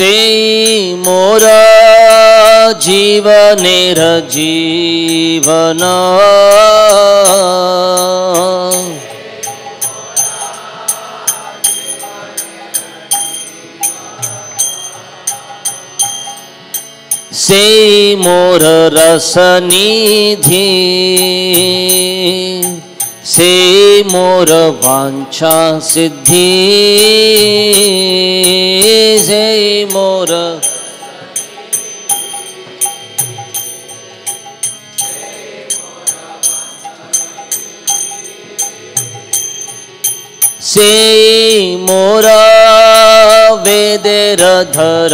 से मोरा जीवन जीवन से मोर रस निधि से मोर वांछा सिद्धि से मोर से मोरा वेद धर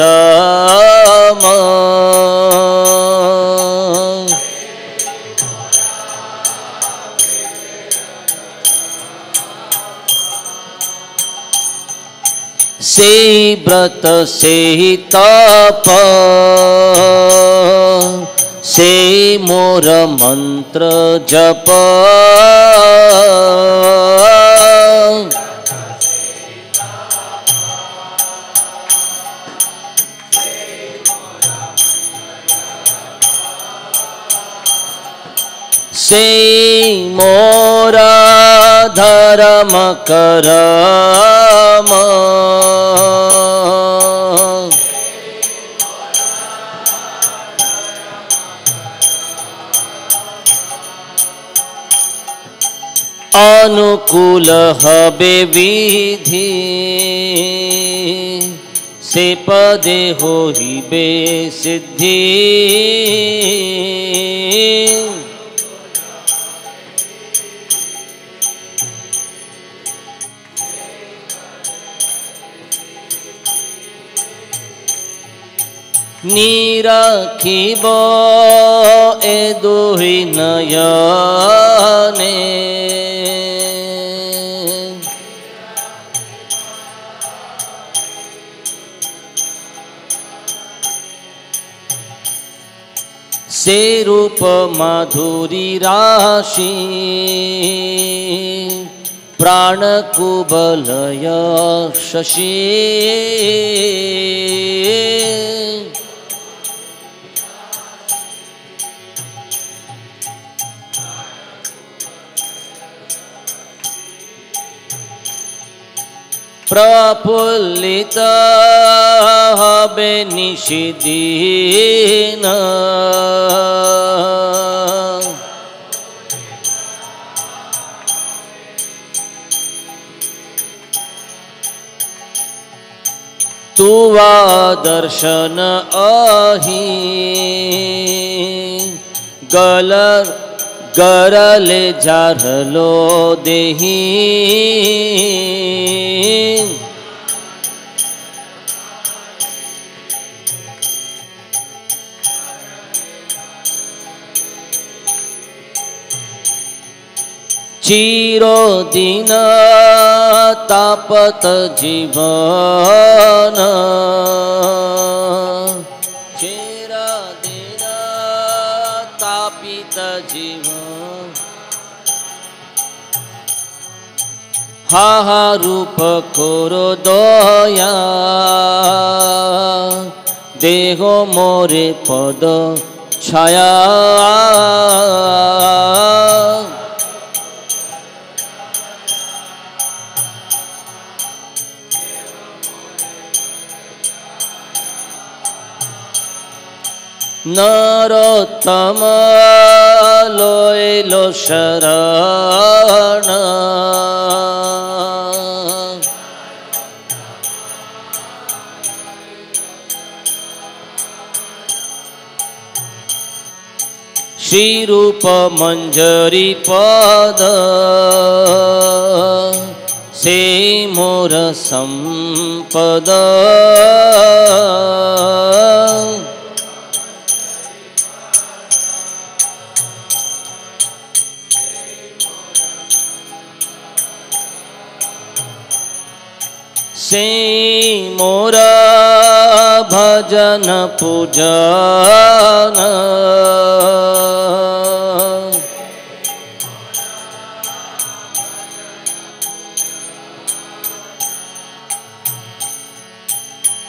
से व्रत से तप से मोर मंत्र जप से मोरा धर्म कर अनुकूल हबे विधि से पदे हो ही बे सिद्धि নিরাখিব এ দুই নয়নে সে রূপ মাধুরী রাশি প্রাণকুবলয় শশী प्रफुल्लित निषिदीन तुवा दर्शन अही गलर करल झरलो देही चीरो दिन तापत जीवन হাহারূপ কর দয়া দেহ মোরে পদ ছায়া নরতম লইল শরণ रूप मंजरी पद से मोर संपद से मोर भजन पूजन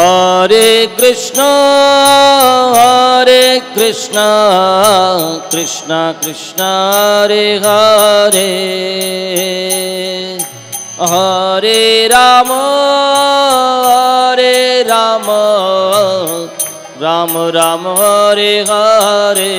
হরে কৃষ্ণ হরে কৃষ্ণ কৃষ্ণ কৃষ্ণ রে হরে হরে রাম হরে রাম রাম রাম হরে হরে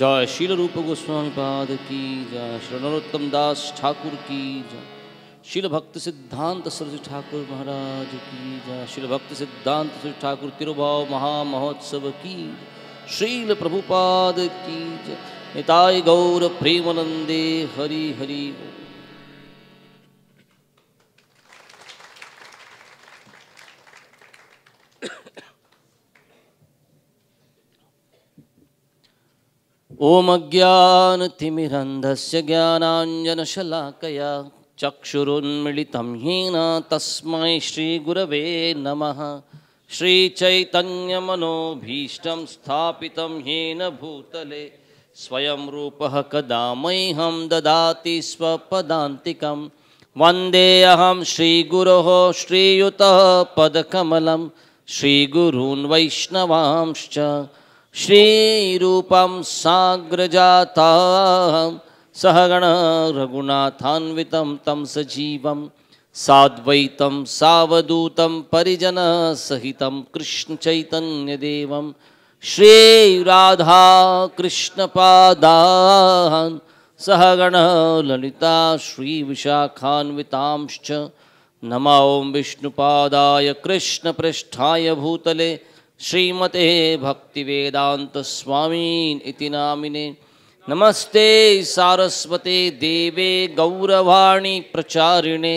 जय शील रूप गोस्वामी पाद की जय श्री नरोत्तम दास ठाकुर की जय शिल भक्त सिद्धांत सरस्वती ठाकुर महाराज की जय शिल भक्त सिद्धांत सरस्वती ठाकुर तिरुभाव महामहोत्सव की श्रील प्रभुपाद की जय निताय गौर प्रेमनंदे हरि हरि ओम अज्ञानतिमिरन्धस्य ज्ञानाञ्जनशलाकया चक्षुरुन्मिलितं येन तस्मै श्रीगुरवे नमः श्रीचैतन्यमनोभीष्टं स्थापितं येन भूतले स्वयं रूपः कदा मह्यं ददाति स्वपदान्तिकं वन्देऽहं श्रीगुरोः श्रीयुतः पदकमलं श्रीगुरून् वैष्णवांश्च श्रीरूपं जाता सहगण रघुनाथान्वितं तं सजीवं साद्वैतं सावधूतं परिजनसहितं कृष्णचैतन्यदेवं श्रीराधा कृष्णपादान् सहगण ललिता श्री श्रीविशाखान्वितांश्च नमो विष्णुपादाय कृष्णपृष्ठाय भूतले श्रीमते वेदांत स्वामी इति नामिने नमस्ते सारस्वते देवे गौरवाणी प्रचारिणे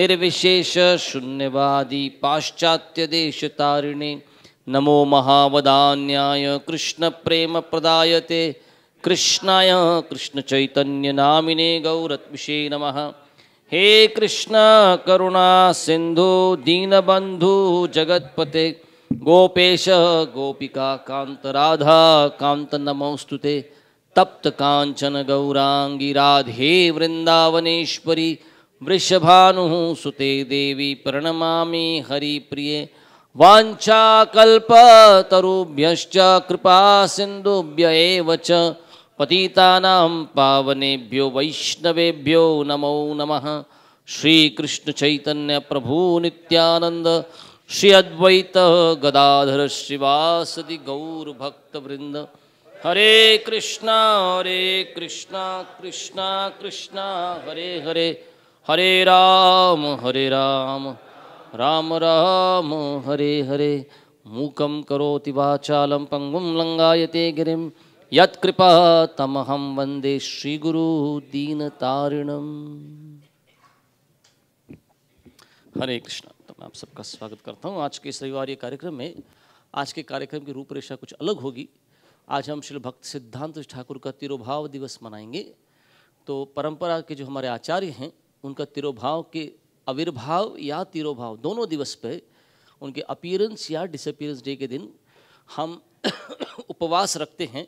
निर्विशेष शून्यवादी पाश्चात्य देश तारिणे नमो महावदान्याय कृष्ण प्रेम प्रदायते कृष्णाय कृष्ण चैतन्य नामिने गौरत्मिषे नमः हे कृष्ण करुणा सिंधु दीनबंधु जगतपते गोपेश गोपिका कांत राधा कांत नमोस्तुते तप्त कांचन गौरांगी राधे वृंदावनेश्वरी वृषभानु सुते देवी प्रणमा हरिप्रिय वाछाकुभ्यश्च कृपा सिंधुभ्य पतिता पावनेभ्यो वैष्णवेभ्यो नमो नमः श्रीकृष्ण चैतन्य प्रभु नित्यानंद श्री अद्वैत गदाधर शिवासदि गौर भक्त वृंद हरे कृष्णा हरे कृष्णा कृष्णा कृष्णा हरे हरे हरे राम हरे राम राम राम हरे हरे मूकं करोति वाचालं पङ्गुं लंगायते गिरिं यत्कृपा तमहं वन्दे श्रीगुरुदीनतारिणम् हरे कृष्ण मैं आप सबका स्वागत करता हूँ आज के इस रविवार कार्यक्रम में आज के कार्यक्रम की रूपरेखा कुछ अलग होगी आज हम श्री भक्त सिद्धांत ठाकुर का तिरुभाव दिवस मनाएंगे तो परंपरा के जो हमारे आचार्य हैं उनका तिरुभाव के आविर्भाव या तिरुभाव दोनों दिवस पे उनके अपीयरेंस या डिसअपियरेंस डे के दिन हम उपवास रखते हैं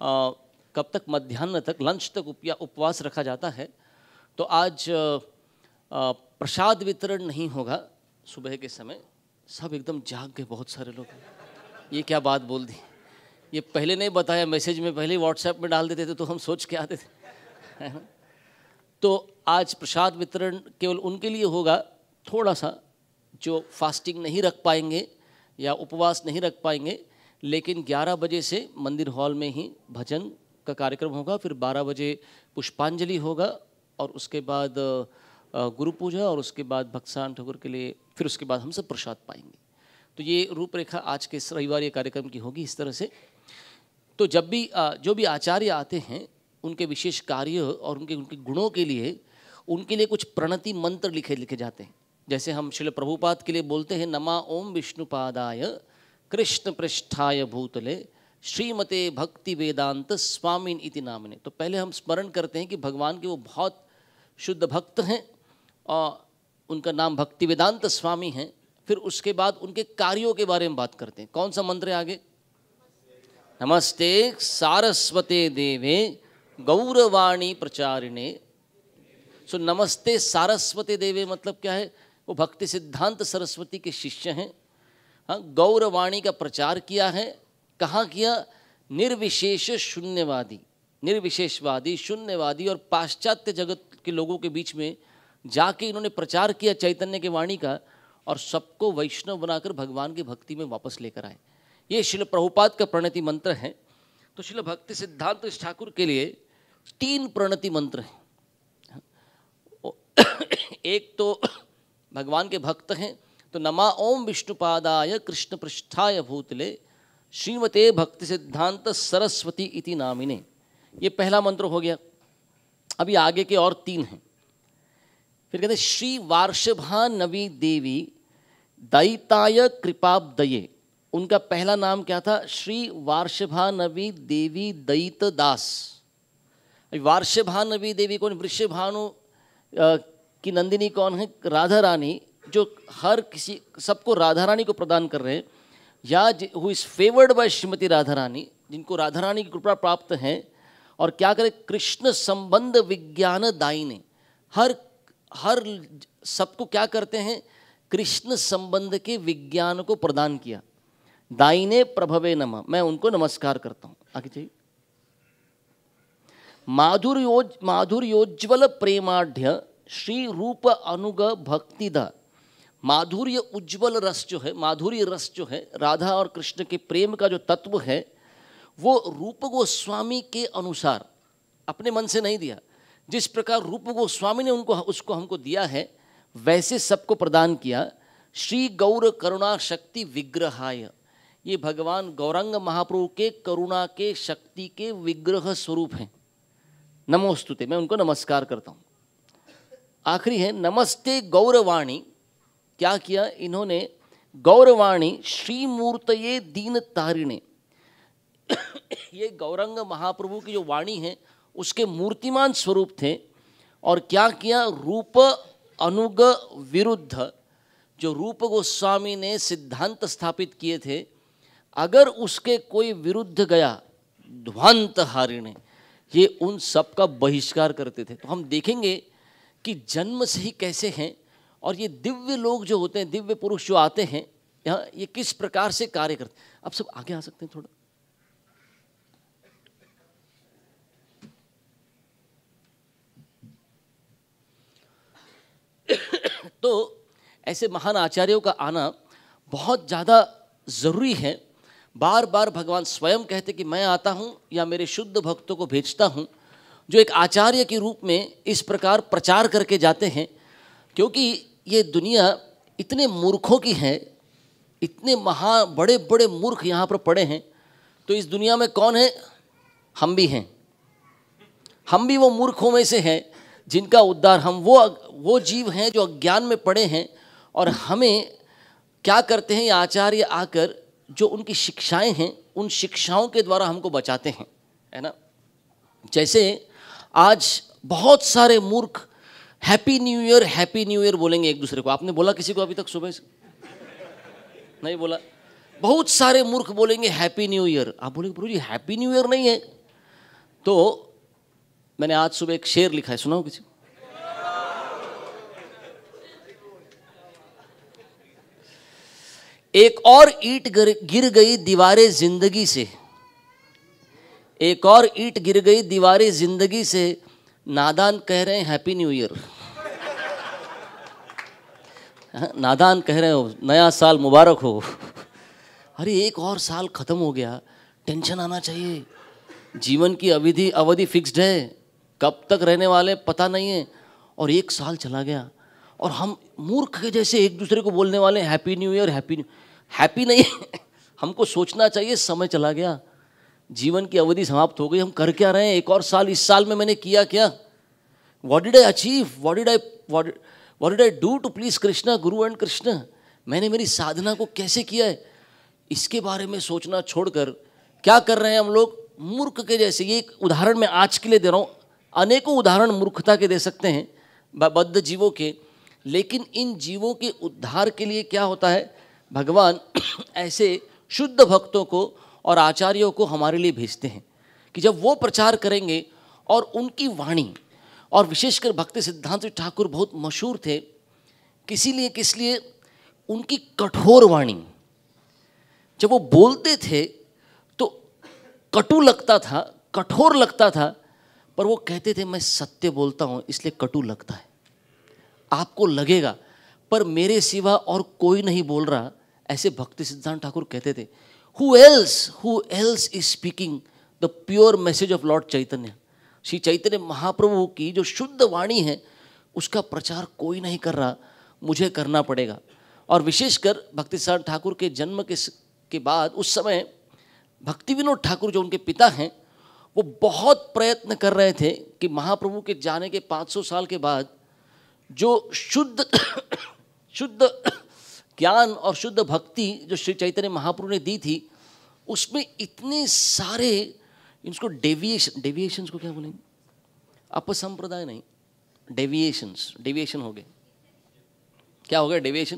आ, कब तक मध्यान्ह तक लंच तक या उपवास रखा जाता है तो आज आ, प्रसाद वितरण नहीं होगा सुबह के समय सब एकदम जाग गए बहुत सारे लोग ये क्या बात बोल दी ये पहले नहीं बताया मैसेज में पहले व्हाट्सएप में डाल देते थे तो हम सोच के आते थे तो आज प्रसाद वितरण केवल उनके लिए होगा थोड़ा सा जो फास्टिंग नहीं रख पाएंगे या उपवास नहीं रख पाएंगे लेकिन 11 बजे से मंदिर हॉल में ही भजन का कार्यक्रम होगा फिर 12 बजे पुष्पांजलि होगा और उसके बाद गुरु पूजा और उसके बाद भक्सान ठाकुर के लिए फिर उसके बाद हम सब प्रसाद पाएंगे तो ये रूपरेखा आज के रविवार कार्यक्रम की होगी इस तरह से तो जब भी जो भी आचार्य आते हैं उनके विशेष कार्य और उनके उनके गुणों के लिए उनके लिए कुछ प्रणति मंत्र लिखे लिखे जाते हैं जैसे हम शिल प्रभुपाद के लिए बोलते हैं नमा ओम विष्णुपादाय कृष्ण पृष्ठाय भूतले श्रीमते भक्ति वेदांत स्वामीन इति नामने तो पहले हम स्मरण करते हैं कि भगवान के वो बहुत शुद्ध भक्त हैं और उनका नाम भक्ति वेदांत स्वामी हैं फिर उसके बाद उनके कार्यों के बारे में बात करते हैं कौन सा मंत्र है आगे नमस्ते सारस्वते देवे गौरवाणी प्रचारिणे सो नमस्ते सारस्वती देवे मतलब क्या है वो भक्ति सिद्धांत सरस्वती के शिष्य हैं हाँ गौरवाणी का प्रचार किया है कहाँ किया निर्विशेष शून्यवादी निर्विशेषवादी शून्यवादी और पाश्चात्य जगत के लोगों के बीच में जाके इन्होंने प्रचार किया चैतन्य की वाणी का और सबको वैष्णव बनाकर भगवान की भक्ति में वापस लेकर आए ये शिल प्रभुपाद का प्रणति मंत्र है तो शिल भक्ति सिद्धांत इस ठाकुर के लिए तीन प्रणति मंत्र हैं एक तो भगवान के भक्त हैं तो नमा ओम विष्णुपादाय कृष्ण पृष्ठाय भूतले श्रीमते भक्ति सिद्धांत सरस्वती इति नामिने ये पहला मंत्र हो गया अभी आगे के और तीन हैं फिर कहते श्री वार्षभा नवी देवी दयिताय कृपाब्दये उनका पहला नाम क्या था श्री वार्षभानवी देवी दयित दास वार्षभानवी देवी कौन वृषभानु की नंदिनी कौन है राधा रानी जो हर किसी सबको राधा रानी को प्रदान कर रहे हैं या who is favoured by Shrimati Radha Rani जिनको राधा रानी की कृपा प्राप्त है और क्या करें कृष्ण संबंध विज्ञान दायिने हर हर सबको क्या करते हैं कृष्ण संबंध के विज्ञान को प्रदान किया दाइने प्रभवे नमः मैं उनको नमस्कार करता हूँ आगे चाहिए माधुर्योज माधुर्योज्वल प्रेमाढ़ श्री रूप अनुग भक्तिदा माधुर्य उज्जवल रस जो है माधुर्य रस जो है राधा और कृष्ण के प्रेम का जो तत्व है वो रूप गोस्वामी के अनुसार अपने मन से नहीं दिया जिस प्रकार रूप गोस्वामी ने उनको उसको हमको दिया है वैसे सबको प्रदान किया श्री गौर करुणा शक्ति विग्रहाय ये भगवान गौरंग महाप्रभु के करुणा के शक्ति के विग्रह स्वरूप हैं नमोस्तुते मैं उनको नमस्कार करता हूँ आखिरी है नमस्ते गौरवाणी क्या किया इन्होंने गौरवाणी श्रीमूर्त दीन तारिणे ये गौरंग महाप्रभु की जो वाणी है उसके मूर्तिमान स्वरूप थे और क्या किया रूप अनुग विरुद्ध जो रूप गोस्वामी ने सिद्धांत स्थापित किए थे अगर उसके कोई विरुद्ध गया ध्वंत हारिणे ये उन सब का बहिष्कार करते थे तो हम देखेंगे कि जन्म से ही कैसे हैं और ये दिव्य लोग जो होते हैं दिव्य पुरुष जो आते हैं यहाँ ये किस प्रकार से कार्य करते हैं आप सब आगे आ सकते हैं थोड़ा तो ऐसे महान आचार्यों का आना बहुत ज़्यादा ज़रूरी है बार बार भगवान स्वयं कहते कि मैं आता हूँ या मेरे शुद्ध भक्तों को भेजता हूँ जो एक आचार्य के रूप में इस प्रकार प्रचार करके जाते हैं क्योंकि ये दुनिया इतने मूर्खों की है इतने महा बड़े बड़े मूर्ख यहाँ पर पड़े हैं तो इस दुनिया में कौन है हम भी हैं हम भी वो मूर्खों में से हैं जिनका उद्धार हम वो वो जीव हैं जो अज्ञान में पड़े हैं और हमें क्या करते हैं ये आचार्य आकर जो उनकी शिक्षाएं हैं उन शिक्षाओं के द्वारा हमको बचाते हैं है ना जैसे आज बहुत सारे मूर्ख happy new year happy new year बोलेंगे एक दूसरे को आपने बोला किसी को अभी तक सुबह से नहीं बोला बहुत सारे मूर्ख बोलेंगे हैप्पी न्यू ईयर आप बोलेंगे प्रभु जी हैप्पी न्यू ईयर नहीं है तो मैंने आज सुबह एक शेर लिखा है सुनाओ किसी एक और ईट गिर गई दीवारें जिंदगी से एक और ईट गिर गई दीवारें जिंदगी से नादान कह रहे हैं हैप्पी न्यू ईयर नादान कह रहे हो नया साल मुबारक हो अरे एक और साल ख़त्म हो गया टेंशन आना चाहिए जीवन की अवधि अवधि फिक्स्ड है कब तक रहने वाले पता नहीं है और एक साल चला गया और हम मूर्ख के जैसे एक दूसरे को बोलने वाले happy new year happy new happy नहीं हमको सोचना चाहिए समय चला गया जीवन की अवधि समाप्त हो गई हम कर क्या रहे हैं एक और साल इस साल में मैंने किया क्या what did I achieve what did I what did I do to please Krishna guru and Krishna मैंने मेरी साधना को कैसे किया है इसके बारे में सोचना छोड़कर क्या कर रहे हैं हम लोग मूर्ख के जैसे ये एक उदाहरण मैं आज के लिए दे रहा हूँ अनेकों उदाहरण मूर्खता के दे सकते हैं बद्ध जीवों के लेकिन इन जीवों के उद्धार के लिए क्या होता है भगवान ऐसे शुद्ध भक्तों को और आचार्यों को हमारे लिए भेजते हैं कि जब वो प्रचार करेंगे और उनकी वाणी और विशेषकर भक्ति सिद्धांत ठाकुर बहुत मशहूर थे किसी लिए किस लिए उनकी कठोर वाणी जब वो बोलते थे तो कटु लगता था कठोर लगता था पर वो कहते थे मैं सत्य बोलता हूँ इसलिए कटु लगता है आपको लगेगा पर मेरे सिवा और कोई नहीं बोल रहा ऐसे भक्ति सिद्धांत ठाकुर कहते थे who else who else is speaking the pure message of Lord Chaitanya Shri Chaitanya Mahaprabhu की जो शुद्ध वाणी है उसका प्रचार कोई नहीं कर रहा मुझे करना पड़ेगा और विशेषकर भक्ति सिद्धांत ठाकुर के जन्म के के बाद उस समय भक्ति विनोद ठाकुर जो उनके पिता हैं वो बहुत प्रयत्न कर रहे थे कि महाप्रभु के जाने के 500 साल के बाद जो शुद्ध शुद्ध ज्ञान और शुद्ध भक्ति जो श्री चैतन्य महाप्रभु ने दी थी उसमें इतने सारे इसको डेविएशन डेविएशंस को क्या बोलेंगे अपसंप्रदाय नहीं डेविएशंस डेविएशन हो गए क्या हो गया डेविएशन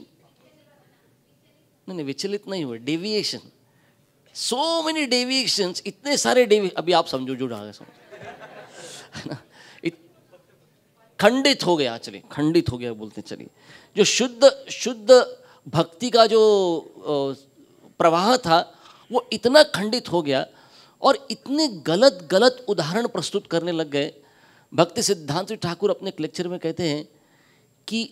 नहीं नहीं विचलित नहीं हुए डेविएशन सो मेनी डेविएशंस इतने सारे डेवी अभी आप समझो जो डाल समझो खंडित हो गया चलिए खंडित हो गया बोलते चलिए जो शुद्ध शुद्ध भक्ति का जो प्रवाह था वो इतना खंडित हो गया और इतने गलत गलत उदाहरण प्रस्तुत करने लग गए भक्ति सिद्धांत ठाकुर अपने एक लेक्चर में कहते हैं कि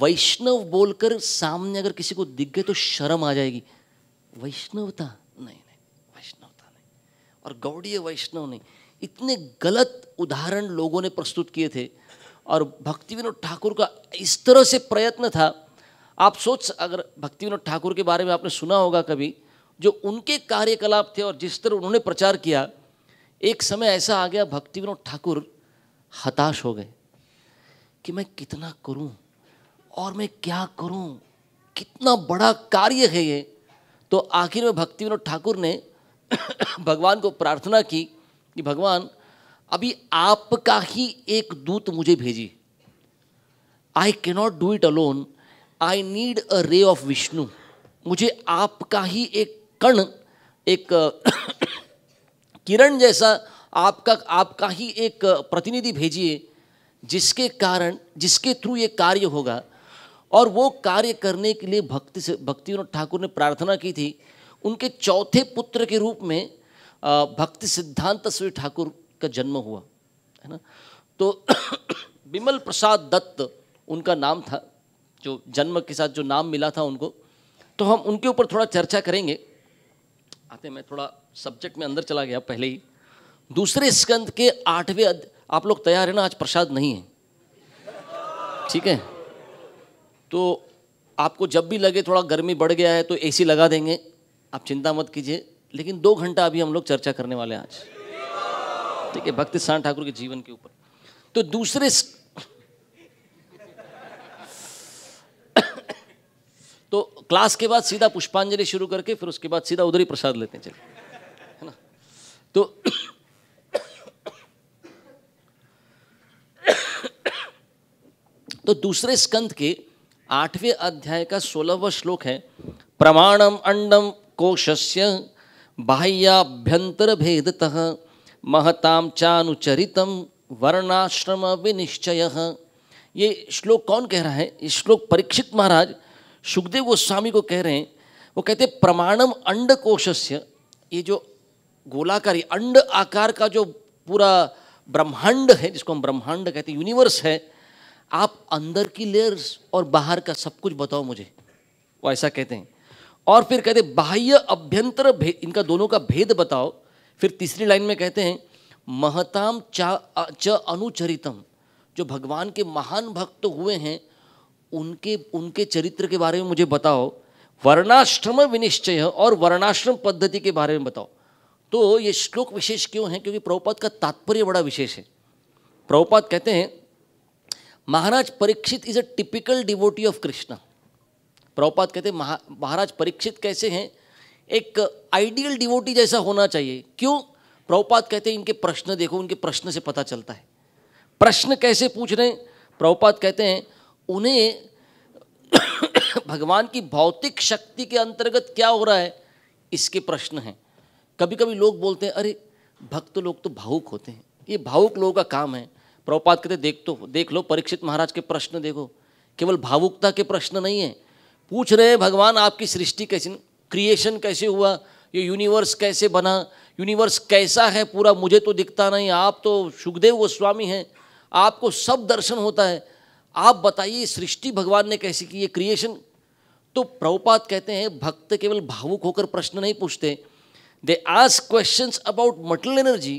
वैष्णव बोलकर सामने अगर किसी को दिख गए तो शर्म आ जाएगी वैष्णवता और गौड़ीय वैष्णव ने इतने गलत उदाहरण लोगों ने प्रस्तुत किए थे और भक्ति विनोद ठाकुर का इस तरह से प्रयत्न था आप सोच अगर भक्ति विनोद ठाकुर के बारे में आपने सुना होगा कभी जो उनके कार्यकलाप थे और जिस तरह उन्होंने प्रचार किया एक समय ऐसा आ गया भक्ति विनोद ठाकुर हताश हो गए कि मैं कितना करूं और मैं क्या करूं कितना बड़ा कार्य है ये तो आखिर में भक्ति विनोद ठाकुर ने भगवान को प्रार्थना की कि भगवान अभी आपका ही एक दूत मुझे भेजी I cannot do it alone I need a ray of Vishnu मुझे आपका ही एक कण एक किरण जैसा आपका आपका ही एक प्रतिनिधि भेजिए जिसके कारण जिसके थ्रू ये कार्य होगा और वो कार्य करने के लिए भक्ति से भक्ति ठाकुर ने प्रार्थना की थी उनके चौथे पुत्र के रूप में भक्ति सिद्धांत श्री ठाकुर का जन्म हुआ है ना तो बिमल प्रसाद दत्त उनका नाम था जो जन्म के साथ जो नाम मिला था उनको तो हम उनके ऊपर थोड़ा चर्चा करेंगे आते मैं थोड़ा सब्जेक्ट में अंदर चला गया पहले ही दूसरे स्कंद के आठवें आप लोग तैयार है ना आज प्रसाद नहीं है ठीक है तो आपको जब भी लगे थोड़ा गर्मी बढ़ गया है तो एसी लगा देंगे आप चिंता मत कीजिए लेकिन दो घंटा अभी हम लोग चर्चा करने वाले हैं आज ठीक है भक्ति साण ठाकुर के जीवन के ऊपर तो दूसरे स... तो क्लास के बाद सीधा पुष्पांजलि शुरू करके फिर उसके बाद सीधा उधर ही प्रसाद लेते हैं चलिए है ना तो तो दूसरे स्कंद के आठवें अध्याय का सोलहवा श्लोक है प्रमाणम अंडम कोशस्य भेदत महताम चाचरित वर्णाश्रम विनिश्चय ये श्लोक कौन कह रहा है ये श्लोक परीक्षित महाराज सुखदेव गोस्वामी को कह रहे हैं वो कहते प्रमाणम अंड कोशस्य ये जो गोलाकार अंड आकार का जो पूरा ब्रह्मांड है जिसको हम ब्रह्मांड कहते हैं यूनिवर्स है आप अंदर की लेयर्स और बाहर का सब कुछ बताओ मुझे वो ऐसा कहते हैं और फिर कहते बाह्य अभ्यंतर भेद इनका दोनों का भेद बताओ फिर तीसरी लाइन में कहते हैं महताम चा च अनुचरितम जो भगवान के महान भक्त हुए हैं उनके उनके चरित्र के बारे में मुझे बताओ वर्णाश्रम विनिश्चय और वर्णाश्रम पद्धति के बारे में बताओ तो ये श्लोक विशेष क्यों है क्योंकि प्रभुपाद का तात्पर्य बड़ा विशेष है प्रभुपाद कहते हैं Maharaj Parikshit is a typical devotee of Krishna Prabhupada कहते महाराज परीक्षित कैसे हैं एक आइडियल डिवोटी जैसा होना चाहिए क्यों प्रभुपात कहते हैं इनके प्रश्न देखो उनके प्रश्न से पता चलता है प्रश्न कैसे पूछ रहे हैं कहते हैं उन्हें भगवान की भौतिक शक्ति के अंतर्गत क्या हो रहा है इसके प्रश्न हैं कभी कभी लोग बोलते हैं अरे भक्त तो लोग तो भावुक होते हैं ये भावुक लोगों का काम है प्रभुपात कहते देख तो देख लो परीक्षित महाराज के प्रश्न देखो केवल भावुकता के प्रश्न नहीं है पूछ रहे हैं भगवान आपकी सृष्टि कैसे क्रिएशन कैसे हुआ ये यूनिवर्स कैसे बना यूनिवर्स कैसा है पूरा मुझे तो दिखता नहीं आप तो सुखदेव गोस्वामी हैं आपको सब दर्शन होता है आप बताइए सृष्टि भगवान ने कैसे की है क्रिएशन तो प्रभुपात कहते हैं भक्त केवल भावुक होकर प्रश्न नहीं पूछते they ask question about material energy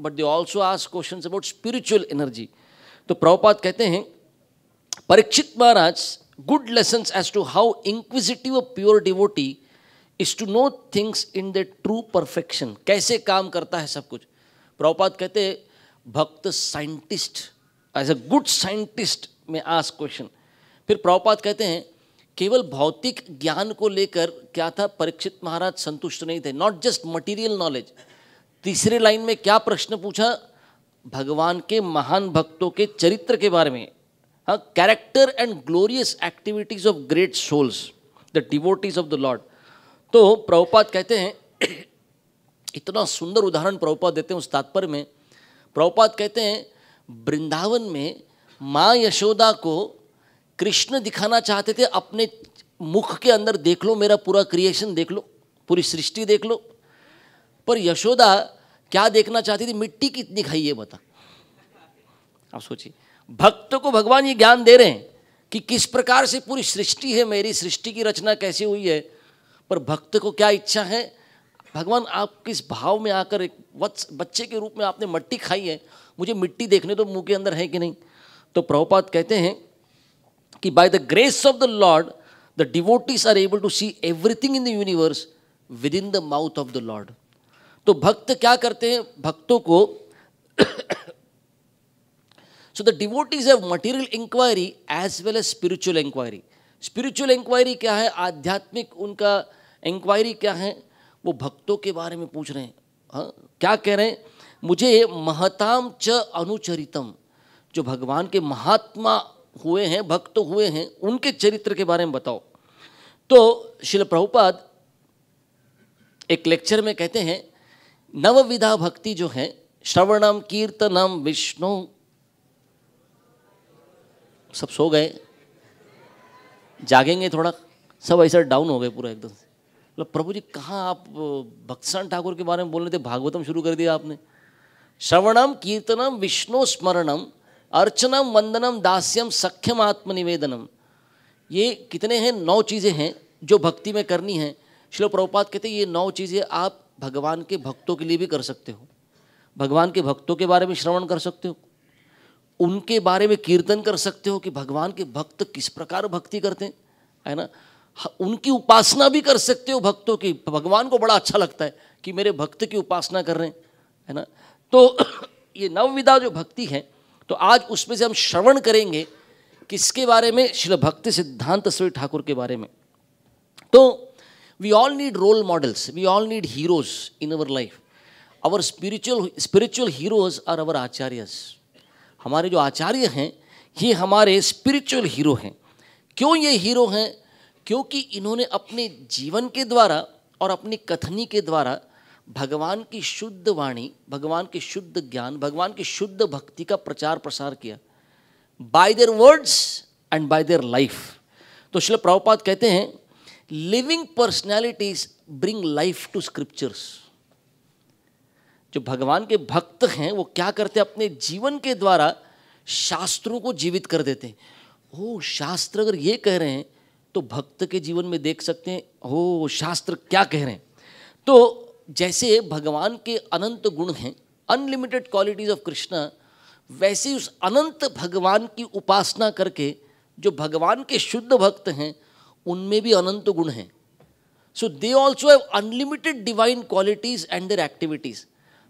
but they also ask question about spiritual energy तो प्रभुपात कहते हैं परीक्षित महाराज good lessons as to how inquisitive a pure devotee is to know things in their true perfection. कैसे काम करता है सब कुछ प्रभुपाद कहते भक्त scientist as a good scientist may ask question फिर प्रभुपाद कहते हैं केवल भौतिक ज्ञान को लेकर क्या था परीक्षित महाराज संतुष्ट नहीं थे नॉट जस्ट मटीरियल नॉलेज तीसरे लाइन में क्या प्रश्न पूछा भगवान के महान भक्तों के चरित्र के बारे में character and glorious activities of great souls the the devotees of the तो प्रभुपाद कहते हैं इतना सुंदर उदाहरण प्रभुपाद देते हैं उस तात्पर्य में प्रभुपाद कहते हैं वृंदावन में माँ यशोदा को कृष्ण दिखाना चाहते थे अपने मुख के अंदर देख लो मेरा पूरा क्रिएशन देख लो पूरी सृष्टि देख लो पर यशोदा क्या देखना चाहती थी मिट्टी कितनी खाई है बता आप सोचिए भक्त को भगवान ये ज्ञान दे रहे हैं कि किस प्रकार से पूरी सृष्टि है मेरी सृष्टि की रचना कैसे हुई है पर भक्त को क्या इच्छा है भगवान आप किस भाव में आकर एक वत्स बच्चे के रूप में आपने मट्टी खाई है मुझे मिट्टी देखने तो मुंह के अंदर है कि नहीं तो प्रभुपात कहते हैं कि by the grace of the Lord the devotees are able to see everything in the universe within the mouth of the Lord तो भक्त क्या करते हैं भक्तों को so the devotees have material inquiry as well as spiritual inquiry spiritual inquiry क्या है आध्यात्मिक उनका इंक्वायरी क्या है वो भक्तों के बारे में पूछ रहे हैं हा? क्या कह रहे हैं मुझे महताम च अनुचरितम जो भगवान के महात्मा हुए हैं भक्त हुए हैं उनके चरित्र के बारे में बताओ तो शिल प्रभुपाद एक लेक्चर में कहते हैं नवविधा भक्ति जो है श्रवणम कीर्तनम विष्णु सब सो गए जागेंगे थोड़ा सब ऐसा डाउन हो गए पूरा एकदम से मतलब प्रभु जी कहाँ आप भक्सान ठाकुर के बारे में बोल रहे थे भागवतम शुरू कर दिया आपने श्रवणम कीर्तनम विष्णु स्मरणम अर्चनम वंदनम दास्यम सख्यम आत्मनिवेदनम ये कितने हैं नौ चीज़ें हैं जो भक्ति में करनी है श्लो प्रभुपात कहते हैं ये नौ चीज़ें आप भगवान के भक्तों के लिए भी कर सकते हो भगवान के भक्तों के बारे में श्रवण कर सकते हो उनके बारे में कीर्तन कर सकते हो कि भगवान के भक्त किस प्रकार भक्ति करते हैं है ना उनकी उपासना भी कर सकते हो भक्तों की भगवान को बड़ा अच्छा लगता है कि मेरे भक्त की उपासना कर रहे हैं है ना तो ये नवविधा जो भक्ति है तो आज उसमें से हम श्रवण करेंगे किसके बारे में श्री भक्ति सिद्धांत श्री ठाकुर के बारे में तो we all need role models we all need heroes in our life our spiritual spiritual heroes are our acharyas हमारे जो आचार्य हैं ये हमारे स्पिरिचुअल हीरो हैं क्यों ये हीरो हैं क्योंकि इन्होंने अपने जीवन के द्वारा और अपनी कथनी के द्वारा भगवान की शुद्ध वाणी भगवान के शुद्ध ज्ञान भगवान की शुद्ध भक्ति का प्रचार प्रसार किया by their words and by their life तो शिल प्रभुपात कहते हैं living personalities bring life to scriptures जो भगवान के भक्त हैं वो क्या करते हैं अपने जीवन के द्वारा शास्त्रों को जीवित कर देते हैं ओ शास्त्र अगर ये कह रहे हैं तो भक्त के जीवन में देख सकते हैं ओ शास्त्र क्या कह रहे हैं तो जैसे भगवान के अनंत गुण हैं अनलिमिटेड क्वालिटीज़ ऑफ कृष्णा वैसे उस अनंत भगवान की उपासना करके जो भगवान के शुद्ध भक्त हैं उनमें भी अनंत गुण हैं so they also have unlimited divine qualities and their activities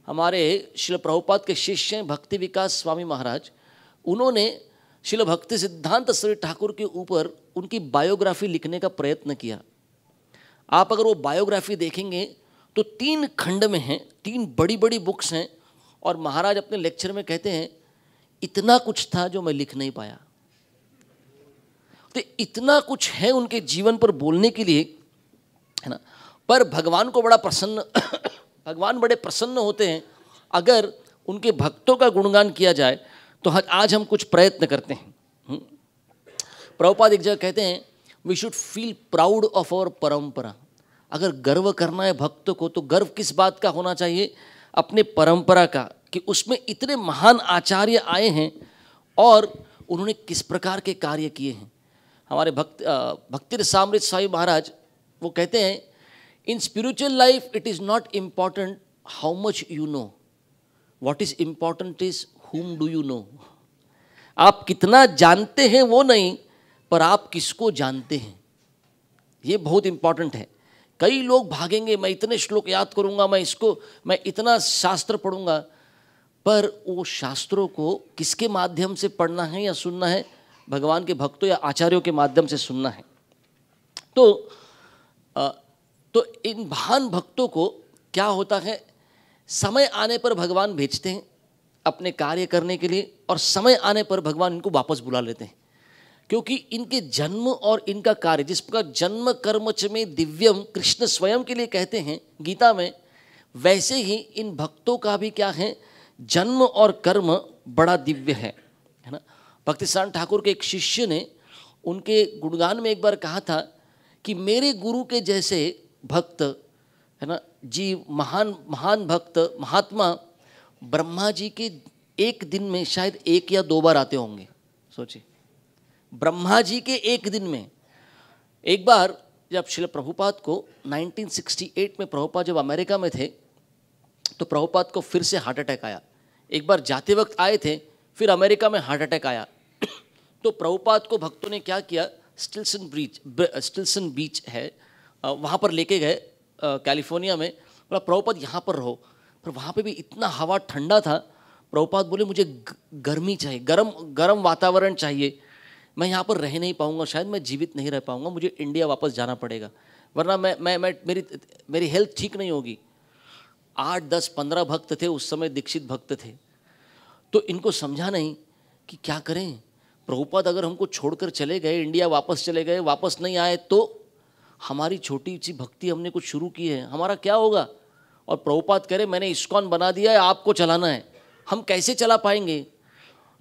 हमारे शिल प्रभुपाद के शिष्य भक्ति विकास स्वामी महाराज उन्होंने शिल भक्ति सिद्धांत श्री ठाकुर के ऊपर उनकी बायोग्राफी लिखने का प्रयत्न किया आप अगर वो बायोग्राफी देखेंगे तो तीन खंड में हैं तीन बड़ी बड़ी बुक्स हैं और महाराज अपने लेक्चर में कहते हैं इतना कुछ था जो मैं लिख नहीं पाया तो इतना कुछ है उनके जीवन पर बोलने के लिए है ना पर भगवान को बड़ा प्रसन्न भगवान बड़े प्रसन्न होते हैं अगर उनके भक्तों का गुणगान किया जाए तो आज हम कुछ प्रयत्न करते हैं हम्म। प्रभुपाद एक जगह कहते हैं we should feel proud of our parampara अगर गर्व करना है भक्तों को तो गर्व किस बात का होना चाहिए अपने परंपरा का कि उसमें इतने महान आचार्य आए हैं और उन्होंने किस प्रकार के कार्य किए हैं हमारे भक्त भक्ति सामृत स्वामी महाराज वो कहते हैं In spiritual life, it is not important how much you know. What is important is whom do you know. आप कितना जानते हैं वो नहीं पर आप किसको जानते हैं ये बहुत इंपॉर्टेंट है कई लोग भागेंगे मैं इतने श्लोक याद करूंगा मैं इसको मैं इतना शास्त्र पढ़ूंगा पर वो शास्त्रों को किसके माध्यम से पढ़ना है या सुनना है भगवान के भक्तों या आचार्यों के माध्यम से सुनना है तो तो इन महान भक्तों को क्या होता है समय आने पर भगवान भेजते हैं अपने कार्य करने के लिए और समय आने पर भगवान इनको वापस बुला लेते हैं क्योंकि इनके जन्म और इनका कार्य जिस प्रकार जन्म कर्म च में दिव्यम कृष्ण स्वयं के लिए कहते हैं गीता में वैसे ही इन भक्तों का भी क्या है जन्म और कर्म बड़ा दिव्य है है ना भक्ति ठाकुर के एक शिष्य ने उनके गुणगान में एक बार कहा था कि मेरे गुरु के जैसे भक्त है ना जी महान महान भक्त महात्मा ब्रह्मा जी के एक दिन में शायद एक या दो बार आते होंगे सोचिए ब्रह्मा जी के एक दिन में एक बार जब शिल प्रभुपाद को 1968 में प्रभुपाद जब अमेरिका में थे तो प्रभुपाद को फिर से हार्ट अटैक आया एक बार जाते वक्त आए थे फिर अमेरिका में हार्ट अटैक आया तो प्रभुपाद को भक्तों ने क्या किया स्टिल्सन ब्रीच स्टिल्सन बीच है वहाँ पर लेके गए कैलिफोर्निया में बोला प्रभुपाद यहाँ पर रहो पर वहाँ पे भी इतना हवा ठंडा था प्रभुपाद बोले मुझे गर्मी चाहिए गर्म गर्म वातावरण चाहिए मैं यहाँ पर रह नहीं पाऊँगा शायद मैं जीवित नहीं रह पाऊँगा मुझे इंडिया वापस जाना पड़ेगा वरना मैं मैं मैं मेरी मेरी हेल्थ ठीक नहीं होगी आठ दस पंद्रह भक्त थे उस समय दीक्षित भक्त थे तो इनको समझा नहीं कि क्या करें प्रभुपाद अगर हमको छोड़कर चले गए इंडिया वापस चले गए वापस नहीं आए तो हमारी छोटी सी भक्ति हमने कुछ शुरू की है हमारा क्या होगा और प्रभुपात करे मैंने इस्कॉन बना दिया है आपको चलाना है हम कैसे चला पाएंगे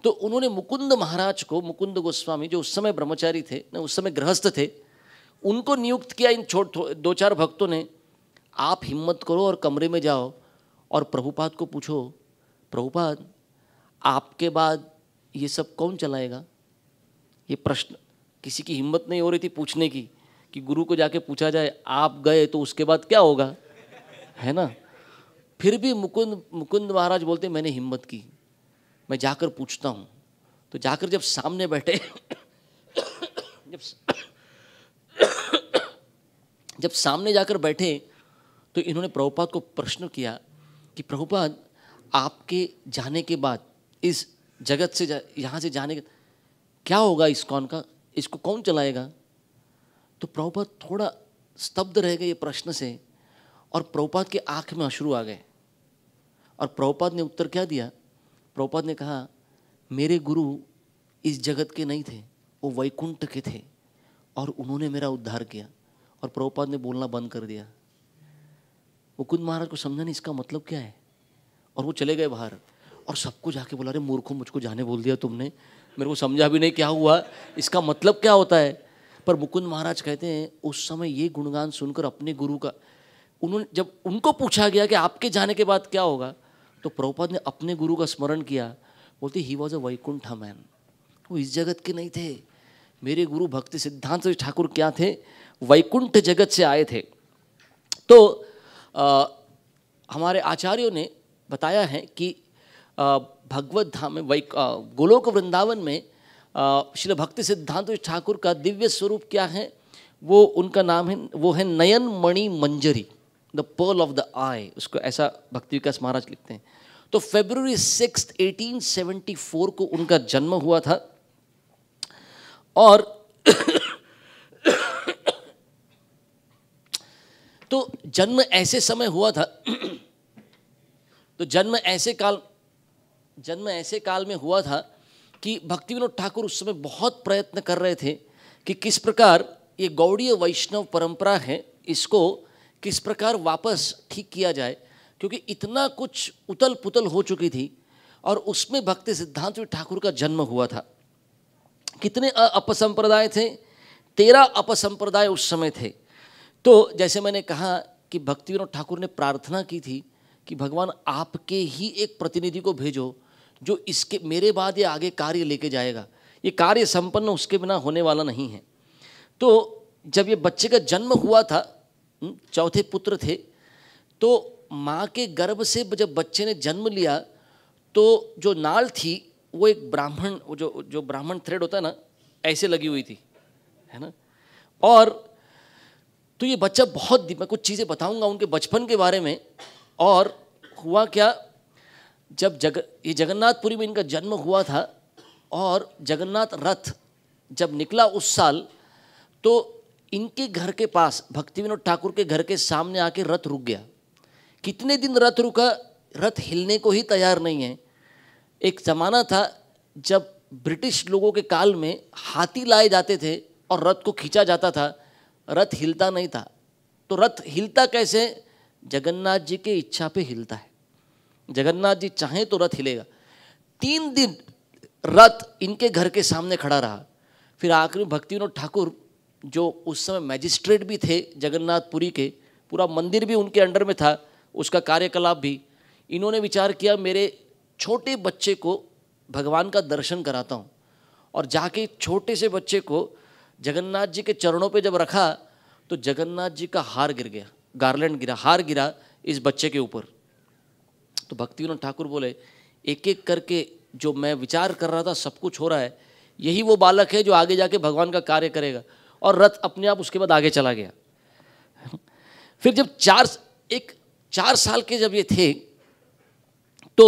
तो उन्होंने मुकुंद महाराज को मुकुंद गोस्वामी जो उस समय ब्रह्मचारी थे ना उस समय गृहस्थ थे उनको नियुक्त किया इन छोट दो चार भक्तों ने आप हिम्मत करो और कमरे में जाओ और प्रभुपाद को पूछो प्रभुपाद आपके बाद ये सब कौन चलाएगा ये प्रश्न किसी की हिम्मत नहीं हो रही थी पूछने की कि गुरु को जाके पूछा जाए आप गए तो उसके बाद क्या होगा है ना फिर भी मुकुंद मुकुंद महाराज बोलते मैंने हिम्मत की मैं जाकर पूछता हूँ तो जाकर जब सामने बैठे जब जब सामने जाकर बैठे तो इन्होंने प्रभुपाद को प्रश्न किया कि प्रभुपाद आपके जाने के बाद इस जगत से जा, यहाँ से जाने के क्या होगा इस कौन का इसको कौन चलाएगा तो प्रभुपाद थोड़ा स्तब्ध रह गए ये प्रश्न से और प्रभुपाद के आँख में अश्रू आ गए और प्रभुपाद ने उत्तर क्या दिया प्रभुपाद ने कहा मेरे गुरु इस जगत के नहीं थे वो वैकुंठ के थे और उन्होंने मेरा उद्धार किया और प्रभुपाद ने बोलना बंद कर दिया वो महाराज को समझा नहीं इसका मतलब क्या है और वो चले गए बाहर और सबको जाके बोला अरे मूर्खों मुझको जाने बोल दिया तुमने मेरे को समझा भी नहीं क्या हुआ इसका मतलब क्या होता है पर मुकुंद महाराज कहते हैं उस समय ये गुणगान सुनकर अपने गुरु का उन्होंने जब उनको पूछा गया कि आपके जाने के बाद क्या होगा तो प्रभुपाद ने अपने गुरु का स्मरण किया बोलते he was a Vaikuntha man वो इस जगत के नहीं थे मेरे गुरु भक्ति सिद्धांत ठाकुर क्या थे वैकुंठ जगत से आए थे तो आ, हमारे आचार्यों ने बताया है कि भगवत धाम में वैक गोलोक वृंदावन में शिल भक्ति सिद्धांत ठाकुर का दिव्य स्वरूप क्या है वो उनका नाम है वो है Nayana Mani Manjari the pearl of the eye उसको ऐसा भक्ति विकास महाराज लिखते हैं तो फेब्रुवरी सिक्स 1874 को उनका जन्म हुआ था और तो जन्म ऐसे समय हुआ था तो जन्म ऐसे काल जन्म ऐसे काल में हुआ था कि भक्ति विनोद ठाकुर उस समय बहुत प्रयत्न कर रहे थे कि किस प्रकार ये गौड़ीय वैष्णव परंपरा है इसको किस प्रकार वापस ठीक किया जाए क्योंकि इतना कुछ उतल पुतल हो चुकी थी और उसमें भक्ति सिद्धांत ठाकुर का जन्म हुआ था कितने अपसंप्रदाय थे तेरह अपसंप्रदाय उस समय थे तो जैसे मैंने कहा कि भक्ति विनोद ठाकुर ने प्रार्थना की थी कि भगवान आपके ही एक प्रतिनिधि को भेजो जो इसके मेरे बाद ये आगे कार्य लेके जाएगा ये कार्य संपन्न उसके बिना होने वाला नहीं है तो जब ये बच्चे का जन्म हुआ था हम्म, चौथे पुत्र थे तो माँ के गर्भ से जब बच्चे ने जन्म लिया तो जो नाल थी वो एक ब्राह्मण जो जो ब्राह्मण थ्रेड होता है ना ऐसे लगी हुई थी है ना और तो ये बच्चा बहुत मैं कुछ चीज़ें बताऊंगा उनके बचपन के बारे में और हुआ क्या जब जग ये जगन्नाथपुरी में इनका जन्म हुआ था और जगन्नाथ रथ जब निकला उस साल तो इनके घर के पास भक्ति विनोद ठाकुर के घर के सामने आके रथ रुक गया कितने दिन रथ रुका रथ हिलने को ही तैयार नहीं है एक ज़माना था जब ब्रिटिश लोगों के काल में हाथी लाए जाते थे और रथ को खींचा जाता था रथ हिलता नहीं था तो रथ हिलता कैसे जगन्नाथ जी के इच्छा पे हिलता है जगन्नाथ जी चाहें तो रथ हिलेगा तीन दिन रथ इनके घर के सामने खड़ा रहा फिर आखिर भक्ति विनोद ठाकुर जो उस समय मैजिस्ट्रेट भी थे जगन्नाथपुरी के पूरा मंदिर भी उनके अंडर में था उसका कार्यकलाप भी इन्होंने विचार किया मेरे छोटे बच्चे को भगवान का दर्शन कराता हूँ और जाके छोटे से बच्चे को जगन्नाथ जी के चरणों पे जब रखा तो जगन्नाथ जी का हार गिर गया गार्लैंड गिरा हार गिरा इस बच्चे के ऊपर तो भक्ति विनोद ठाकुर बोले एक एक करके जो मैं विचार कर रहा था सब कुछ हो रहा है यही वो बालक है जो आगे जाके भगवान का कार्य करेगा और रथ अपने आप उसके बाद आगे चला गया फिर जब चार एक चार साल के जब ये थे तो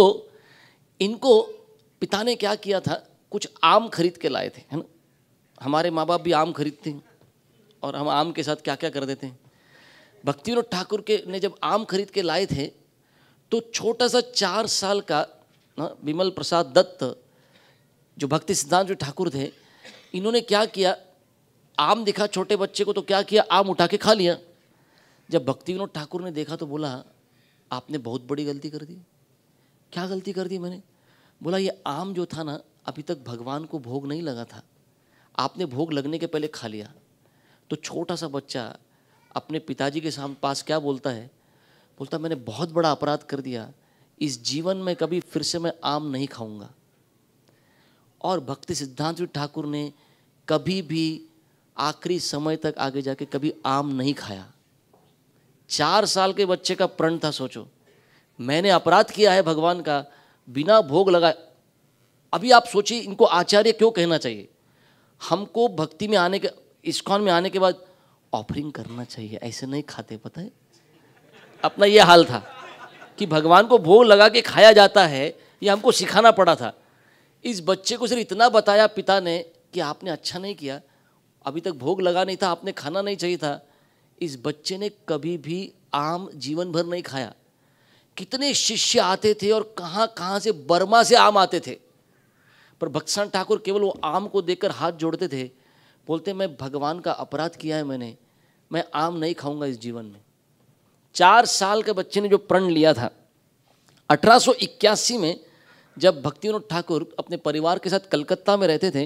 इनको पिता ने क्या किया था कुछ आम खरीद के लाए थे है ना हमारे माँ बाप भी आम खरीदते हैं और हम आम के साथ क्या क्या कर देते हैं विनोद ठाकुर के ने जब आम खरीद के लाए थे तो छोटा सा चार साल का ना विमल प्रसाद दत्त जो भक्ति सिद्धांत जो ठाकुर थे इन्होंने क्या किया आम दिखा छोटे बच्चे को तो क्या किया आम उठा के खा लिया जब भक्ति विनोद ठाकुर ने देखा तो बोला आपने बहुत बड़ी गलती कर दी क्या गलती कर दी मैंने बोला ये आम जो था ना अभी तक भगवान को भोग नहीं लगा था आपने भोग लगने के पहले खा लिया तो छोटा सा बच्चा अपने पिताजी के सामने पास क्या बोलता है बोलता मैंने बहुत बड़ा अपराध कर दिया इस जीवन में कभी फिर से मैं आम नहीं खाऊंगा और भक्ति सिद्धांत ठाकुर ने कभी भी आखिरी समय तक आगे जाके कभी आम नहीं खाया चार साल के बच्चे का प्रण था सोचो मैंने अपराध किया है भगवान का बिना भोग लगाए अभी आप सोचिए इनको आचार्य क्यों कहना चाहिए हमको भक्ति में आने के इस्कॉन में आने के बाद ऑफरिंग करना चाहिए ऐसे नहीं खाते पता है अपना ये हाल था कि भगवान को भोग लगा के खाया जाता है ये हमको सिखाना पड़ा था इस बच्चे को सिर्फ इतना बताया पिता ने कि आपने अच्छा नहीं किया अभी तक भोग लगा नहीं था आपने खाना नहीं चाहिए था इस बच्चे ने कभी भी आम जीवन भर नहीं खाया कितने शिष्य आते थे और कहाँ कहाँ से बर्मा से आम आते थे पर भक्सान ठाकुर केवल वो आम को देखकर हाथ जोड़ते थे बोलते मैं भगवान का अपराध किया है मैंने मैं आम नहीं खाऊंगा इस जीवन में चार साल के बच्चे ने जो प्रण लिया था 1881 में जब भक्तिविनोद ठाकुर अपने परिवार के साथ कलकत्ता में रहते थे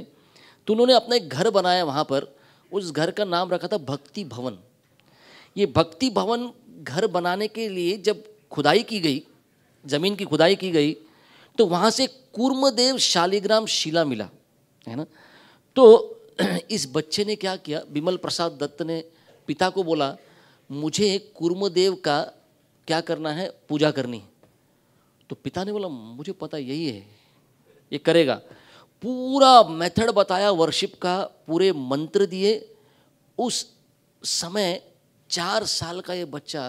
तो उन्होंने अपना एक घर बनाया वहाँ पर उस घर का नाम रखा था भक्ति भवन ये भक्ति भवन घर बनाने के लिए जब खुदाई की गई ज़मीन की खुदाई की गई तो वहाँ से कूर्मदेव शालिग्राम शिला मिला है ना तो इस बच्चे ने क्या किया बिमल प्रसाद दत्त ने पिता को बोला मुझे कुर्मदेव का क्या करना है पूजा करनी है तो पिता ने बोला मुझे पता यही है ये करेगा पूरा मेथड बताया वर्शिप का पूरे मंत्र दिए उस समय चार साल का ये बच्चा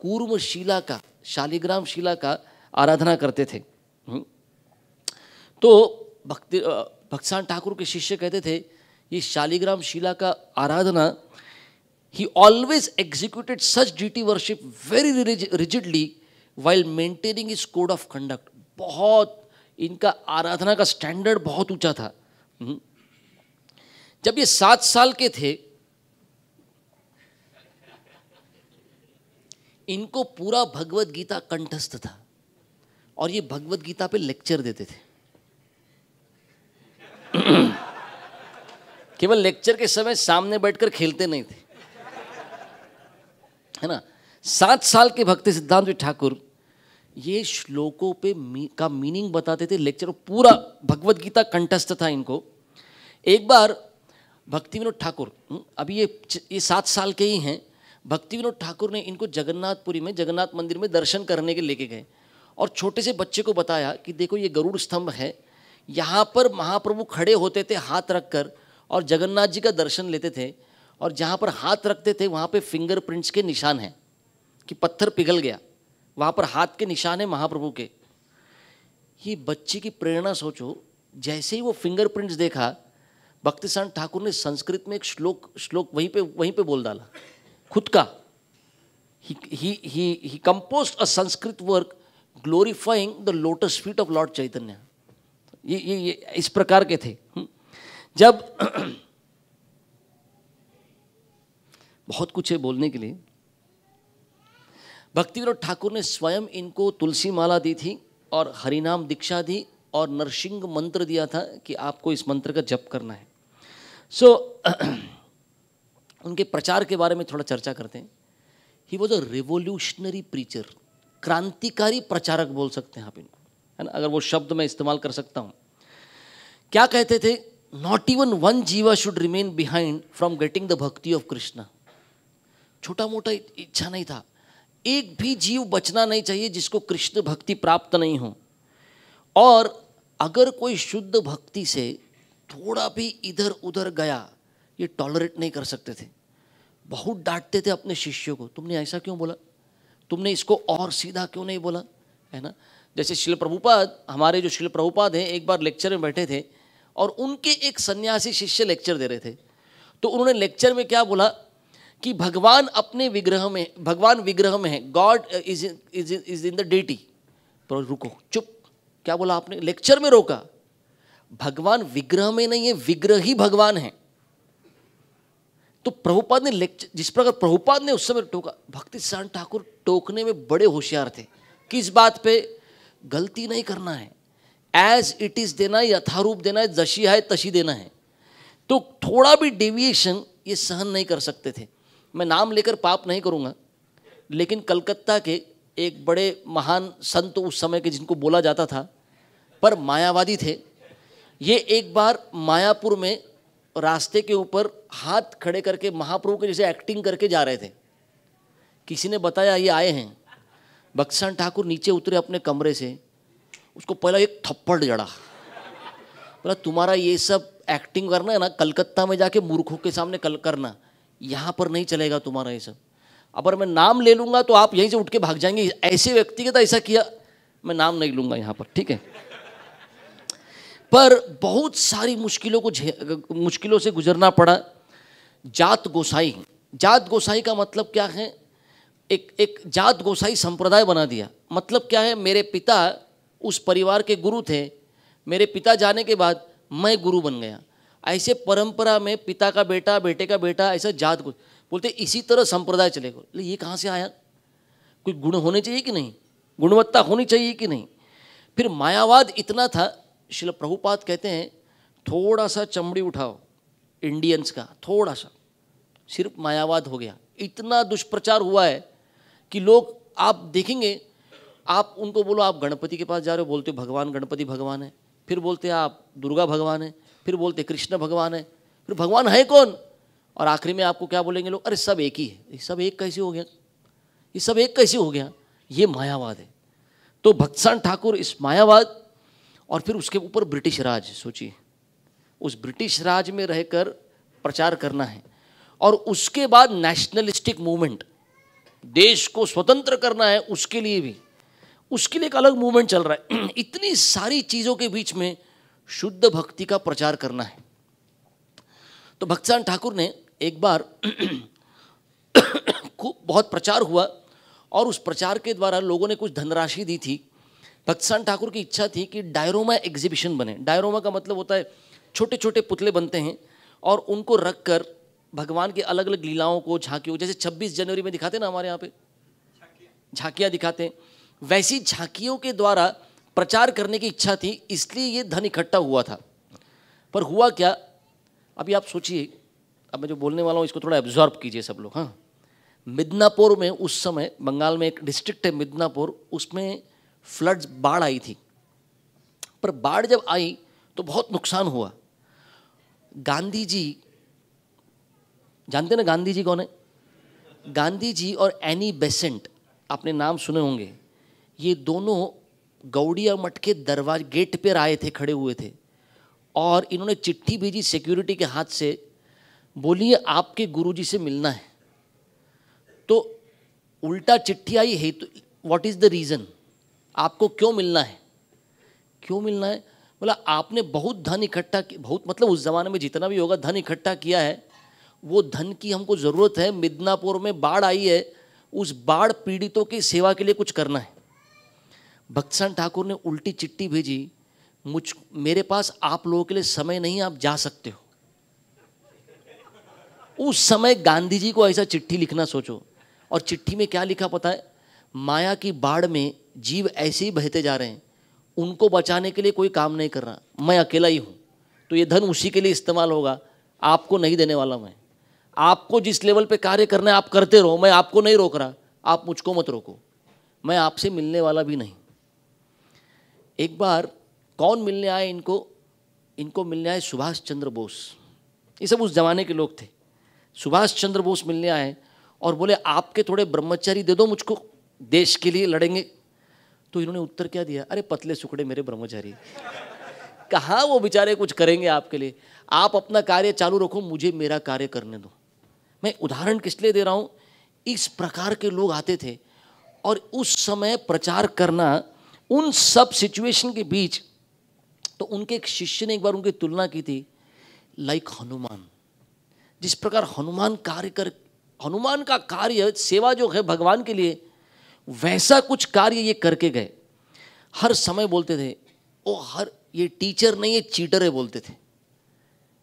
कूर्म शिला का शालिग्राम शिला का आराधना करते थे हम्म। तो भक्ति भक्सान ठाकुर के शिष्य कहते थे ये शालिग्राम शिला का आराधना He always executed such deity worship very rigidly while maintaining his code of conduct. बहुत इनका आराधना का स्टैंडर्ड बहुत ऊंचा था हम्म। जब ये सात साल के थे इनको पूरा भगवत गीता कंठस्थ था और ये भगवत गीता पे लेक्चर देते थे केवल लेक्चर के समय सामने बैठकर खेलते नहीं थे है ना सात साल के भक्ति सिद्धांत ठाकुर ये श्लोकों पे मी, का मीनिंग बताते थे लेक्चर पूरा भगवत गीता कंटस्थ था इनको एक बार भक्ति विनोद ठाकुर हम्म, अभी ये ये सात साल के ही हैं भक्ति विनोद ठाकुर ने इनको जगन्नाथपुरी में जगन्नाथ मंदिर में दर्शन करने के लेके गए और छोटे से बच्चे को बताया कि देखो ये गरुड़ स्तंभ है यहाँ पर महाप्रभु खड़े होते थे हाथ रख कर और जगन्नाथ जी का दर्शन लेते थे और जहाँ पर हाथ रखते थे वहाँ पे फिंगरप्रिंट्स के निशान हैं कि पत्थर पिघल गया वहाँ पर हाथ के निशान हैं महाप्रभु के ये बच्चे की प्रेरणा सोचो जैसे ही वो फिंगरप्रिंट्स देखा भक्ति ठाकुर ने संस्कृत में एक श्लोक श्लोक वहीं पे वहीं पे बोल डाला खुद का ही compose a Sanskrit work glorifying the lotus feet of Lord Chaitanya ये ये इस प्रकार के थे हम्म। जब बहुत कुछ है बोलने के लिए भक्ति विनोद ठाकुर ने स्वयं इनको तुलसी माला दी थी और हरिनाम दीक्षा दी और नरसिंह मंत्र दिया था कि आपको इस मंत्र का जप करना है सो so, उनके प्रचार के बारे में थोड़ा चर्चा करते हैं he was a revolutionary preacher क्रांतिकारी प्रचारक बोल सकते हैं आप इनको है ना अगर वो शब्द मैं इस्तेमाल कर सकता हूँ क्या कहते थे not even one jiva should remain behind from getting the bhakti of Krishna छोटा मोटा इच्छा नहीं था एक भी जीव बचना नहीं चाहिए जिसको कृष्ण भक्ति प्राप्त नहीं हो और अगर कोई शुद्ध भक्ति से थोड़ा भी इधर उधर गया ये टॉलरेट नहीं कर सकते थे बहुत डांटते थे अपने शिष्यों को तुमने ऐसा क्यों बोला तुमने इसको और सीधा क्यों नहीं बोला है ना जैसे शिल प्रभुपाद हमारे जो शिल प्रभुपाद हैं एक बार लेक्चर में बैठे थे और उनके एक सन्यासी शिष्य लेक्चर दे रहे थे तो उन्होंने लेक्चर में क्या बोला कि भगवान अपने विग्रह में भगवान विग्रह में है God is is is in the deity पर रुको चुप क्या बोला आपने लेक्चर में रोका भगवान विग्रह में नहीं है विग्रह ही भगवान है तो प्रभुपाद ने लेक्चर जिस प्रकार प्रभुपाद ने उस समय टोका भक्ति सारण ठाकुर टोकने में बड़े होशियार थे किस बात पे गलती नहीं करना है एज इट इज देना है यथारूप देना है जशी है तशी देना है तो थोड़ा भी डेविएशन ये सहन नहीं कर सकते थे मैं नाम लेकर पाप नहीं करूँगा लेकिन कलकत्ता के एक बड़े महान संत उस समय के जिनको बोला जाता था पर मायावादी थे ये एक बार मायापुर में रास्ते के ऊपर हाथ खड़े करके महाप्रभु के जैसे एक्टिंग करके जा रहे थे किसी ने बताया ये आए हैं बक्सन ठाकुर नीचे उतरे अपने कमरे से उसको पहला एक थप्पड़ जड़ा बोला तुम्हारा ये सब एक्टिंग करना है ना कलकत्ता में जाके मूर्खों के सामने कल करना यहाँ पर नहीं चलेगा तुम्हारा ये सब अगर मैं नाम ले लूँगा तो आप यहीं से उठ के भाग जाएंगे ऐसे व्यक्ति के तो ऐसा किया मैं नाम नहीं लूँगा यहाँ पर ठीक है पर बहुत सारी मुश्किलों को मुश्किलों से गुजरना पड़ा जात गोसाई जात गोसाई का मतलब क्या है एक एक जात गोसाई संप्रदाय बना दिया मतलब क्या है मेरे पिता उस परिवार के गुरु थे मेरे पिता जाने के बाद मैं गुरु बन गया ऐसे परंपरा में पिता का बेटा बेटे का बेटा ऐसा जात कुछ बोलते इसी तरह संप्रदाय चलेगा गए ये कहाँ से आया कोई गुण होने चाहिए कि नहीं गुणवत्ता होनी चाहिए कि नहीं फिर मायावाद इतना था शिल प्रभुपात कहते हैं थोड़ा सा चमड़ी उठाओ इंडियंस का थोड़ा सा सिर्फ मायावाद हो गया इतना दुष्प्रचार हुआ है कि लोग आप देखेंगे आप उनको बोलो आप गणपति के पास जा रहे हो बोलते हो भगवान गणपति भगवान है फिर बोलते हैं आप दुर्गा भगवान है फिर बोलते कृष्ण भगवान है फिर भगवान है कौन और आखिरी में आपको क्या बोलेंगे लोग अरे सब एक ही है ये सब एक कैसे हो गया ये सब एक कैसे हो गया ये मायावाद है तो भक्सान ठाकुर इस मायावाद और फिर उसके ऊपर ब्रिटिश राज सोचिए उस ब्रिटिश राज में रहकर प्रचार करना है और उसके बाद नेशनलिस्टिक मूवमेंट देश को स्वतंत्र करना है उसके लिए भी उसके लिए एक अलग मूवमेंट चल रहा है इतनी सारी चीज़ों के बीच में शुद्ध भक्ति का प्रचार करना है तो भक्सान ठाकुर ने एक बार खूब बहुत प्रचार हुआ और उस प्रचार के द्वारा लोगों ने कुछ धनराशि दी थी भक्तान ठाकुर की इच्छा थी कि डायरोमा एग्जीबिशन बने डायरोमा का मतलब होता है छोटे छोटे पुतले बनते हैं और उनको रख कर भगवान के अलग अलग लीलाओं को झांकियों जैसे 26 जनवरी में दिखाते ना हमारे यहाँ पे झांकियाँ दिखाते हैं वैसी झांकियों के द्वारा प्रचार करने की इच्छा थी इसलिए ये धन इकट्ठा हुआ था पर हुआ क्या अभी आप सोचिए अब मैं जो बोलने वाला हूँ इसको थोड़ा एब्जॉर्ब कीजिए सब लोग हाँ मिदनापुर में उस समय बंगाल में एक डिस्ट्रिक्ट है मिदनापुर उसमें फ्लड्स बाढ़ आई थी पर बाढ़ जब आई तो बहुत नुकसान हुआ गांधी जी जानते ना गांधी जी कौन है गांधी जी और एनी बेसेंट आपने नाम सुने होंगे ये दोनों गौड़िया मठ के दरवाज गेट पर आए थे खड़े हुए थे और इन्होंने चिट्ठी भेजी सिक्योरिटी के हाथ से बोलिए आपके गुरुजी से मिलना है तो उल्टा चिट्ठी आई है तो वॉट इज़ द रीज़न आपको क्यों मिलना है क्यों मिलना है बोला आपने बहुत धन इकट्ठा बहुत मतलब उस ज़माने में जितना भी होगा धन इकट्ठा किया है वो धन की हमको ज़रूरत है मिदनापुर में बाढ़ आई है उस बाढ़ पीड़ितों की सेवा के लिए कुछ करना है भक्तसन ठाकुर ने उल्टी चिट्ठी भेजी मुझ मेरे पास आप लोगों के लिए समय नहीं आप जा सकते हो उस समय गांधी जी को ऐसा चिट्ठी लिखना सोचो और चिट्ठी में क्या लिखा पता है माया की बाढ़ में जीव ऐसे ही बहते जा रहे हैं उनको बचाने के लिए कोई काम नहीं कर रहा मैं अकेला ही हूँ तो ये धन उसी के लिए इस्तेमाल होगा आपको नहीं देने वाला मैं आपको जिस लेवल पे कार्य करना है आप करते रहो मैं आपको नहीं रोक रहा आप मुझको मत रोको मैं आपसे मिलने वाला भी नहीं एक बार कौन मिलने आए इनको इनको मिलने आए सुभाष चंद्र बोस ये सब उस ज़माने के लोग थे सुभाष चंद्र बोस मिलने आए और बोले आपके थोड़े ब्रह्मचारी दे दो मुझको देश के लिए लड़ेंगे तो इन्होंने उत्तर क्या दिया अरे पतले सुखड़े मेरे ब्रह्मचारी कहाँ वो बेचारे कुछ करेंगे आपके लिए आप अपना कार्य चालू रखो मुझे मेरा कार्य करने दो मैं उदाहरण किस लिए दे रहा हूँ इस प्रकार के लोग आते थे और उस समय प्रचार करना उन सब सिचुएशन के बीच तो उनके एक शिष्य ने एक बार उनकी तुलना की थी लाइक हनुमान जिस प्रकार हनुमान कार्य कर हनुमान का कार्य सेवा जो है भगवान के लिए वैसा कुछ कार्य ये करके गए हर समय बोलते थे ओ हर ये टीचर नहीं ये चीटर है बोलते थे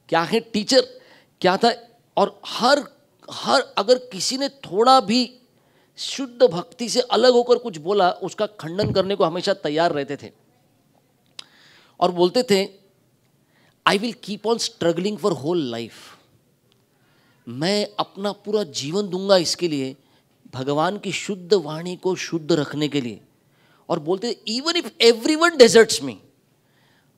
क्या है टीचर क्या था और हर हर अगर किसी ने थोड़ा भी शुद्ध भक्ति से अलग होकर कुछ बोला उसका खंडन करने को हमेशा तैयार रहते थे और बोलते थे I will keep on struggling for whole life मैं अपना पूरा जीवन दूंगा इसके लिए भगवान की शुद्ध वाणी को शुद्ध रखने के लिए और बोलते थे even if every one deserts में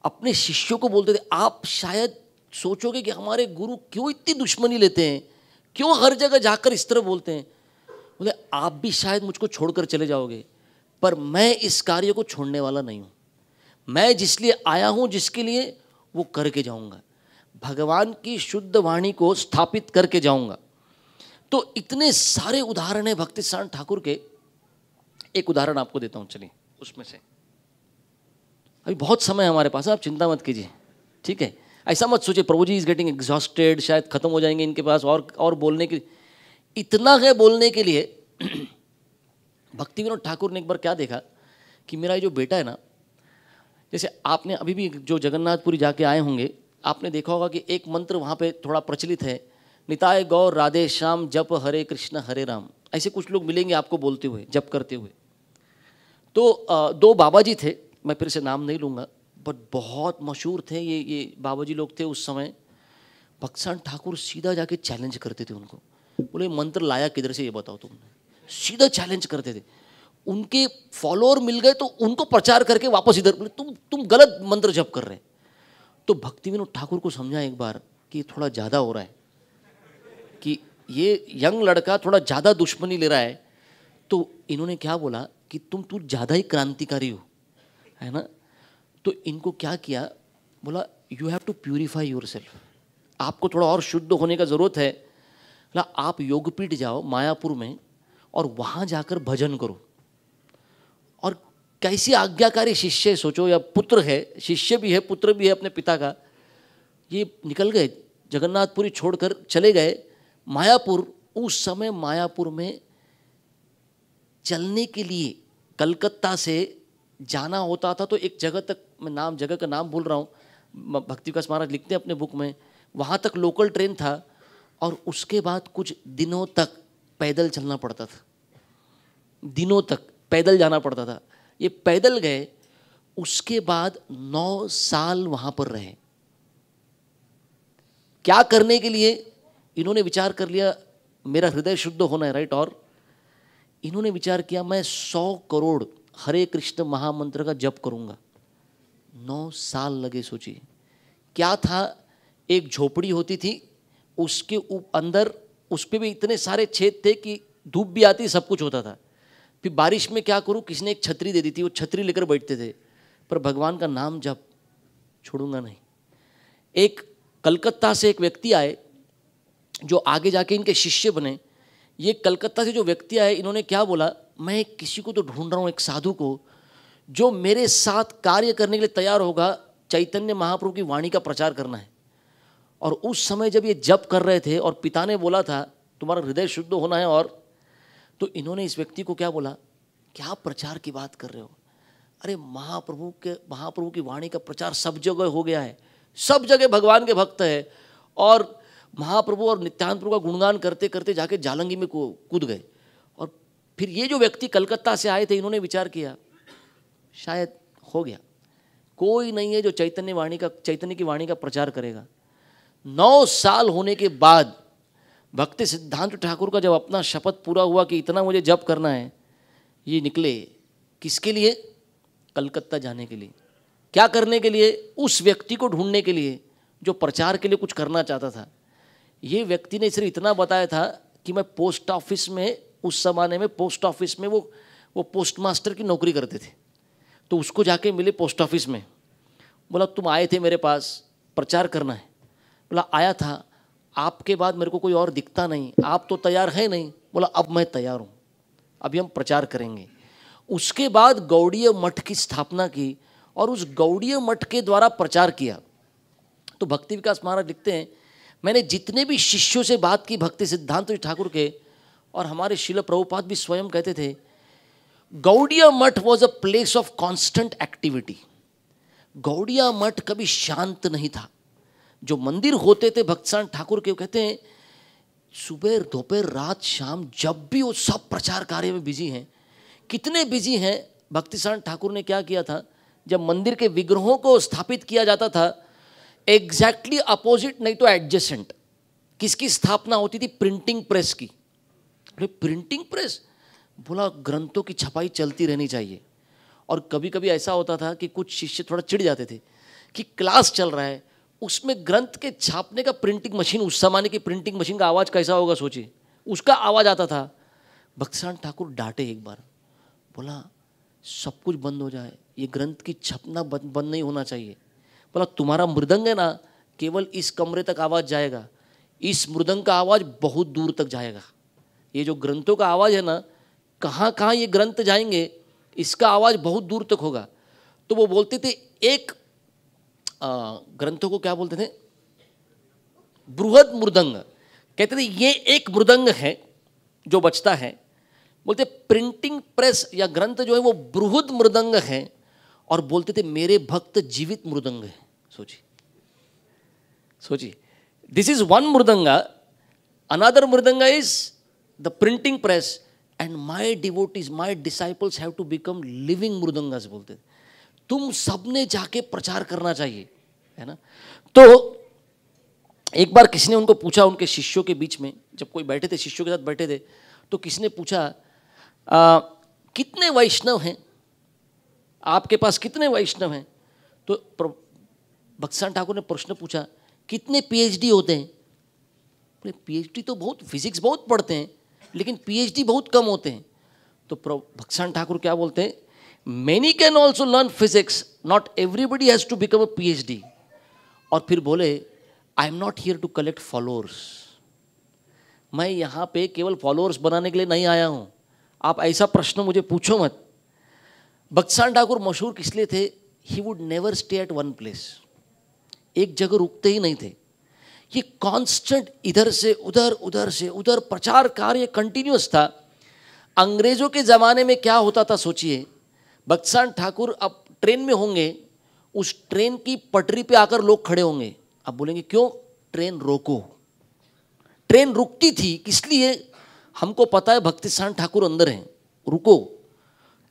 अपने शिष्यों को बोलते थे आप शायद सोचोगे कि हमारे गुरु क्यों इतनी दुश्मनी लेते हैं क्यों हर जगह जाकर इस तरह बोलते हैं बोले आप भी शायद मुझको छोड़कर चले जाओगे पर मैं इस कार्य को छोड़ने वाला नहीं हूँ मैं जिसलिए आया हूँ जिसके लिए वो करके जाऊँगा भगवान की शुद्ध वाणी को स्थापित करके जाऊँगा तो इतने सारे उदाहरण हैं भक्ति सारण ठाकुर के एक उदाहरण आपको देता हूँ चलिए उसमें से अभी बहुत समय हमारे पास है आप चिंता मत कीजिए ठीक है ऐसा मत सोचिए प्रभु जी इज़ गेटिंग एग्जॉस्टेड शायद ख़त्म हो जाएंगे इनके पास और और बोलने की इतना है बोलने के लिए भक्ति विनोद ठाकुर ने एक बार क्या देखा कि मेरा ये जो बेटा है ना जैसे आपने अभी भी जो जगन्नाथपुरी जाके आए होंगे आपने देखा होगा कि एक मंत्र वहाँ पे थोड़ा प्रचलित है निताय गौर राधे श्याम जप हरे कृष्ण हरे राम ऐसे कुछ लोग मिलेंगे आपको बोलते हुए जप करते हुए तो दो बाबा जी थे मैं फिर से नाम नहीं लूँगा बट बहुत मशहूर थे ये ये बाबा जी लोग थे उस समय भक्सान ठाकुर सीधा जाके चैलेंज करते थे उनको बोले मंत्र लाया किधर से ये बताओ तुमने सीधा चैलेंज करते थे उनके फॉलोअर मिल गए तो उनको प्रचार करके वापस इधर बोले तुम तुम गलत मंत्र जप कर रहे तो भक्ति विनोद ठाकुर को समझा एक बार कि थोड़ा ज़्यादा हो रहा है कि ये यंग लड़का थोड़ा ज़्यादा दुश्मनी ले रहा है तो इन्होंने क्या बोला कि तुम तू ज़्यादा ही क्रांतिकारी हो है ना तो इनको क्या किया बोला you have to purify yourself आपको थोड़ा और शुद्ध होने का ज़रूरत है बोला आप योगपीठ जाओ मायापुर में और वहाँ जाकर भजन करो और कैसी आज्ञाकारी शिष्य सोचो या पुत्र है शिष्य भी है पुत्र भी है अपने पिता का ये निकल गए जगन्नाथपुरी छोड़कर चले गए मायापुर उस समय मायापुर में चलने के लिए कलकत्ता से जाना होता था तो एक जगह तक मैं नाम जगह का नाम भूल रहा हूँ भक्ति का स्मारक लिखते हैं अपने बुक में वहाँ तक लोकल ट्रेन था और उसके बाद कुछ दिनों तक पैदल चलना पड़ता था दिनों तक पैदल जाना पड़ता था ये पैदल गए उसके बाद नौ साल वहां पर रहे क्या करने के लिए इन्होंने विचार कर लिया मेरा हृदय शुद्ध होना है राइट और इन्होंने विचार किया मैं सौ करोड़ हरे कृष्ण महामंत्र का जप करूंगा नौ साल लगे सोचिए क्या था एक झोपड़ी होती थी उसके अंदर उस पर भी इतने सारे छेद थे कि धूप भी आती सब कुछ होता था फिर बारिश में क्या करूँ किसी ने एक छतरी दे दी थी वो छतरी लेकर बैठते थे पर भगवान का नाम जब छोड़ूंगा नहीं एक कलकत्ता से एक व्यक्ति आए जो आगे जाके इनके शिष्य बने ये कलकत्ता से जो व्यक्ति आए इन्होंने क्या बोला मैं किसी को तो ढूंढ रहा हूँ एक साधु को जो मेरे साथ कार्य करने के लिए तैयार होगा चैतन्य महाप्रभु की वाणी का प्रचार करना है और उस समय जब ये जप कर रहे थे और पिता ने बोला था तुम्हारा हृदय शुद्ध होना है और तो इन्होंने इस व्यक्ति को क्या बोला क्या प्रचार की बात कर रहे हो अरे महाप्रभु के महाप्रभु की वाणी का प्रचार सब जगह हो गया है सब जगह भगवान के भक्त है और महाप्रभु और नित्यानंद प्रभु का गुणगान करते करते जाके जालंगी में कूद गए और फिर ये जो व्यक्ति कलकत्ता से आए थे इन्होंने विचार किया शायद हो गया कोई नहीं है जो चैतन्य वाणी का चैतन्य की वाणी का प्रचार करेगा नौ साल होने के बाद भक्ति सिद्धांत ठाकुर का जब अपना शपथ पूरा हुआ कि इतना मुझे जप करना है ये निकले किसके लिए कलकत्ता जाने के लिए क्या करने के लिए उस व्यक्ति को ढूंढने के लिए जो प्रचार के लिए कुछ करना चाहता था ये व्यक्ति ने सिर्फ इतना बताया था कि मैं पोस्ट ऑफिस में उस जमाने में पोस्ट ऑफिस में वो वो पोस्ट मास्टर की नौकरी करते थे तो उसको जाके मिले पोस्ट ऑफिस में बोला तुम आए थे मेरे पास प्रचार करना है बोला आया था आपके बाद मेरे को कोई और दिखता नहीं आप तो तैयार है नहीं बोला अब मैं तैयार हूँ अभी हम प्रचार करेंगे उसके बाद गौड़ीय मठ की स्थापना की और उस गौड़ीय मठ के द्वारा प्रचार किया तो भक्ति विकास महाराज लिखते हैं मैंने जितने भी शिष्यों से बात की भक्ति सिद्धांत ठाकुर के और हमारे शिल प्रभुपाद भी स्वयं कहते थे Gaudiya Math was a place of constant activity Gaudiya Math कभी शांत नहीं था जो मंदिर होते थे भक्तसान ठाकुर के कहते हैं सुबह दोपहर रात शाम जब भी वो सब प्रचार कार्य में बिजी हैं कितने बिजी हैं भक्तिसारण ठाकुर ने क्या किया था जब मंदिर के विग्रहों को स्थापित किया जाता था एग्जैक्टली अपोजिट नहीं तो एडजेसेंट किसकी स्थापना होती थी प्रिंटिंग प्रेस की अरे प्रिंटिंग प्रेस बोला ग्रंथों की छपाई चलती रहनी चाहिए और कभी कभी ऐसा होता था कि कुछ शिष्य थोड़ा चिढ़ जाते थे कि क्लास चल रहा है उसमें ग्रंथ के छापने का प्रिंटिंग मशीन उस जमाने की प्रिंटिंग मशीन का आवाज़ कैसा होगा सोचिए उसका आवाज़ आता था भक्तसान ठाकुर डांटे एक बार बोला सब कुछ बंद हो जाए ये ग्रंथ की छपना बंद बंद नहीं होना चाहिए बोला तुम्हारा मृदंग है ना केवल इस कमरे तक आवाज़ जाएगा इस मृदंग का आवाज़ बहुत दूर तक जाएगा ये जो ग्रंथों का आवाज़ है ना कहाँ कहाँ ये ग्रंथ जाएंगे इसका आवाज़ बहुत दूर तक होगा तो वो बोलते थे एक ग्रंथों को क्या बोलते थे बृहद मृदंग कहते थे ये एक मृदंग है जो बचता है बोलते प्रिंटिंग प्रेस या ग्रंथ जो है वो बृहद मृदंग है और बोलते थे मेरे भक्त जीवित मृदंग है सोचिए सोचिए this is one mridanga another mridanga is the printing press and my devotee is my disciples have to become living mridangas बोलते तुम सबने जाके प्रचार करना चाहिए है ना तो एक बार किसी ने उनको पूछा उनके शिष्यों के बीच में जब कोई बैठे थे शिष्यों के साथ बैठे थे तो किसी ने पूछा आ, कितने वैष्णव हैं आपके पास कितने वैष्णव हैं तो भक्सान ठाकुर ने प्रश्न पूछा कितने पीएचडी होते हैं पीएचडी तो बहुत फिजिक्स बहुत पढ़ते हैं लेकिन पीएचडी बहुत कम होते हैं तो भक्सान ठाकुर क्या बोलते हैं many can also learn physics not everybody has to become a PhD और फिर बोले I am not here to collect followers मैं यहाँ पे केवल फॉलोअर्स बनाने के लिए नहीं आया हूँ आप ऐसा प्रश्न मुझे पूछो मत बक्सान ठाकुर मशहूर किस लिए थे he would never stay at one place एक जगह रुकते ही नहीं थे ये कांस्टेंट इधर से उधर उधर से उधर प्रचार कार्य कंटिन्यूस था अंग्रेजों के ज़माने में क्या होता था सोचिए बक्सान ठाकुर अब ट्रेन में होंगे उस ट्रेन की पटरी पे आकर लोग खड़े होंगे आप बोलेंगे क्यों ट्रेन रोको ट्रेन रुकती थी किस लिए हमको पता है भक्तिसान ठाकुर अंदर हैं रुको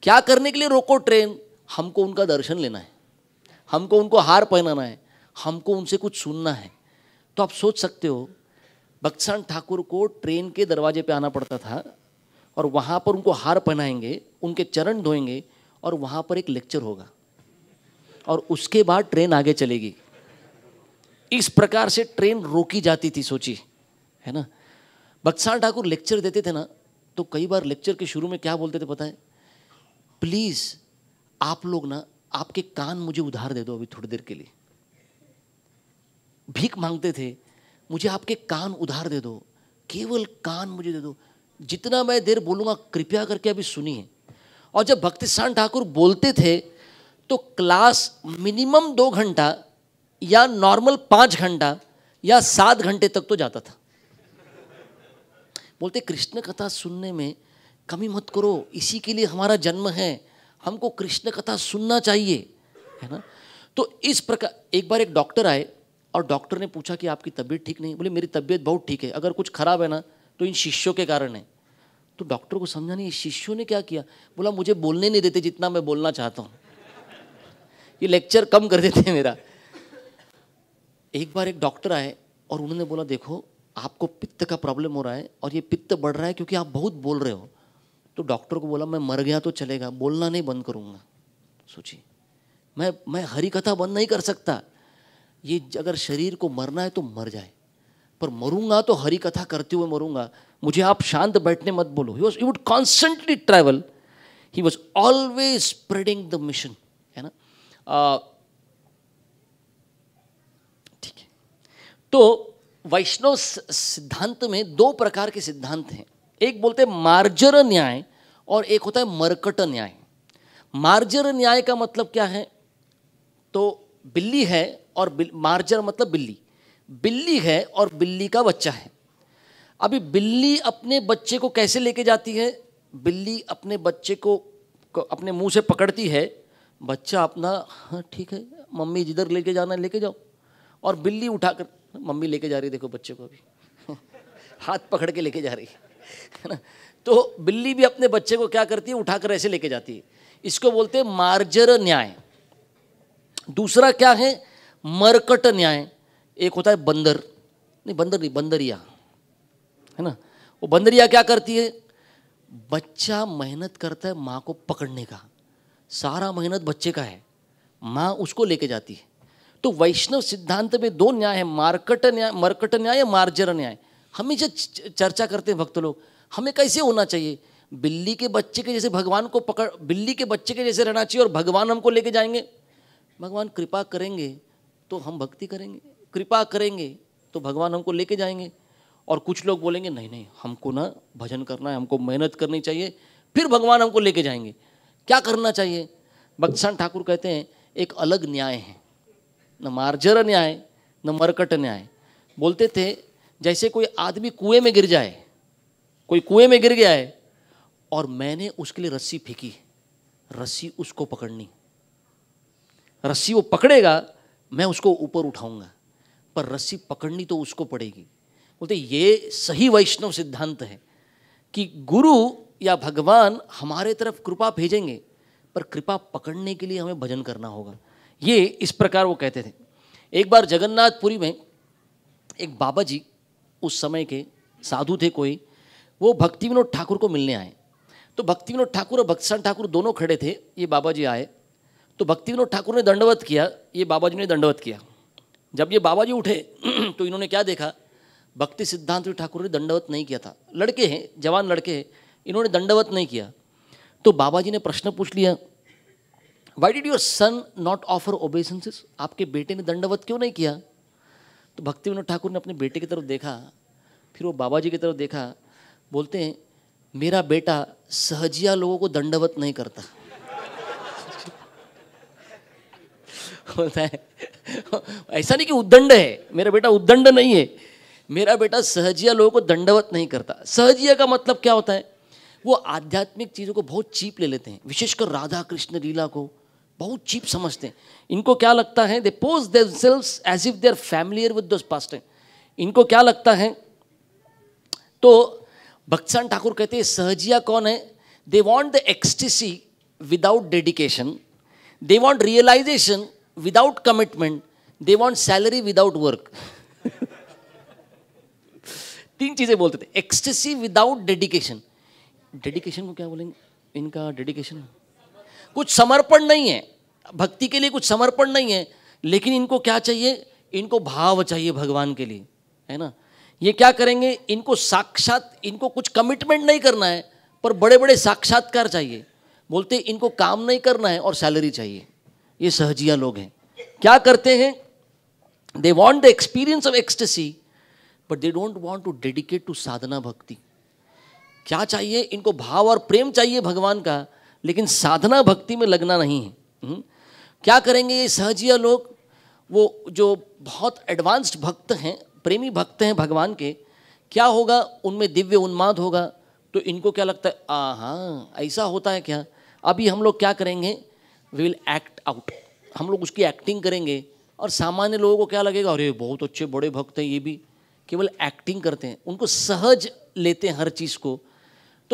क्या करने के लिए रोको ट्रेन हमको उनका दर्शन लेना है हमको उनको हार पहनाना है हमको उनसे कुछ सुनना है तो आप सोच सकते हो भक्तसान ठाकुर को ट्रेन के दरवाजे पे आना पड़ता था और वहाँ पर उनको हार पहनाएंगे उनके चरण धोएंगे और वहाँ पर एक लेक्चर होगा और उसके बाद ट्रेन आगे चलेगी इस प्रकार से ट्रेन रोकी जाती थी सोची है ना बक्सार ठाकुर लेक्चर देते थे ना तो कई बार लेक्चर के शुरू में क्या बोलते थे पता है प्लीज़ आप लोग ना आपके कान मुझे उधार दे दो अभी थोड़ी देर के लिए भीख मांगते थे मुझे आपके कान उधार दे दो केवल कान मुझे दे दो जितना मैं देर बोलूंगा कृपया करके अभी सुनिए और जब भक्ति ठाकुर बोलते थे तो क्लास मिनिमम दो घंटा या नॉर्मल पाँच घंटा या सात घंटे तक तो जाता था बोलते कृष्ण कथा सुनने में कमी मत करो इसी के लिए हमारा जन्म है हमको कृष्ण कथा सुनना चाहिए है ना तो इस प्रकार एक बार एक डॉक्टर आए और डॉक्टर ने पूछा कि आपकी तबीयत ठीक नहीं बोले मेरी तबीयत बहुत ठीक है अगर कुछ खराब है ना तो इन शिष्यों के कारण है तो डॉक्टर को समझा नहीं शिष्यों ने क्या किया बोला मुझे बोलने नहीं देते जितना मैं बोलना चाहता हूँ ये लेक्चर कम कर देते हैं मेरा एक बार एक डॉक्टर आए और उन्होंने बोला देखो आपको पित्त का प्रॉब्लम हो रहा है और ये पित्त बढ़ रहा है क्योंकि आप बहुत बोल रहे हो तो डॉक्टर को बोला मैं मर गया तो चलेगा बोलना नहीं बंद करूँगा सोचिए मैं मैं हरी कथा बंद नहीं कर सकता ये अगर शरीर को मरना है तो मर जाए पर मरूंगा तो हरी कथा करते हुए मरूंगा मुझे आप शांत बैठने मत बोलो he was you would constantly travel he was always spreading the mission ठीक है तो वैष्णव सिद्धांत में दो प्रकार के सिद्धांत हैं एक बोलते हैं मार्जर न्याय और एक होता है मरकट न्याय मार्जर न्याय का मतलब क्या है तो बिल्ली है और बिल, मार्जर मतलब बिल्ली बिल्ली है और बिल्ली का बच्चा है अभी बिल्ली अपने बच्चे को कैसे लेके जाती है बिल्ली अपने बच्चे को, को अपने मुंह से पकड़ती है बच्चा अपना हाँ ठीक है मम्मी जिधर लेके जाना लेके जाओ और बिल्ली उठा कर मम्मी लेके जा रही देखो बच्चे को अभी हाथ पकड़ के लेके जा रही है ना तो बिल्ली भी अपने बच्चे को क्या करती है उठाकर ऐसे लेके जाती है इसको बोलते हैं मार्जर न्याय दूसरा क्या है मरकट न्याय एक होता है बंदर नहीं बंदर नहीं बंदरिया है ना वो बंदरिया क्या करती है बच्चा मेहनत करता है माँ को पकड़ने का सारा मेहनत बच्चे का है माँ उसको लेके जाती है तो वैष्णव सिद्धांत में दो न्याय है मार्कट न्याय मर्कट न्याय या मार्जर न्याय हमेशा चर्चा करते हैं भक्त लोग हमें कैसे होना चाहिए बिल्ली के बच्चे के जैसे भगवान को पकड़ बिल्ली के बच्चे के जैसे रहना चाहिए और भगवान हमको लेके जाएंगे भगवान कृपा करेंगे तो हम भक्ति करेंगे कृपा करेंगे तो भगवान हमको लेके जाएंगे और कुछ लोग बोलेंगे नहीं नहीं हमको ना भजन करना है हमको मेहनत करनी चाहिए फिर भगवान हमको लेके जाएंगे क्या करना चाहिए भक्सान ठाकुर कहते हैं एक अलग न्याय है न मार्जर न्याय न मरकट न्याय बोलते थे जैसे कोई आदमी कुएं में गिर जाए कोई कुएं में गिर गया है और मैंने उसके लिए रस्सी फेंकी रस्सी उसको पकड़नी रस्सी वो पकड़ेगा मैं उसको ऊपर उठाऊंगा पर रस्सी पकड़नी तो उसको पड़ेगी बोलते ये सही वैष्णव सिद्धांत है कि गुरु या भगवान हमारे तरफ कृपा भेजेंगे पर कृपा पकड़ने के लिए हमें भजन करना होगा ये इस प्रकार वो कहते थे एक बार जगन्नाथपुरी में एक बाबा जी उस समय के साधु थे कोई वो भक्ति विनोद ठाकुर को मिलने आए तो भक्ति विनोद ठाकुर और भक्सान ठाकुर दोनों खड़े थे ये बाबा जी आए तो भक्ति विनोद ठाकुर ने दंडवत किया ये बाबा जी ने दंडवत किया जब ये बाबा जी उठे तो इन्होंने क्या देखा भक्ति सिद्धांत ठाकुर ने दंडवत नहीं किया था लड़के हैं जवान लड़के हैं इन्होंने दंडवत नहीं किया तो बाबा जी ने प्रश्न पूछ लिया why did your son not offer obeisances आपके बेटे ने दंडवत क्यों नहीं किया तो भक्ति विनोद ठाकुर ने अपने बेटे की तरफ देखा फिर वो बाबा जी की तरफ देखा बोलते हैं मेरा बेटा सहजिया लोगों को दंडवत नहीं करता है ऐसा नहीं कि उद्दंड है मेरा बेटा उद्दंड नहीं है मेरा बेटा सहजिया लोगों को दंडवत नहीं करता सहजिया का मतलब क्या होता है वो आध्यात्मिक चीज़ों को बहुत चीप ले लेते हैं विशेषकर राधा कृष्ण लीला को बहुत चीप समझते हैं इनको क्या लगता है they pose themselves as if they are familiar with this past इनको क्या लगता है तो भक्तसान ठाकुर कहते हैं सहजिया कौन है they want the ecstasy without dedication they want realisation without commitment they want salary without work तीन चीज़ें बोलते थे एक्सटेसी विदाउट डेडिकेशन डेडिकेशन को क्या बोलेंगे इनका डेडिकेशन कुछ समर्पण नहीं है भक्ति के लिए कुछ समर्पण नहीं है लेकिन इनको क्या चाहिए इनको भाव चाहिए भगवान के लिए है ना ये क्या करेंगे इनको साक्षात इनको कुछ कमिटमेंट नहीं करना है पर बड़े बड़े साक्षात्कार चाहिए बोलते इनको काम नहीं करना है और सैलरी चाहिए ये सहजिया लोग हैं क्या करते हैं they want the experience of ecstasy but they don't want to dedicate to sadhana भक्ति क्या चाहिए इनको भाव और प्रेम चाहिए भगवान का लेकिन साधना भक्ति में लगना नहीं है हम्म? क्या करेंगे ये सहजिया लोग वो जो बहुत एडवांस्ड भक्त हैं प्रेमी भक्त हैं भगवान के क्या होगा उनमें दिव्य उन्माद होगा तो इनको क्या लगता है आ हाँ ऐसा होता है क्या अभी हम लोग क्या करेंगे वी विल एक्ट आउट हम लोग उसकी एक्टिंग करेंगे और सामान्य लोगों को क्या लगेगा अरे बहुत अच्छे बड़े भक्त हैं ये भी केवल एक्टिंग करते हैं उनको सहज लेते हैं हर चीज़ को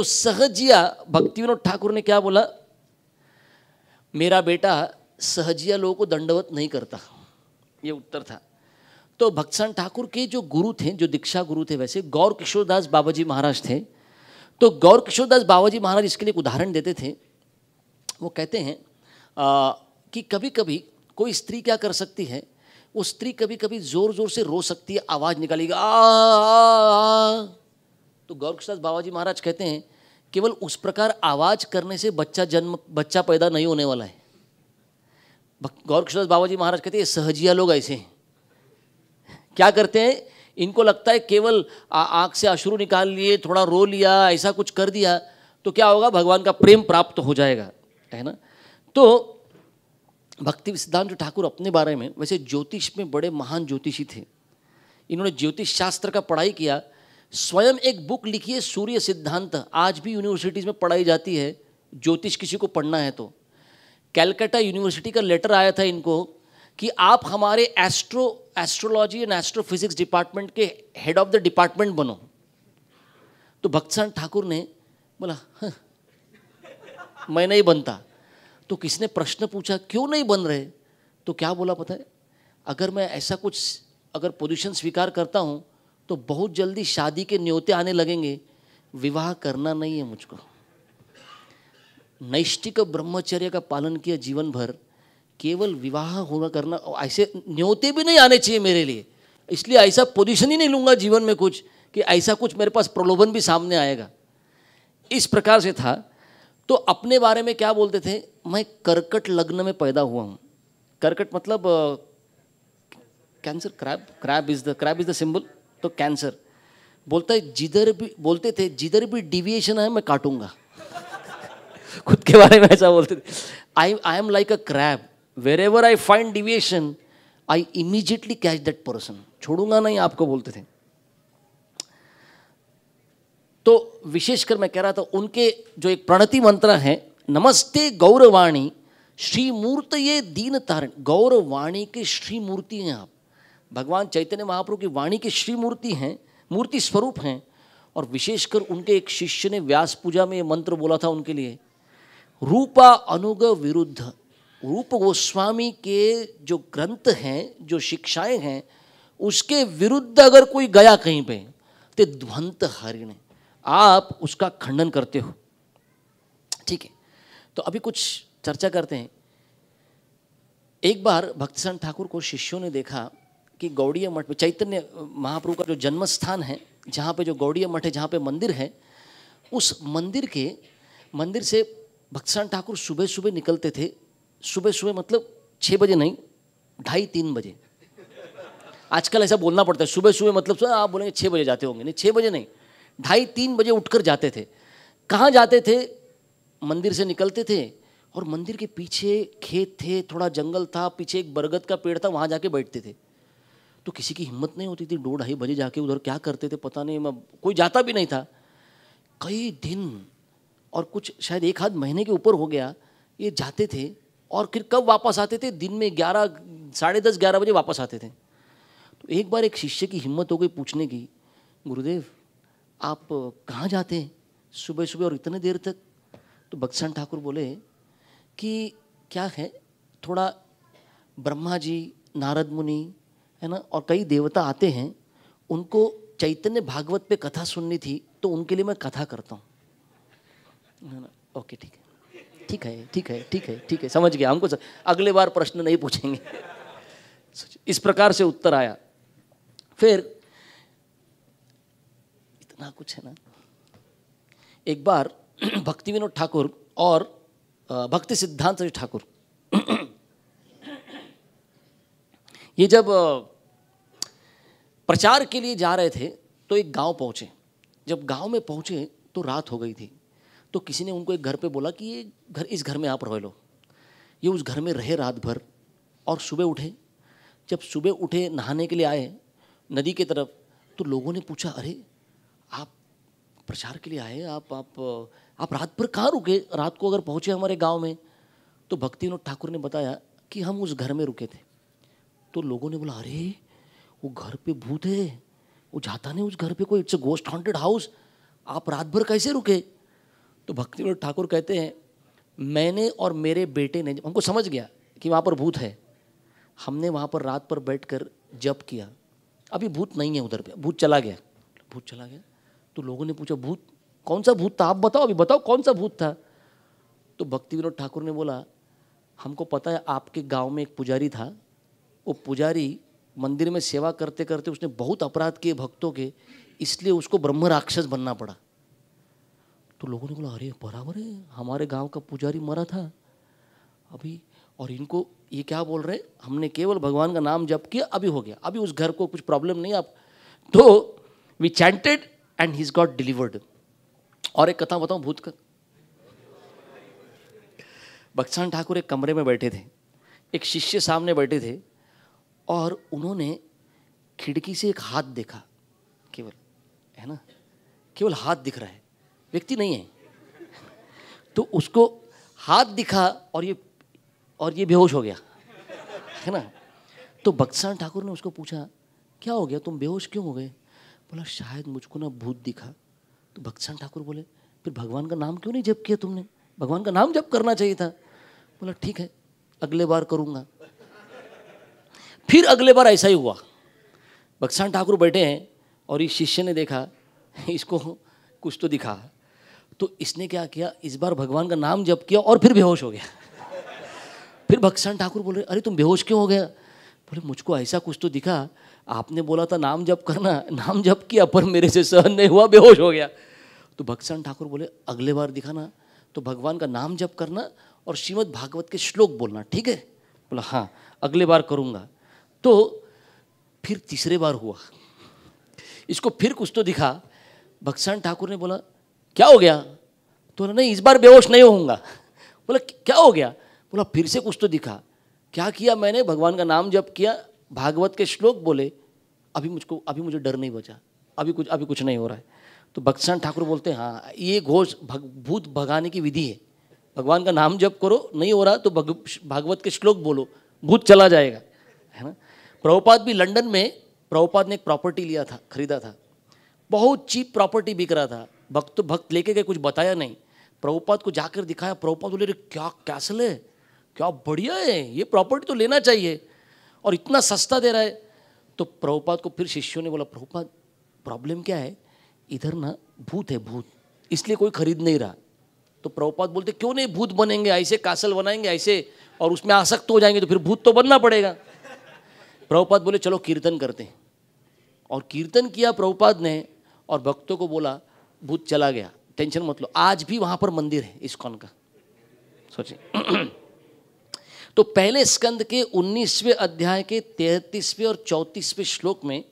तो सहजिया भक्ति विनोद ठाकुर ने क्या बोला मेरा बेटा सहजिया लोगों को दंडवत नहीं करता ये उत्तर था तो भक्सान ठाकुर के जो गुरु थे जो दीक्षा गुरु थे वैसे गौर किशोरदास बाबा जी महाराज थे तो गौर किशोरदास बाबा जी महाराज इसके लिए एक उदाहरण देते थे वो कहते हैं आ, कि कभी कभी कोई स्त्री क्या कर सकती है वो स्त्री कभी कभी ज़ोर ज़ोर से रो सकती है आवाज़ निकालेगी आ, आ, आ, आ तो गौरकृष्ण बाबा महाराज कहते हैं केवल उस प्रकार आवाज करने से बच्चा जन्म बच्चा पैदा नहीं होने वाला है गौरकृष्ण बाबा महाराज कहते हैं सहजिया लोग ऐसे हैं क्या करते हैं इनको लगता है केवल आंख से अश्रु निकाल लिए थोड़ा रो लिया ऐसा कुछ कर दिया तो क्या होगा भगवान का प्रेम प्राप्त हो जाएगा है ना तो भक्ति सिद्धांत ठाकुर अपने बारे में वैसे ज्योतिष में बड़े महान ज्योतिषी थे इन्होंने ज्योतिष शास्त्र का पढ़ाई किया स्वयं एक बुक लिखिए सूर्य सिद्धांत आज भी यूनिवर्सिटीज़ में पढ़ाई जाती है ज्योतिष किसी को पढ़ना है तो कैलकाटा यूनिवर्सिटी का लेटर आया था इनको कि आप हमारे astro astrology and astrophysics department के हेड ऑफ द डिपार्टमेंट बनो तो भक्तसान ठाकुर ने बोला मैं नहीं बनता तो किसने प्रश्न पूछा क्यों नहीं बन रहे तो क्या बोला पता है अगर मैं ऐसा कुछ अगर पोजीशन स्वीकार करता हूँ तो बहुत जल्दी शादी के न्योते आने लगेंगे विवाह करना नहीं है मुझको नैष्टिक ब्रह्मचर्य का पालन किया जीवन भर केवल विवाह होना करना ऐसे न्योते भी नहीं आने चाहिए मेरे लिए इसलिए ऐसा पोजीशन ही नहीं लूंगा जीवन में कुछ कि ऐसा कुछ मेरे पास प्रलोभन भी सामने आएगा इस प्रकार से था तो अपने बारे में क्या बोलते थे मैं करकट लग्न में पैदा हुआ हूँ करकट मतलब cancer crab crab is the crab is the symbol तो कैंसर बोलता है जिधर भी बोलते थे जिधर भी डिविएशन है मैं काटूंगा खुद के बारे में ऐसा बोलते थे I I am like a crab wherever I find deviation I immediately catch that person छोड़ूंगा नहीं आपको बोलते थे तो विशेषकर मैं कह रहा था उनके जो एक प्रणति मंत्र है नमस्ते गौरवाणी श्रीमूर्त ये दीन तारण गौरवाणी के श्रीमूर्ति हैं आप भगवान चैतन्य महाप्रभु की वाणी की श्री मूर्ति हैं मूर्ति स्वरूप हैं और विशेषकर उनके एक शिष्य ने व्यास पूजा में ये मंत्र बोला था उनके लिए रूपा अनुग विरुद्ध रूप गोस्वामी के जो ग्रंथ हैं जो शिक्षाएं हैं उसके विरुद्ध अगर कोई गया कहीं पे तो ध्वंत हरिण आप उसका खंडन करते हो ठीक है तो अभी कुछ चर्चा करते हैं एक बार भक्तसन ठाकुर को शिष्यों ने देखा कि गौड़ीय मठ चैतन्य महाप्रभु का जो जन्म स्थान है जहाँ पे जो गौड़ीय मठ है जहाँ पे मंदिर है उस मंदिर के मंदिर से भक्तसान ठाकुर सुबह सुबह निकलते थे सुबह सुबह मतलब छः बजे नहीं ढाई तीन बजे आजकल ऐसा बोलना पड़ता है मतलब सुबह सुबह मतलब आप बोलेंगे छः बजे जाते होंगे नहीं छः बजे नहीं ढाई तीन बजे उठकर जाते थे कहाँ जाते थे मंदिर से निकलते थे और मंदिर के पीछे खेत थे थोड़ा जंगल था पीछे एक बरगद का पेड़ था वहाँ जाके बैठते थे तो किसी की हिम्मत नहीं होती थी दो ढाई बजे जाके उधर क्या करते थे पता नहीं मैं कोई जाता भी नहीं था कई दिन और कुछ शायद एक आध महीने के ऊपर हो गया ये जाते थे और फिर कब वापस आते थे दिन में ग्यारह साढ़े दस ग्यारह बजे वापस आते थे तो एक बार एक शिष्य की हिम्मत हो गई पूछने की गुरुदेव आप कहाँ जाते हैं सुबह सुबह और इतने देर तक तो बक्सन ठाकुर बोले कि क्या है थोड़ा ब्रह्मा जी नारद मुनि है ना और कई देवता आते हैं उनको चैतन्य भागवत पे कथा सुननी थी तो उनके लिए मैं कथा करता हूँ है ना ओके ठीक है ठीक है ठीक है ठीक है ठीक है समझ गया हमको अगले बार प्रश्न नहीं पूछेंगे इस प्रकार से उत्तर आया फिर इतना कुछ है ना एक बार भक्ति विनोद ठाकुर और भक्ति सिद्धांत ठाकुर ये जब प्रचार के लिए जा रहे थे तो एक गांव पहुँचे जब गांव में पहुँचे तो रात हो गई थी तो किसी ने उनको एक घर पे बोला कि ये घर इस घर में आप रह लो ये उस घर में रहे रात भर और सुबह उठे जब सुबह उठे नहाने के लिए आए नदी की तरफ तो लोगों ने पूछा अरे आप प्रचार के लिए आए आप आप आप रात भर कहाँ रुके रात को अगर पहुँचे हमारे गाँव में तो भक्ति ठाकुर ने बताया कि हम उस घर में रुके थे तो लोगों ने बोला अरे वो घर पे भूत है वो जाता नहीं उस घर पे कोई it's a ghost haunted house आप रात भर कैसे रुके तो भक्ति ठाकुर कहते हैं मैंने और मेरे बेटे ने हमको समझ गया कि वहाँ पर भूत है हमने वहाँ पर रात पर बैठ कर जप किया अभी भूत नहीं है उधर पे भूत चला गया भूत चला गया तो लोगों ने पूछा भूत कौन सा भूत था आप बताओ अभी बताओ कौन सा भूत था तो भक्ति विनोद ठाकुर ने बोला हमको पता है आपके गांव में एक पुजारी था वो पुजारी मंदिर में सेवा करते करते उसने बहुत अपराध किए भक्तों के इसलिए उसको ब्रह्म राक्षस बनना पड़ा तो लोगों ने बोला अरे बराबर है हमारे गांव का पुजारी मरा था अभी और इनको ये क्या बोल रहे हमने केवल भगवान का नाम जप किया अभी हो गया अभी उस घर को कुछ प्रॉब्लम नहीं आप तो we chanted and he is got delivered और एक कथा बताऊं भूत का बक्सान ठाकुर एक कमरे में बैठे थे एक शिष्य सामने बैठे थे और उन्होंने खिड़की से एक हाथ देखा केवल है ना केवल हाथ दिख रहा है व्यक्ति नहीं है तो उसको हाथ दिखा और ये और ये बेहोश हो गया है ना तो बक्सान ठाकुर ने उसको पूछा क्या हो गया तुम बेहोश क्यों हो गए बोला शायद मुझको ना भूत दिखा तो भक्सान ठाकुर बोले फिर भगवान का नाम क्यों नहीं जप किया तुमने भगवान का नाम जप करना चाहिए था बोला ठीक है अगले बार करूँगा फिर अगले बार ऐसा ही हुआ बक्सान ठाकुर बैठे हैं और इस शिष्य ने देखा इसको कुछ तो दिखा तो इसने क्या किया इस बार भगवान का नाम जप किया और फिर बेहोश हो गया फिर भक्सान ठाकुर बोले अरे तुम बेहोश क्यों हो गया बोले मुझको ऐसा कुछ तो दिखा आपने बोला था नाम जप करना नाम जप किया पर मेरे से सहन नहीं हुआ बेहोश हो गया तो भक्सान ठाकुर बोले अगले बार दिखाना तो भगवान का नाम जप करना और श्रीमद भागवत के श्लोक बोलना ठीक है बोला हाँ अगले बार करूँगा तो फिर तीसरे बार हुआ इसको फिर कुछ तो दिखा भक्सान ठाकुर ने बोला क्या हो गया तो नहीं इस बार बेहोश नहीं होऊंगा बोला क्या हो गया बोला फिर से कुछ तो दिखा क्या किया मैंने भगवान का नाम जप किया भागवत के श्लोक बोले अभी मुझको अभी मुझे डर नहीं बचा अभी कुछ अभी कुछ नहीं हो रहा है तो भक्सान ठाकुर बोलते हैं हाँ ये घोष भग, भूत भगाने की विधि है भगवान का नाम जप करो नहीं हो रहा तो भग, भागवत के श्लोक बोलो भूत चला जाएगा प्रभुपाद भी लंदन में प्रभुपाद ने एक प्रॉपर्टी लिया था खरीदा था बहुत चीप प्रॉपर्टी बिक रहा था भक्त भक्त लेके गए कुछ बताया नहीं प्रभुपाद को जाकर दिखाया प्रभुपाद बोले क्या कैसल है क्या बढ़िया है ये प्रॉपर्टी तो लेना चाहिए और इतना सस्ता दे रहा है तो प्रभुपाद को फिर शिष्यों ने बोला प्रभुपाद प्रॉब्लम क्या है इधर ना भूत है भूत इसलिए कोई खरीद नहीं रहा तो प्रभुपाद बोलते क्यों नहीं भूत बनेंगे ऐसे कासल बनाएंगे ऐसे और उसमें आसक्त हो जाएंगे तो फिर भूत तो बनना पड़ेगा प्रभुपाद बोले चलो कीर्तन करते हैं और कीर्तन किया प्रभुपाद ने और भक्तों को बोला भूत चला गया टेंशन मत लो आज भी वहां पर मंदिर है कौन का सोचे तो पहले स्कंद के 19वें अध्याय के 33वें और 34वें श्लोक में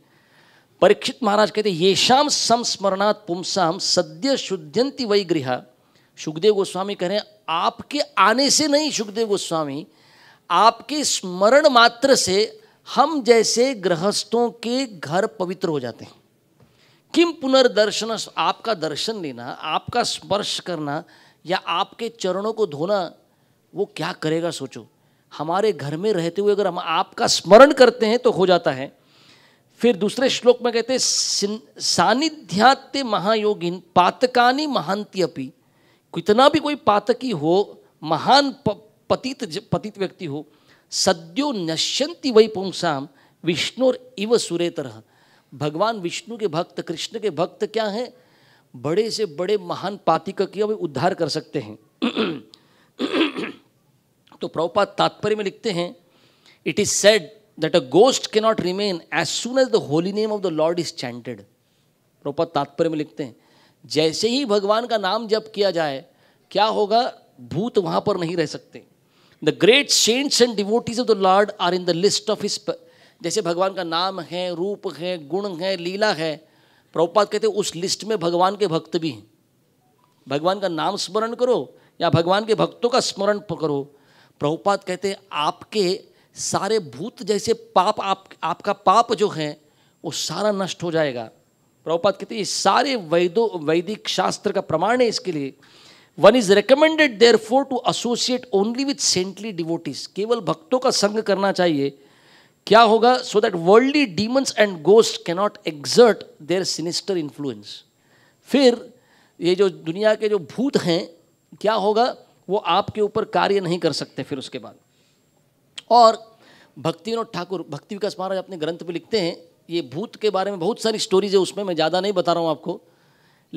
परीक्षित महाराज कहते ये शाम संस्मरणात् पुमसाम सद्य शुद्धंति वही गृह सुखदेव गोस्वामी कह रहे हैं आपके आने से नहीं सुखदेव गोस्वामी आपके स्मरण मात्र से हम जैसे गृहस्थों के घर पवित्र हो जाते हैं किम पुनर्दर्शन आपका दर्शन लेना आपका स्पर्श करना या आपके चरणों को धोना वो क्या करेगा सोचो हमारे घर में रहते हुए अगर हम आपका स्मरण करते हैं तो हो जाता है फिर दूसरे श्लोक में कहते हैं सानिध्यात्य महायोगिन पातकानी महांति अपी कितना भी कोई पातकी हो महान पतित पतित व्यक्ति हो सद्यो नश्यंती वही पुंसाम और इव सुरेतर भगवान विष्णु के भक्त कृष्ण के भक्त क्या हैं बड़े से बड़े महान पाती का किया उद्धार कर सकते हैं तो प्रभुपात तात्पर्य में लिखते हैं it is said that a ghost can not remain as soon as the holy name of the Lord is chanted Prabhupada तात्पर्य में लिखते हैं जैसे ही भगवान का नाम जप किया जाए क्या होगा भूत वहां पर नहीं रह सकते the great saints and devotees of the Lord are in the list of इस जैसे भगवान का नाम है रूप है गुण है लीला है प्रभुपाद कहते उस लिस्ट में भगवान के भक्त भी हैं भगवान का नाम स्मरण करो या भगवान के भक्तों का स्मरण करो प्रभुपाद कहते आपके सारे भूत जैसे पाप आप आपका पाप जो है वो सारा नष्ट हो जाएगा प्रभुपाद कहते ये सारे वैदो वैदिक शास्त्र का प्रमाण है इसके लिए one is recommended therefore to associate only with saintly devotees केवल भक्तों का संग करना चाहिए क्या होगा so that worldly demons and ghost cannot exert their sinister influence फिर ये जो दुनिया के जो भूत हैं क्या होगा वो आपके ऊपर कार्य नहीं कर सकते फिर उसके बाद और भक्ति विनोद ठाकुर भक्ति विकास महाराज अपने ग्रंथ में लिखते हैं ये भूत के बारे में बहुत सारी स्टोरीज है उसमें मैं ज़्यादा नहीं बता रहा हूँ आपको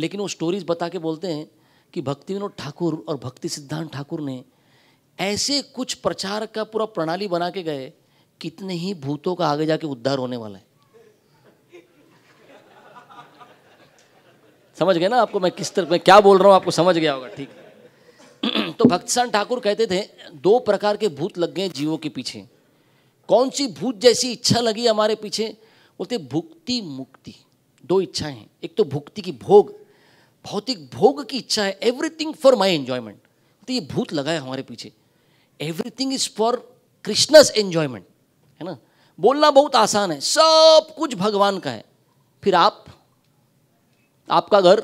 लेकिन वो स्टोरीज बता के बोलते हैं कि भक्ति विनोद ठाकुर और भक्ति सिद्धांत ठाकुर ने ऐसे कुछ प्रचार का पूरा प्रणाली बना के गए कितने ही भूतों का आगे जाके उद्धार होने वाला है समझ गए ना आपको मैं किस तरह मैं क्या बोल रहा हूं आपको समझ गया होगा ठीक तो भक्तिसान ठाकुर कहते थे दो प्रकार के भूत लग गए जीवों के पीछे कौन सी भूत जैसी इच्छा लगी हमारे पीछे बोलते भुक्ति मुक्ति दो इच्छाएं हैं एक तो भुक्ति की भोग भौतिक भोग की इच्छा है एवरीथिंग फॉर माई एंजॉयमेंट तो ये भूत लगा है हमारे पीछे everything is for Krishna's enjoyment है ना बोलना बहुत आसान है सब कुछ भगवान का है फिर आप आपका घर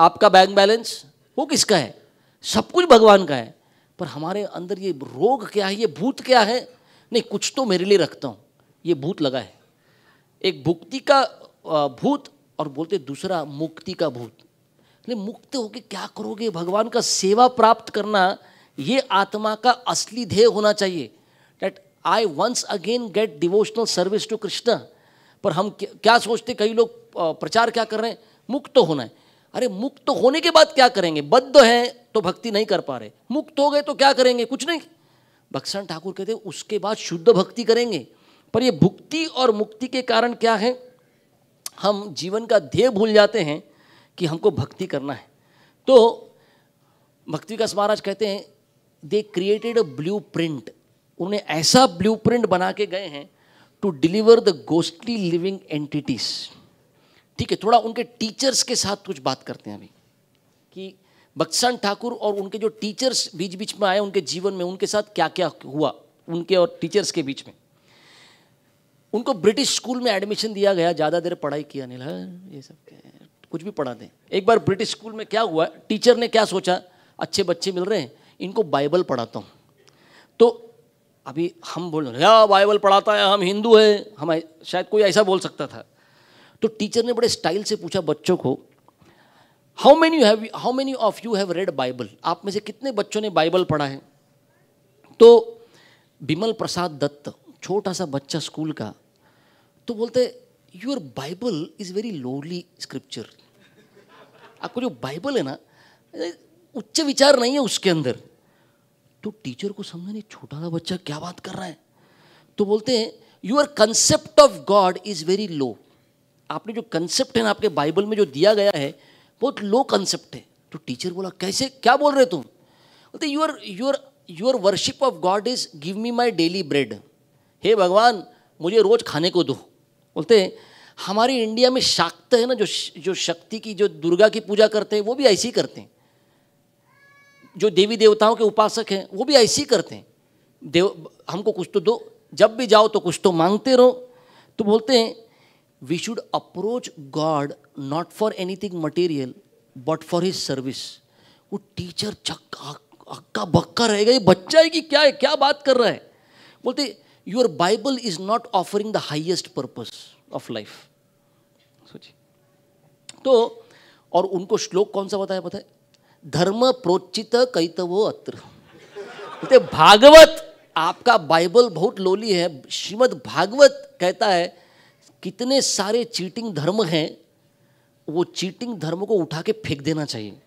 आपका बैंक बैलेंस वो किसका है सब कुछ भगवान का है पर हमारे अंदर ये रोग क्या है ये भूत क्या है नहीं कुछ तो मेरे लिए रखता हूँ ये भूत लगा है एक भुक्ति का भूत और बोलते दूसरा मुक्ति का भूत इसलिए मुक्त होके क्या करोगे भगवान का सेवा प्राप्त करना ये आत्मा का असली ध्येय होना चाहिए that I once again get devotional service to Krishna पर हम क्या सोचते कई लोग प्रचार क्या कर रहे हैं मुक्त तो होना है अरे मुक्त तो होने के बाद क्या करेंगे बद्ध हैं तो भक्ति नहीं कर पा रहे मुक्त हो गए तो क्या करेंगे कुछ नहीं भक्सण ठाकुर कहते उसके बाद शुद्ध भक्ति करेंगे पर ये भुक्ति और मुक्ति के कारण क्या है हम जीवन का ध्येय भूल जाते हैं कि हमको भक्ति करना है तो भक्ति विकास महाराज कहते हैं they created a blueprint उन्हें ऐसा ब्लू प्रिंट बना के गए हैं to deliver the ghostly living entities ठीक है थोड़ा उनके टीचर्स के साथ कुछ बात करते हैं अभी कि बक्सान ठाकुर और उनके जो टीचर्स बीच बीच में आए उनके जीवन में उनके साथ क्या क्या हुआ उनके और टीचर्स के बीच में उनको ब्रिटिश स्कूल में एडमिशन दिया गया ज़्यादा देर पढ़ाई किया नहीं ये सब क्या कुछ भी पढ़ा दें एक बार ब्रिटिश स्कूल में क्या हुआ टीचर ने क्या सोचा अच्छे बच्चे मिल रहे हैं इनको बाइबल पढ़ाता हूँ तो अभी हम बोल रहे हैं हाँ, बाइबल पढ़ाता है हम हिंदू हैं हम शायद कोई ऐसा बोल सकता था तो टीचर ने बड़े स्टाइल से पूछा बच्चों को how many have how many of you have read Bible आप में से कितने बच्चों ने बाइबल पढ़ा है तो बिमल प्रसाद दत्त छोटा सा बच्चा स्कूल का तो बोलते your Bible is very lowly scripture आपको जो बाइबल है ना उच्च विचार नहीं है उसके अंदर तो टीचर को समझा नहीं छोटा सा बच्चा क्या बात कर रहा है तो बोलते हैं your concept of God is very low आपने जो कंसेप्ट है ना आपके बाइबल में जो दिया गया है बहुत लो कंसेप्ट है तो टीचर बोला कैसे क्या बोल रहे तुम बोलते your your your worship of God is give me my daily bread हे भगवान मुझे रोज खाने को दो बोलते हैं हमारे इंडिया में शाक्त है ना जो जो शक्ति की जो दुर्गा की पूजा करते हैं वो भी ऐसी करते हैं जो देवी देवताओं के उपासक हैं वो भी ऐसी करते हैं देव हमको कुछ तो दो जब भी जाओ तो कुछ तो मांगते रहो तो बोलते हैं we should approach God not for anything material but for his service वो टीचर चक्का अक्का बक्का रहेगा ये बच्चा है कि क्या है क्या बात कर रहा है बोलते your Bible is not offering the highest purpose of life. सोचिए तो और उनको श्लोक कौन सा बताया पता है धर्म प्रोचित कैतवो अत्र भागवत आपका बाइबल बहुत लोली है श्रीमद भागवत कहता है कितने सारे चीटिंग धर्म हैं वो चीटिंग धर्म को उठा के फेंक देना चाहिए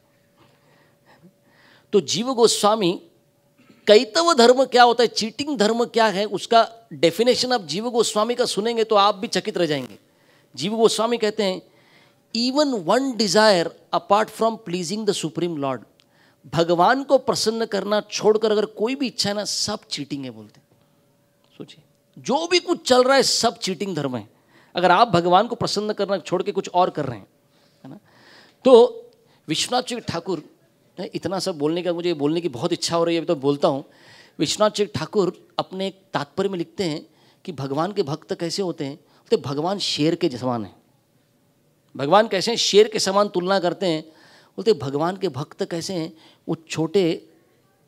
तो जीव गोस्वामी कैतव धर्म क्या होता है चीटिंग धर्म क्या है उसका डेफिनेशन आप जीव गोस्वामी का सुनेंगे तो आप भी चकित रह जाएंगे जीव गोस्वामी कहते हैं even one desire apart from pleasing the supreme lord भगवान को प्रसन्न करना छोड़कर अगर कोई भी इच्छा है ना सब चीटिंग है बोलते सोचिए जो भी कुछ चल रहा है सब चीटिंग धर्म है अगर आप भगवान को प्रसन्न करना छोड़ के कुछ और कर रहे हैं है ना तो विश्वनाथ जी ठाकुर इतना सब बोलने का मुझे बोलने की बहुत इच्छा हो रही है अभी तो बोलता हूँ विश्वनाथ जी ठाकुर अपने एक तात्पर्य में लिखते हैं कि भगवान के भक्त कैसे होते हैं तो भगवान शेर के समान हैं भगवान कैसे हैं शेर के समान तुलना करते हैं बोलते भगवान के भक्त कैसे हैं वो छोटे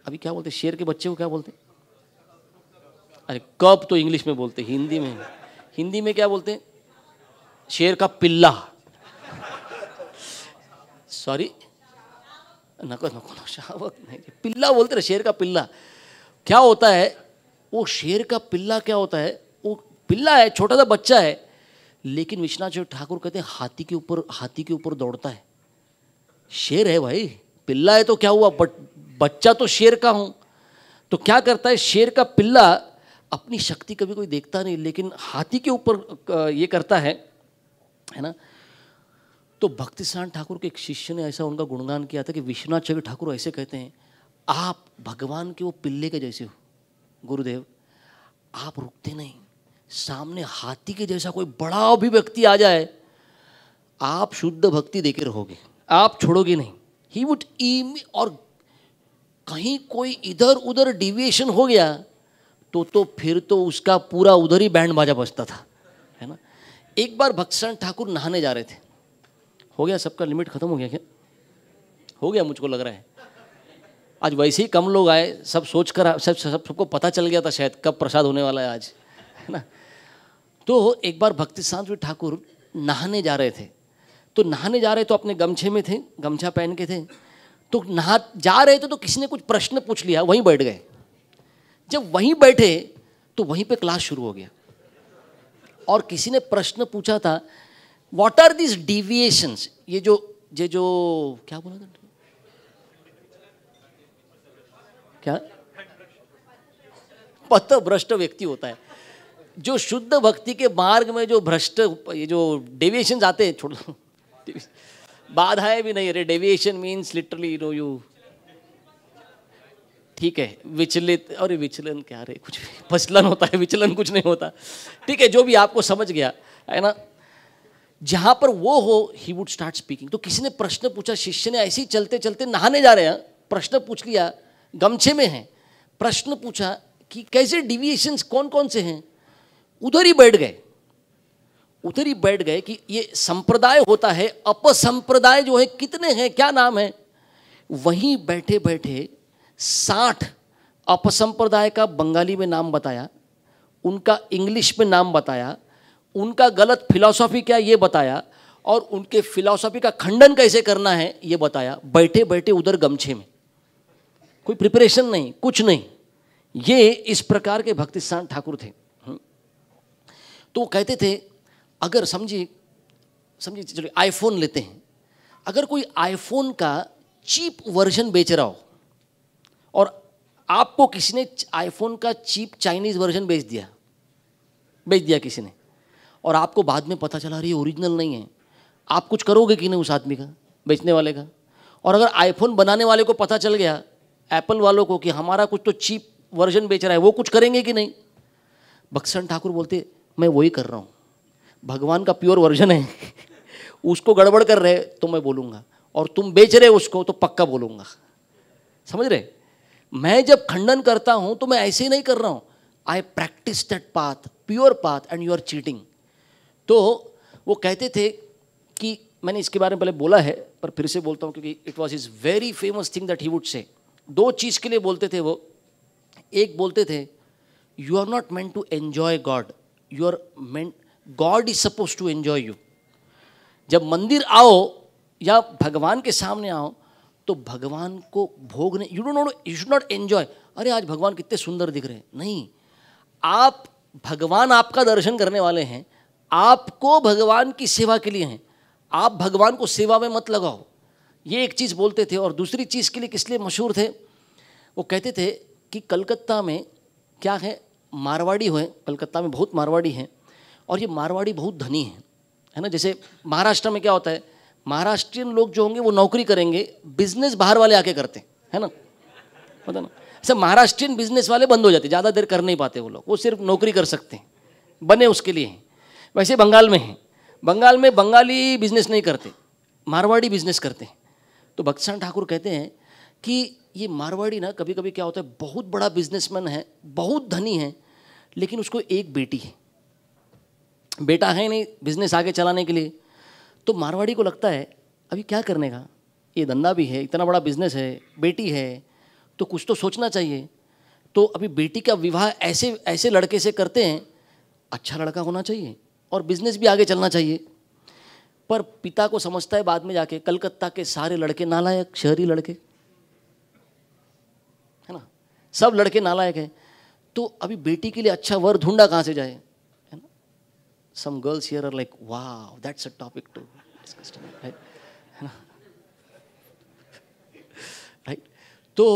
अभी क्या बोलते शेर के बच्चे को क्या बोलते अरे कब तो इंग्लिश में बोलते हिंदी में हिंदी में क्या बोलते शेर का पिल्ला सॉरी नको नको ना शावक नहीं पिल्ला बोलते रहे शेर का पिल्ला क्या होता है वो शेर का पिल्ला क्या होता है वो पिल्ला है छोटा सा बच्चा है लेकिन विश्वनाथ जी ठाकुर कहते हैं हाथी के ऊपर हाथी के ऊपर दौड़ता है शेर है भाई पिल्ला है तो क्या हुआ बट बच्चा तो शेर का हूँ तो क्या करता है शेर का पिल्ला अपनी शक्ति कभी कोई देखता नहीं लेकिन हाथी के ऊपर ये करता है है ना तो भक्ति सारण ठाकुर के एक शिष्य ने ऐसा उनका गुणगान किया था कि विश्वनाथाचार्य ठाकुर ऐसे कहते हैं आप भगवान के वो पिल्ले के जैसे हो गुरुदेव आप रुकते नहीं सामने हाथी के जैसा कोई बड़ा अभिव्यक्ति आ जाए आप शुद्ध भक्ति देके रहोगे आप छोड़ोगे नहीं ही वुड ईम और कहीं कोई इधर उधर डिविएशन हो गया तो तो फिर तो उसका पूरा उधर ही बैंड बाजा बजता था है ना एक बार भक्सण ठाकुर नहाने जा रहे थे हो गया सबका लिमिट ख़त्म हो गया क्या हो गया मुझको लग रहा है आज वैसे ही कम लोग आए सब सोच कर सब सब सबको पता चल गया था शायद कब प्रसाद होने वाला है आज है ना तो एक बार भक्ति शांत ठाकुर नहाने जा रहे थे तो नहाने जा रहे तो अपने गमछे में थे गमछा पहन के थे तो नहा जा रहे थे तो किसी ने कुछ प्रश्न पूछ लिया वहीं बैठ गए जब वहीं बैठे तो वहीं पे क्लास शुरू हो गया और किसी ने प्रश्न पूछा था वॉट आर दिस डिविएशंस ये जो ये जो क्या बोला था क्या पत भ्रष्ट व्यक्ति होता है जो शुद्ध भक्ति के मार्ग में जो भ्रष्ट ये जो डेविएशन आते हैं छोड़ दो बाधाएं भी नहीं अरे deviation means literally no you ठीक है विचलित अरे विचलन क्या रे कुछ फसलन होता है विचलन कुछ नहीं होता ठीक है जो भी आपको समझ गया है ना जहां पर वो हो ही वुड स्टार्ट स्पीकिंग तो किसी ने प्रश्न पूछा शिष्य ने ऐसे ही चलते चलते नहाने जा रहे हैं प्रश्न पूछ लिया गमछे में है प्रश्न पूछा कि कैसे डिविएशंस कौन कौन से हैं उधर ही बैठ गए उधर ही बैठ गए कि ये संप्रदाय होता है अपसंप्रदाय जो है कितने हैं क्या नाम है वहीं बैठे बैठे साठ अपसंप्रदाय का बंगाली में नाम बताया उनका इंग्लिश में नाम बताया उनका गलत फिलॉसफी क्या ये बताया और उनके फिलॉसफी का खंडन कैसे करना है ये बताया बैठे बैठे उधर गमछे में कोई प्रिपरेशन नहीं कुछ नहीं ये इस प्रकार के भक्तिस्थान ठाकुर थे हम्म। तो वो कहते थे अगर समझिए समझिए चलिए आईफोन लेते हैं अगर कोई आईफोन का चीप वर्जन बेच रहा हो और आपको किसी ने आईफोन का चीप चाइनीज वर्जन बेच दिया बेच दिया किसी ने और आपको बाद में पता चला अरे ओरिजिनल नहीं है आप कुछ करोगे कि नहीं उस आदमी का बेचने वाले का और अगर आईफोन बनाने वाले को पता चल गया एप्पल वालों को कि हमारा कुछ तो चीप वर्जन बेच रहा है वो कुछ करेंगे कि नहीं बक्सन ठाकुर बोलते मैं वही कर रहा हूँ भगवान का प्योर वर्जन है उसको गड़बड़ कर रहे तो मैं बोलूँगा और तुम बेच रहे उसको तो पक्का बोलूँगा समझ रहे मैं जब खंडन करता हूँ तो मैं ऐसे ही नहीं कर रहा हूँ I practice that path pure path and you are cheating तो वो कहते थे कि मैंने इसके बारे में पहले बोला है पर फिर से बोलता हूँ क्योंकि it was is very famous thing that he would say दो चीज़ के लिए बोलते थे वो एक बोलते थे you are not meant to enjoy God you are meant God is suppose to enjoy you जब मंदिर आओ या भगवान के सामने आओ तो भगवान को भोगने यू डोट not you should not enjoy अरे आज भगवान कितने सुंदर दिख रहे हैं नहीं आप भगवान आपका दर्शन करने वाले हैं आपको भगवान की सेवा के लिए हैं आप भगवान को सेवा में मत लगाओ ये एक चीज़ बोलते थे और दूसरी चीज़ के लिए किस लिए मशहूर थे वो कहते थे कि कलकत्ता में क्या है मारवाड़ी हुए कलकत्ता में बहुत मारवाड़ी हैं और ये मारवाड़ी बहुत धनी है है ना जैसे महाराष्ट्र में क्या होता है महाराष्ट्रियन लोग जो होंगे वो नौकरी करेंगे बिजनेस बाहर वाले आके करते हैं है ना पता ना ऐसे महाराष्ट्रियन बिजनेस वाले बंद हो जाते ज़्यादा देर कर नहीं पाते वो लोग वो सिर्फ नौकरी कर सकते हैं बने उसके लिए हैं वैसे बंगाल में है बंगाल में बंगाली बिजनेस नहीं करते मारवाड़ी बिजनेस करते हैं तो भक्तसान ठाकुर कहते हैं कि ये मारवाड़ी ना कभी कभी क्या होता है बहुत बड़ा बिजनेसमैन है बहुत धनी है लेकिन उसको एक बेटी है बेटा है नहीं बिजनेस आगे चलाने के लिए तो मारवाड़ी को लगता है अभी क्या करने का ये धंधा भी है इतना बड़ा बिजनेस है बेटी है तो कुछ तो सोचना चाहिए तो अभी बेटी का विवाह ऐसे ऐसे लड़के से करते हैं अच्छा लड़का होना चाहिए और बिजनेस भी आगे चलना चाहिए पर पिता को समझता है बाद में जाके कलकत्ता के सारे लड़के नालायक शहरी लड़के है ना सब लड़के नालायक हैं तो अभी बेटी के लिए अच्छा वर ढूंढा कहाँ से जाए है ना some girls here are like वाह दैट्स अ टॉपिक टू है ना राइट तो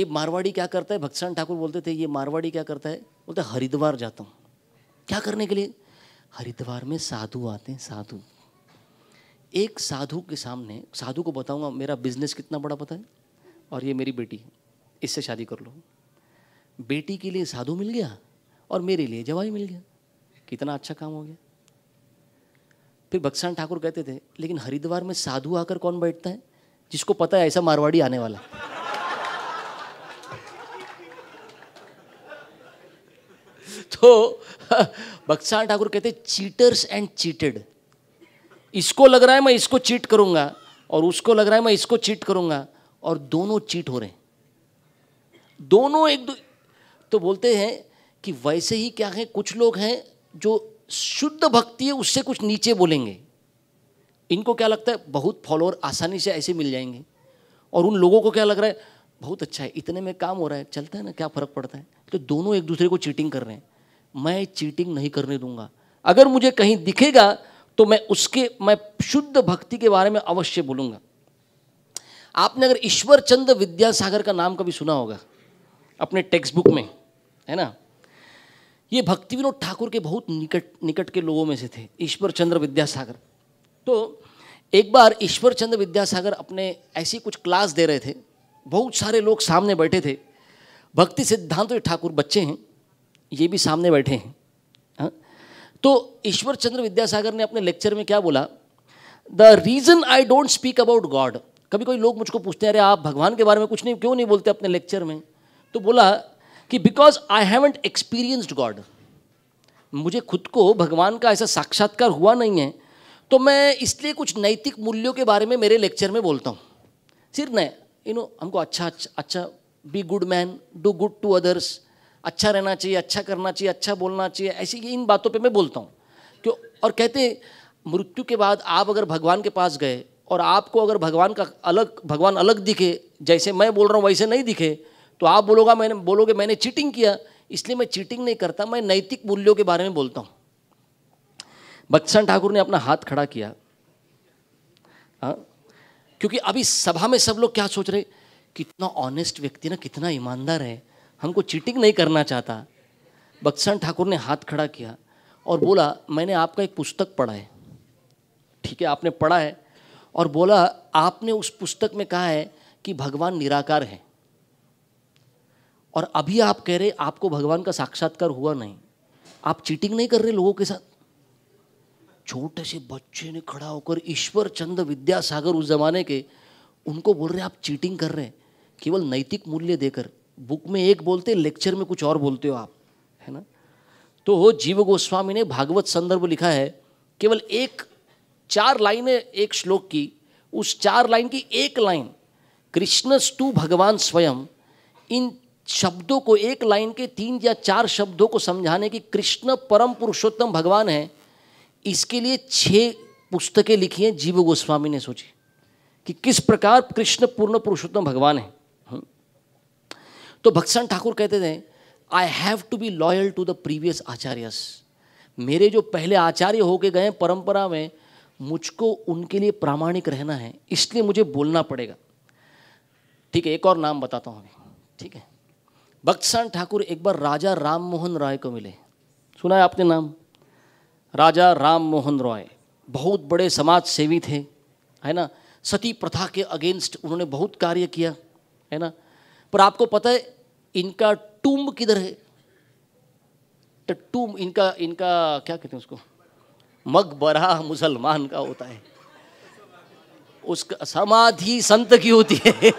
ये मारवाड़ी क्या करता है भक्सान ठाकुर बोलते थे ये मारवाड़ी क्या करता है बोलते हरिद्वार जाता हूँ क्या करने के लिए हरिद्वार में साधु आते हैं साधु एक साधु के सामने साधु को बताऊंगा मेरा बिजनेस कितना बड़ा पता है और ये मेरी बेटी इससे शादी कर लो बेटी के लिए साधु मिल गया और मेरे लिए जवाई मिल गया कितना अच्छा काम हो गया फिर बक्सान ठाकुर कहते थे लेकिन हरिद्वार में साधु आकर कौन बैठता है जिसको पता है ऐसा मारवाड़ी आने वाला तो बक्सा ठाकुर कहते चीटर्स एंड चीटेड इसको लग रहा है मैं इसको चीट करूंगा और उसको लग रहा है मैं इसको चीट करूंगा और दोनों चीट हो रहे हैं दोनों एक दो तो बोलते हैं कि वैसे ही क्या है कुछ लोग हैं जो शुद्ध भक्ति है उससे कुछ नीचे बोलेंगे इनको क्या लगता है बहुत फॉलोअर आसानी से ऐसे मिल जाएंगे और उन लोगों को क्या लग रहा है बहुत अच्छा है इतने में काम हो रहा है चलता है ना क्या फ़र्क पड़ता है तो दोनों एक दूसरे को चीटिंग कर रहे हैं मैं चीटिंग नहीं करने दूंगा अगर मुझे कहीं दिखेगा तो मैं उसके मैं शुद्ध भक्ति के बारे में अवश्य बोलूंगा आपने अगर ईश्वर चंद्र विद्यासागर का नाम कभी सुना होगा अपने टेक्स्ट बुक में है ना ये भक्ति विनोद ठाकुर के बहुत निकट निकट के लोगों में से थे ईश्वर चंद्र विद्यासागर तो एक बार ईश्वर चंद्र विद्यासागर अपने ऐसी कुछ क्लास दे रहे थे बहुत सारे लोग सामने बैठे थे भक्ति सिद्धांत ठाकुर बच्चे हैं ये भी सामने बैठे हैं हा? तो ईश्वर चंद्र विद्यासागर ने अपने लेक्चर में क्या बोला the reason I don't speak about God कभी कोई लोग मुझको पूछते हैं अरे आप भगवान के बारे में कुछ नहीं क्यों नहीं बोलते अपने लेक्चर में तो बोला कि because I haven't experienced God मुझे खुद को भगवान का ऐसा साक्षात्कार हुआ नहीं है तो मैं इसलिए कुछ नैतिक मूल्यों के बारे में मेरे लेक्चर में बोलता हूँ सिर्फ न यू नो हमको अच्छा अच्छा अच्छा be good man do good to others अच्छा रहना चाहिए अच्छा करना चाहिए अच्छा बोलना चाहिए ऐसी इन बातों पे मैं बोलता हूँ क्यों और कहते मृत्यु के बाद आप अगर भगवान के पास गए और आपको अगर भगवान का अलग भगवान अलग दिखे जैसे मैं बोल रहा हूँ वैसे नहीं दिखे तो आप बोलोगा मैंने बोलोगे मैंने चीटिंग किया इसलिए मैं चीटिंग नहीं करता मैं नैतिक मूल्यों के बारे में बोलता हूँ बच्चन ठाकुर ने अपना हाथ खड़ा किया हाँ क्योंकि अभी सभा में सब लोग क्या सोच रहे कितना ऑनेस्ट व्यक्ति ना कितना ईमानदार है हमको चीटिंग नहीं करना चाहता बक्सन ठाकुर ने हाथ खड़ा किया और बोला मैंने आपका एक पुस्तक पढ़ा है ठीक है आपने पढ़ा है और बोला आपने उस पुस्तक में कहा है कि भगवान निराकार है और अभी आप कह रहे आपको भगवान का साक्षात्कार हुआ नहीं आप चीटिंग नहीं कर रहे लोगों के साथ छोटे से बच्चे ने खड़ा होकर ईश्वर चंद विद्यासागर उस जमाने के उनको बोल रहे आप चीटिंग कर रहे हैं केवल नैतिक मूल्य देकर बुक में एक बोलते लेक्चर में कुछ और बोलते हो आप है ना तो जीव गोस्वामी ने भागवत संदर्भ लिखा है केवल एक चार लाइनें एक श्लोक की उस चार लाइन की एक लाइन कृष्ण कृष्णस्तु भगवान स्वयं इन शब्दों को एक लाइन के तीन या चार शब्दों को समझाने की कृष्ण परम पुरुषोत्तम भगवान है इसके लिए छह पुस्तकें लिखी हैं जीव गोस्वामी ने सोची कि किस प्रकार कृष्ण पूर्ण पुरुषोत्तम भगवान है तो भक्सन ठाकुर कहते थे I have to be loyal to the previous acharyas मेरे जो पहले आचार्य होके गए परंपरा में मुझको उनके लिए प्रामाणिक रहना है इसलिए मुझे बोलना पड़ेगा ठीक है एक और नाम बताता हूँ अभी ठीक है भक्तसान ठाकुर एक बार राजा राम मोहन रॉय को मिले सुना है आपने नाम राजा राम मोहन रॉय बहुत बड़े समाज सेवी थे है ना सती प्रथा के अगेंस्ट उन्होंने बहुत कार्य किया है ना पर आपको पता है इनका टूम्ब किधर है तो टूम इनका इनका क्या कहते हैं उसको मकबरा मुसलमान का होता है उसका समाधि संत की होती है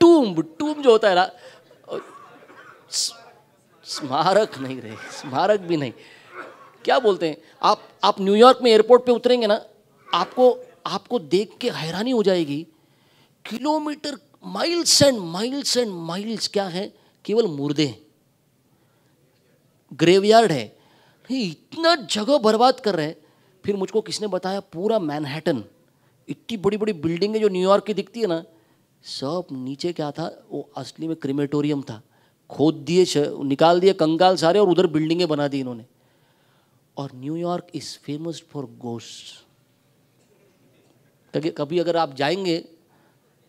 टूम टूम जो होता है ना स्मारक नहीं रहे स्मारक भी नहीं क्या बोलते हैं आप आप न्यूयॉर्क में एयरपोर्ट पे उतरेंगे ना आपको आपको देख के हैरानी हो जाएगी kilometre miles and miles and miles क्या है केवल मुर्दे ग्रेवयार्ड है इतना जगह बर्बाद कर रहे हैं फिर मुझको किसने बताया पूरा मैनहट्टन इतनी बड़ी बड़ी है जो न्यूयॉर्क की दिखती है ना सब नीचे क्या था वो असली में क्रिमेटोरियम था खोद दिए निकाल दिए कंगाल सारे और उधर बिल्डिंगें बना दी इन्होंने और New York is famous for ghost कभी अगर आप जाएंगे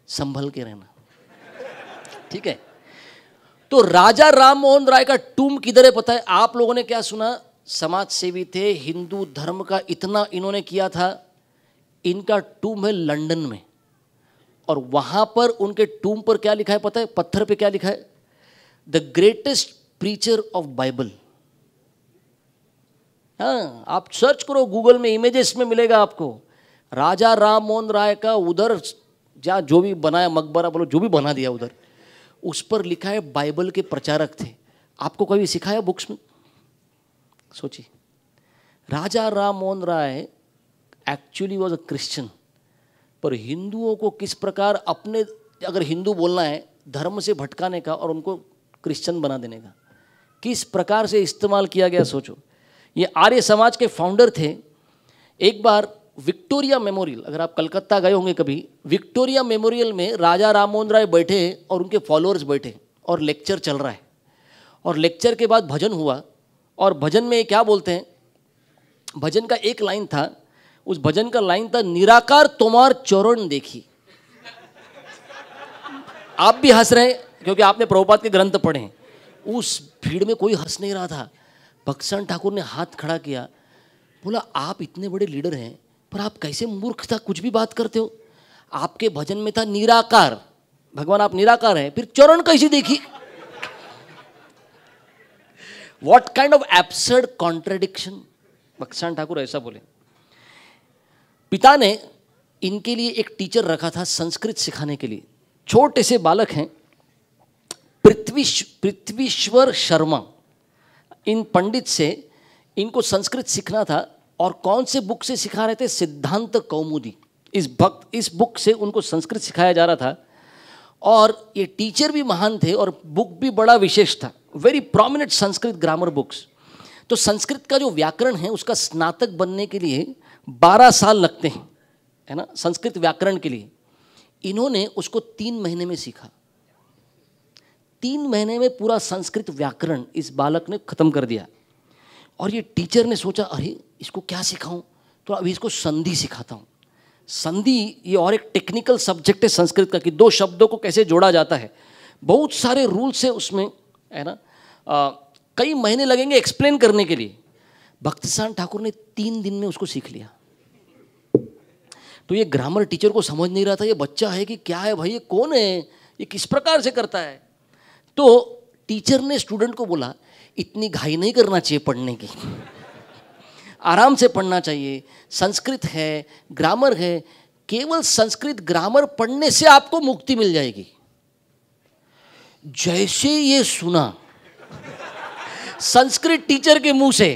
संभल के रहना ठीक है तो राजा राम मोहन राय का टूम किधर है पता है आप लोगों ने क्या सुना समाज सेवी थे हिंदू धर्म का इतना इन्होंने किया था इनका टूम है लंदन में और वहां पर उनके टूम पर क्या लिखा है पता है पत्थर पे क्या लिखा है the greatest preacher of Bible हाँ आप सर्च करो गूगल में इमेजेस में मिलेगा आपको राजा राम मोहन राय का उधर जहाँ जो भी बनाया मकबरा बोलो जो भी बना दिया उधर उस पर लिखा है बाइबल के प्रचारक थे आपको कभी सिखाया बुक्स में सोचिए Raja Ram Mohan Roy actually was a Christian पर हिंदुओं को किस प्रकार अपने अगर हिंदू बोलना है धर्म से भटकाने का और उनको क्रिश्चियन बना देने का किस प्रकार से इस्तेमाल किया गया सोचो ये आर्य समाज के फाउंडर थे एक बार विक्टोरिया मेमोरियल अगर आप कलकत्ता गए होंगे कभी विक्टोरिया मेमोरियल में राजा राममोहन राय बैठे और उनके फॉलोअर्स बैठे और लेक्चर चल रहा है और लेक्चर के बाद भजन हुआ और भजन में क्या बोलते हैं भजन का एक लाइन था उस भजन का लाइन था निराकार तुम्हार चौरण देखी आप भी हंस रहे हैं क्योंकि आपने प्रभुपात के ग्रंथ पढ़े उस भीड़ में कोई हंस नहीं रहा था भक्सन ठाकुर ने हाथ खड़ा किया बोला आप इतने बड़े लीडर हैं पर आप कैसे मूर्ख था कुछ भी बात करते हो आपके भजन में था निराकार भगवान आप निराकार हैं फिर चरण कैसे देखी what kind of absurd contradiction बक्सान ठाकुर ऐसा बोले पिता ने इनके लिए एक टीचर रखा था संस्कृत सिखाने के लिए छोटे से बालक हैं पृथ्वी पृथ्वीश्वर शर्मा इन पंडित से इनको संस्कृत सीखना था और कौन से बुक से सिखा रहे थे सिद्धांत कौमुदी इस भक्त इस बुक से उनको संस्कृत सिखाया जा रहा था और ये टीचर भी महान थे और बुक भी बड़ा विशेष था very prominent Sanskrit grammar books तो संस्कृत का जो व्याकरण है उसका स्नातक बनने के लिए बारह साल लगते हैं है ना संस्कृत व्याकरण के लिए इन्होंने उसको तीन महीने में सीखा तीन महीने में पूरा संस्कृत व्याकरण इस बालक ने खत्म कर दिया और ये टीचर ने सोचा अरे इसको क्या सिखाऊं तो अभी इसको संधि सिखाता हूँ संधि ये और एक टेक्निकल सब्जेक्ट है संस्कृत का कि दो शब्दों को कैसे जोड़ा जाता है बहुत सारे रूल्स है उसमें है ना आ, कई महीने लगेंगे एक्सप्लेन करने के लिए भक्त ठाकुर ने तीन दिन में उसको सीख लिया तो ये ग्रामर टीचर को समझ नहीं रहा था ये बच्चा है कि क्या है भाई ये कौन है ये किस प्रकार से करता है तो टीचर ने स्टूडेंट को बोला इतनी घाई नहीं करना चाहिए पढ़ने की आराम से पढ़ना चाहिए संस्कृत है ग्रामर है केवल संस्कृत ग्रामर पढ़ने से आपको मुक्ति मिल जाएगी जैसे ये सुना संस्कृत टीचर के मुंह से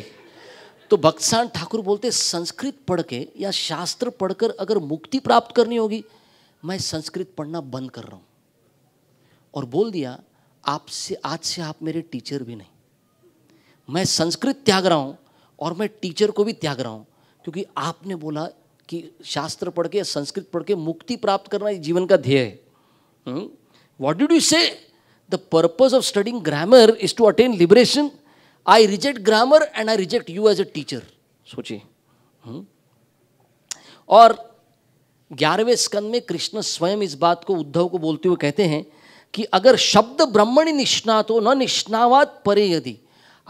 तो भक्तसान ठाकुर बोलते संस्कृत पढ़ के या शास्त्र पढ़कर अगर मुक्ति प्राप्त करनी होगी मैं संस्कृत पढ़ना बंद कर रहा हूं और बोल दिया आपसे आज से आप मेरे टीचर भी नहीं मैं संस्कृत त्याग रहा हूँ और मैं टीचर को भी त्याग रहा हूँ क्योंकि आपने बोला कि शास्त्र पढ़ के संस्कृत पढ़ के मुक्ति प्राप्त करना ये जीवन का ध्येय है what did you say the purpose of studying grammar is to attain liberation I reject grammar and I reject you as a teacher सोचिए हम्म? और ग्यारहवें स्कंद में कृष्ण स्वयं इस बात को उद्धव को बोलते हुए कहते हैं कि अगर शब्द ब्राह्मणी तो न निष्णावात परे यदि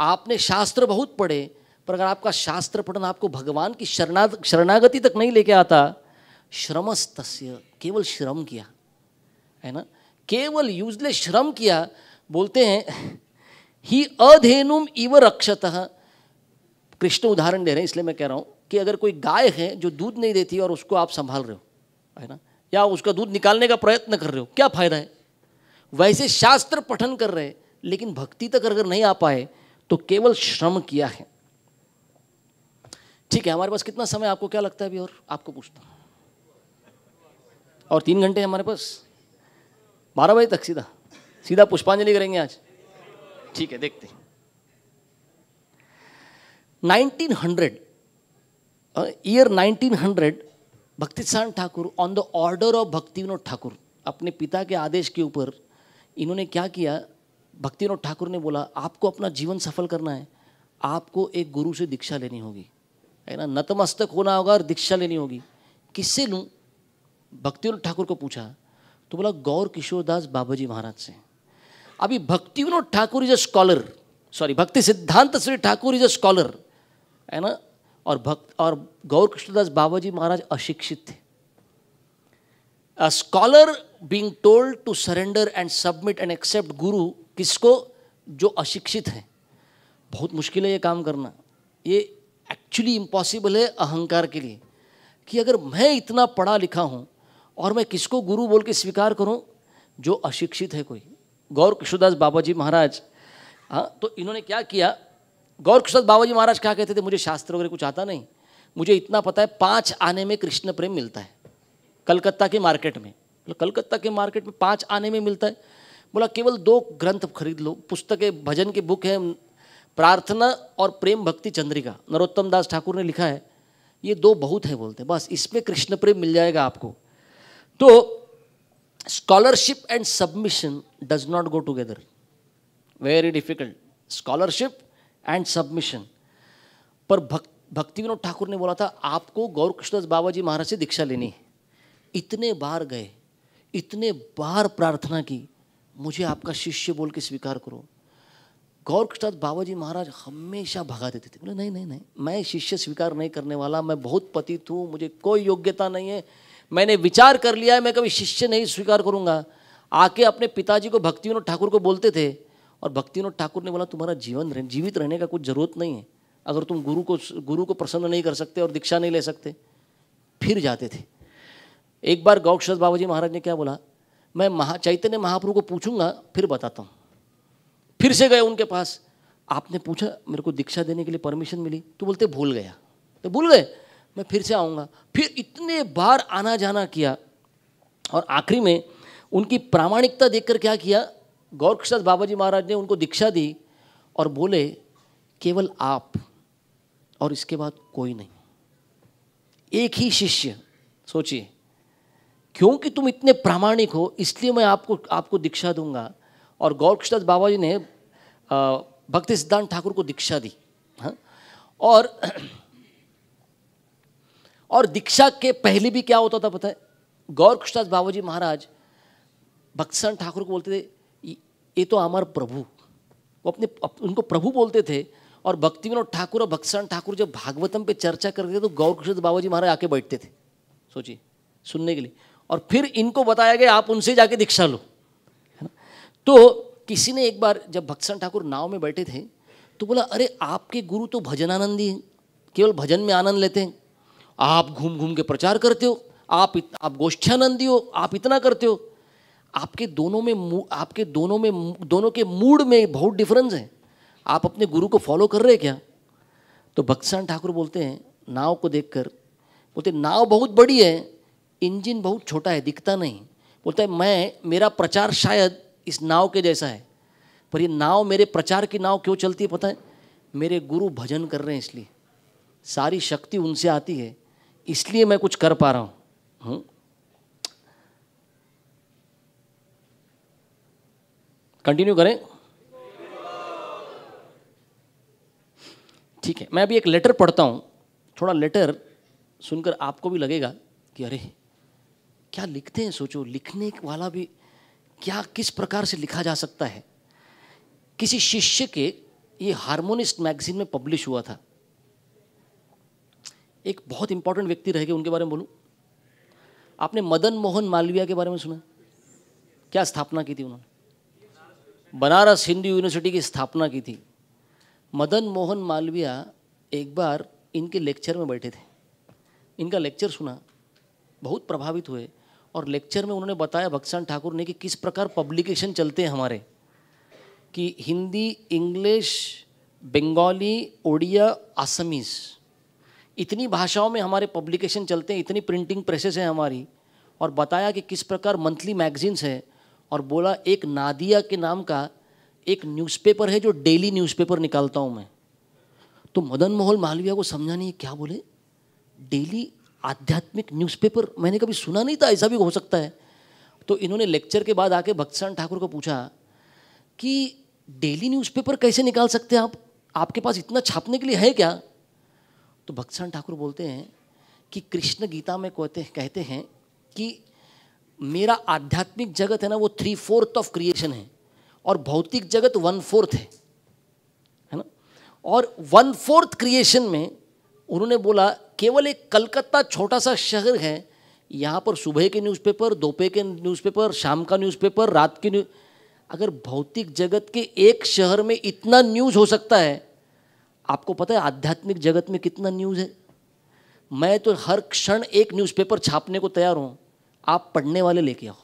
आपने शास्त्र बहुत पढ़े पर अगर आपका शास्त्र पठन आपको भगवान की शरणा शरणागति तक नहीं लेके आता श्रमस्तस्य केवल श्रम किया है ना केवल यूजलेस श्रम किया बोलते हैं ही अधेनुम इव रक्षत कृष्ण उदाहरण दे रहे हैं इसलिए मैं कह रहा हूँ कि अगर कोई गाय है जो दूध नहीं देती और उसको आप संभाल रहे हो है ना या उसका दूध निकालने का प्रयत्न कर रहे हो क्या फायदा है वैसे शास्त्र पठन कर रहे लेकिन भक्ति तक अगर नहीं आ पाए तो केवल श्रम किया है ठीक है हमारे पास कितना समय आपको क्या लगता है अभी और आपको पूछता हूँ और तीन घंटे हमारे पास बारह बजे तक सीधा सीधा पुष्पांजलि करेंगे आज ठीक है देखते हैं 1900 ईयर uh, 1900 भक्तिसान Thakur on the order of Bhakti Vinoda Thakur अपने पिता के आदेश के ऊपर इन्होंने क्या किया भक्तिनोद ठाकुर ने बोला आपको अपना जीवन सफल करना है आपको एक गुरु से दीक्षा लेनी होगी है ना नतमस्तक होना होगा और दीक्षा लेनी होगी किससे लूँ भक्तिविनोद ठाकुर को पूछा तो बोला गौर किशोरदास बाबाजी महाराज से अभी Bhakti Vinoda Thakur is a scholar sorry Bhakti Siddhanta Shri Thakur is a scholar है ना और भक्त और गौर कृष्णदास बाबाजी महाराज अशिक्षित थे a scholar being told to surrender and submit and accept guru किसको जो अशिक्षित है बहुत मुश्किल है ये काम करना ये एक्चुअली इम्पॉसिबल है अहंकार के लिए कि अगर मैं इतना पढ़ा लिखा हूँ और मैं किसको गुरु बोल के स्वीकार करूँ जो अशिक्षित है कोई गौर कृष्णदास बाबा जी महाराज हाँ तो इन्होंने क्या किया गौर कृष्णदास बाबा जी महाराज क्या कहते थे मुझे शास्त्र वगैरह कुछ आता नहीं मुझे इतना पता है पाँच आने में कृष्ण प्रेम मिलता है कलकत्ता के मार्केट में कलकत्ता के मार्केट में पाँच आने में मिलता है बोला केवल दो ग्रंथ खरीद लो पुस्तकें भजन की बुक हैं प्रार्थना और प्रेम भक्ति चंद्रिका नरोत्तम दास ठाकुर ने लिखा है ये दो बहुत है बोलते बस इसमें कृष्ण प्रेम मिल जाएगा आपको तो scholarship and submission does not go together very difficult scholarship and submission पर भक्त भक्ति विनोद ठाकुर ने बोला था आपको गौर कृष्णदास बाबा जी महाराज से दीक्षा लेनी है इतने बार गए इतने बार प्रार्थना की मुझे आपका शिष्य बोल के स्वीकार करो गौर प्रसाद बाबा जी महाराज हमेशा भगा देते थे बोले नहीं नहीं नहीं मैं शिष्य स्वीकार नहीं करने वाला मैं बहुत पतित हूँ मुझे कोई योग्यता नहीं है मैंने विचार कर लिया है मैं कभी शिष्य नहीं स्वीकार करूँगा आके अपने पिताजी को भक्ति विनोद ठाकुर को बोलते थे और भक्ति विनोद ठाकुर ने बोला तुम्हारा जीवन रह, जीवित रहने का कुछ ज़रूरत नहीं है अगर तुम गुरु को गुरु को प्रसन्न नहीं कर सकते और दीक्षा नहीं ले सकते फिर जाते थे एक बार गौक्षत बाबा जी महाराज ने क्या बोला मैं महा चैतन्य महाप्रभु को पूछूंगा फिर बताता हूँ फिर से गए उनके पास आपने पूछा मेरे को दीक्षा देने के लिए परमिशन मिली तो बोलते भूल गया तो भूल गए मैं फिर से आऊँगा फिर इतने बार आना जाना किया और आखिरी में उनकी प्रामाणिकता देखकर क्या किया गौरक्षाद बाबा जी महाराज ने उनको दीक्षा दी और बोले केवल आप और इसके बाद कोई नहीं एक ही शिष्य सोचिए क्योंकि तुम इतने प्रामाणिक हो इसलिए मैं आपको आपको दीक्षा दूंगा और गौरकृष्णदास बाबा जी ने भक्ति सिद्धांत ठाकुर को दीक्षा दी हा? और और दीक्षा के पहले भी क्या होता था पता है कृष्णदास बाबा जी महाराज भक्तसान ठाकुर को बोलते थे ये तो हमार प्रभु वो अपने उनको प्रभु बोलते थे और भक्ति विनोद ठाकुर और भक्सान ठाकुर जब भागवतम पे चर्चा करते थे तो गौरकृष्ण बाबा जी महाराज आके बैठते थे सोचिए सुनने के लिए और फिर इनको बताया गया आप उनसे जाके दीक्षा लो है ना तो किसी ने एक बार जब भक्सन ठाकुर नाव में बैठे थे तो बोला अरे आपके गुरु तो भजनानंदी हैं केवल भजन में आनंद लेते हैं आप घूम घूम के प्रचार करते हो आप इत, आप गोष्ठानंदी हो आप इतना करते हो आपके दोनों में आपके दोनों में दोनों के मूड में बहुत डिफरेंस है आप अपने गुरु को फॉलो कर रहे हैं क्या तो भक्सन ठाकुर बोलते हैं नाव को देखकर बोलते नाव बहुत बड़ी है इंजन बहुत छोटा है दिखता नहीं बोलता है मैं मेरा प्रचार शायद इस नाव के जैसा है पर ये नाव मेरे प्रचार की नाव क्यों चलती है पता है मेरे गुरु भजन कर रहे हैं इसलिए सारी शक्ति उनसे आती है इसलिए मैं कुछ कर पा रहा हूँ हम्म। कंटिन्यू करें ठीक है मैं अभी एक लेटर पढ़ता हूँ थोड़ा लेटर सुनकर आपको भी लगेगा कि अरे क्या लिखते हैं सोचो लिखने वाला भी क्या किस प्रकार से लिखा जा सकता है किसी शिष्य के ये हारमोनिस्ट मैगजीन में पब्लिश हुआ था एक बहुत इंपॉर्टेंट व्यक्ति रहेगा उनके बारे में बोलूँ आपने मदन मोहन मालविया के बारे में सुना क्या स्थापना की थी उन्होंने बनारस हिंदू यूनिवर्सिटी की स्थापना की थी मदन मोहन मालविया एक बार इनके लेक्चर में बैठे थे इनका लेक्चर सुना बहुत प्रभावित हुए और लेक्चर में उन्होंने बताया भक्सान ठाकुर ने कि किस प्रकार पब्लिकेशन चलते हैं हमारे कि हिंदी इंग्लिश बंगाली ओडिया आसमीज इतनी भाषाओं में हमारे पब्लिकेशन चलते हैं इतनी प्रिंटिंग प्रेसेस हैं हमारी और बताया कि किस प्रकार मंथली मैगजीन्स हैं और बोला एक नादिया के नाम का एक न्यूज़पेपर है जो डेली न्यूज़पेपर निकालता हूँ मैं तो मदन मोहन मालविया को समझा नहीं क्या बोले डेली आध्यात्मिक न्यूज़पेपर मैंने कभी सुना नहीं था ऐसा भी हो सकता है तो इन्होंने लेक्चर के बाद आके भक्सान ठाकुर को पूछा कि डेली न्यूज़पेपर कैसे निकाल सकते हैं आप आपके पास इतना छापने के लिए है क्या तो भक्सान ठाकुर बोलते हैं कि कृष्ण गीता में कहते कहते हैं कि मेरा आध्यात्मिक जगत है ना वो थ्री फोर्थ ऑफ क्रिएशन है और भौतिक जगत वन फोर्थ है है ना और वन फोर्थ क्रिएशन में उन्होंने बोला केवल एक कलकत्ता छोटा सा शहर है यहाँ पर सुबह के न्यूज़पेपर दोपहर के न्यूज़पेपर शाम का न्यूज़पेपर रात के न्यूज अगर भौतिक जगत के एक शहर में इतना न्यूज़ हो सकता है आपको पता है आध्यात्मिक जगत में कितना न्यूज़ है मैं तो हर क्षण एक न्यूज़पेपर छापने को तैयार हूँ आप पढ़ने वाले लेके आओ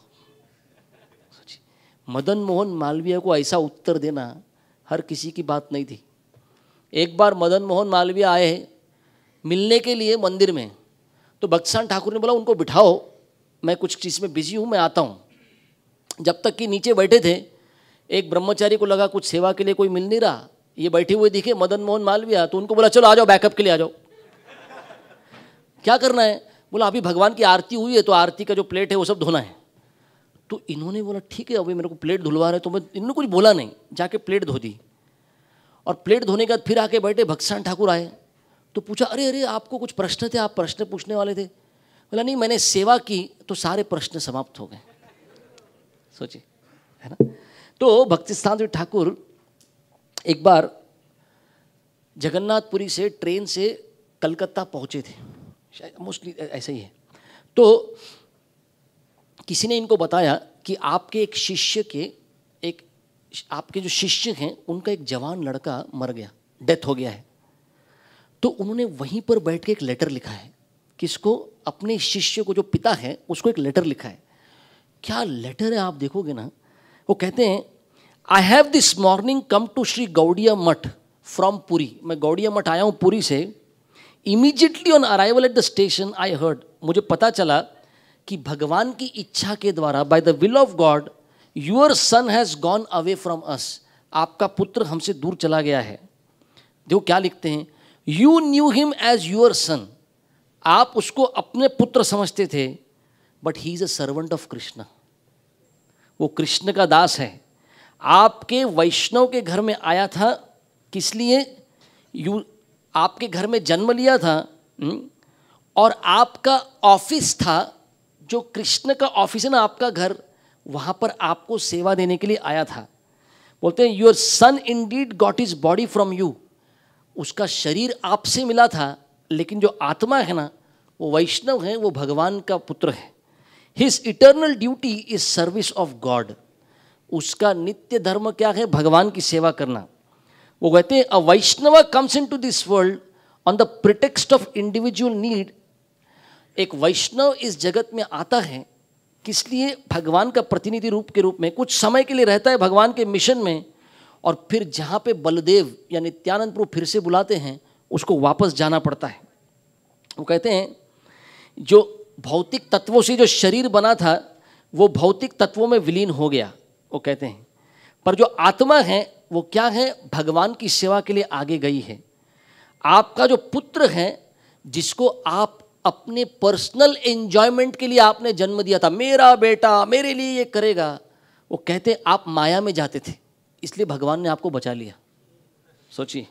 मदन मोहन मालवीय को ऐसा उत्तर देना हर किसी की बात नहीं थी एक बार मदन मोहन मालवीय आए मिलने के लिए मंदिर में तो भक्सान ठाकुर ने बोला उनको बिठाओ मैं कुछ चीज़ में बिजी हूँ मैं आता हूँ जब तक कि नीचे बैठे थे एक ब्रह्मचारी को लगा कुछ सेवा के लिए कोई मिल नहीं रहा ये बैठे हुए दिखे मदन मोहन मालविया तो उनको बोला चलो आ जाओ बैकअप के लिए आ जाओ क्या करना है बोला अभी भगवान की आरती हुई है तो आरती का जो प्लेट है वो सब धोना है तो इन्होंने बोला ठीक है अभी मेरे को प्लेट धुलवा रहे तो मैं इन्होंने कुछ बोला नहीं जाके प्लेट धो दी और प्लेट धोने के बाद फिर आके बैठे भक्सान ठाकुर आए तो पूछा अरे अरे आपको कुछ प्रश्न थे आप प्रश्न पूछने वाले थे बोला नहीं मैंने सेवा की तो सारे प्रश्न समाप्त हो गए सोचिए है ना तो भक्ति स्थान ठाकुर एक बार जगन्नाथपुरी से ट्रेन से कलकत्ता पहुंचे थे शायद मोस्टली ऐसा ही है तो किसी ने इनको बताया कि आपके एक शिष्य के एक आपके जो शिष्य हैं उनका एक जवान लड़का मर गया डेथ हो गया है तो उन्होंने वहीं पर बैठ के एक लेटर लिखा है किसको अपने शिष्य को जो पिता है उसको एक लेटर लिखा है क्या लेटर है आप देखोगे ना वो कहते हैं I have this morning come to Shri Gaudiya Math from Puri मैं गौड़िया मठ आया हूँ पुरी से immediately on arrival at the station I heard मुझे पता चला कि भगवान की इच्छा के द्वारा by the will of God your son has gone away from us आपका पुत्र हमसे दूर चला गया है देखो क्या लिखते हैं you knew him as your son आप उसको अपने पुत्र समझते थे but he is a servant of Krishna वो कृष्ण का दास है आपके वैष्णव के घर में आया था किस लिए यू आपके घर में जन्म लिया था हम्म, और आपका ऑफिस था जो कृष्ण का ऑफिस है ना आपका घर वहाँ पर आपको सेवा देने के लिए आया था बोलते हैं your son indeed got his body from you उसका शरीर आपसे मिला था लेकिन जो आत्मा है ना वो वैष्णव है वो भगवान का पुत्र है his eternal duty is service of God उसका नित्य धर्म क्या है भगवान की सेवा करना वो कहते हैं a Vaishnava comes into this world on the pretext of individual need एक वैष्णव इस जगत में आता है किस लिए भगवान का प्रतिनिधि रूप के रूप में कुछ समय के लिए रहता है भगवान के मिशन में और फिर जहाँ पे बलदेव या नित्यानंद प्रभु फिर से बुलाते हैं उसको वापस जाना पड़ता है वो कहते हैं जो भौतिक तत्वों से जो शरीर बना था वो भौतिक तत्वों में विलीन हो गया वो कहते हैं पर जो आत्मा है वो क्या है भगवान की सेवा के लिए आगे गई है आपका जो पुत्र है जिसको आप अपने पर्सनल एन्जॉयमेंट के लिए आपने जन्म दिया था मेरा बेटा मेरे लिए ये करेगा वो कहते आप माया में जाते थे इसलिए भगवान ने आपको बचा लिया सोचिए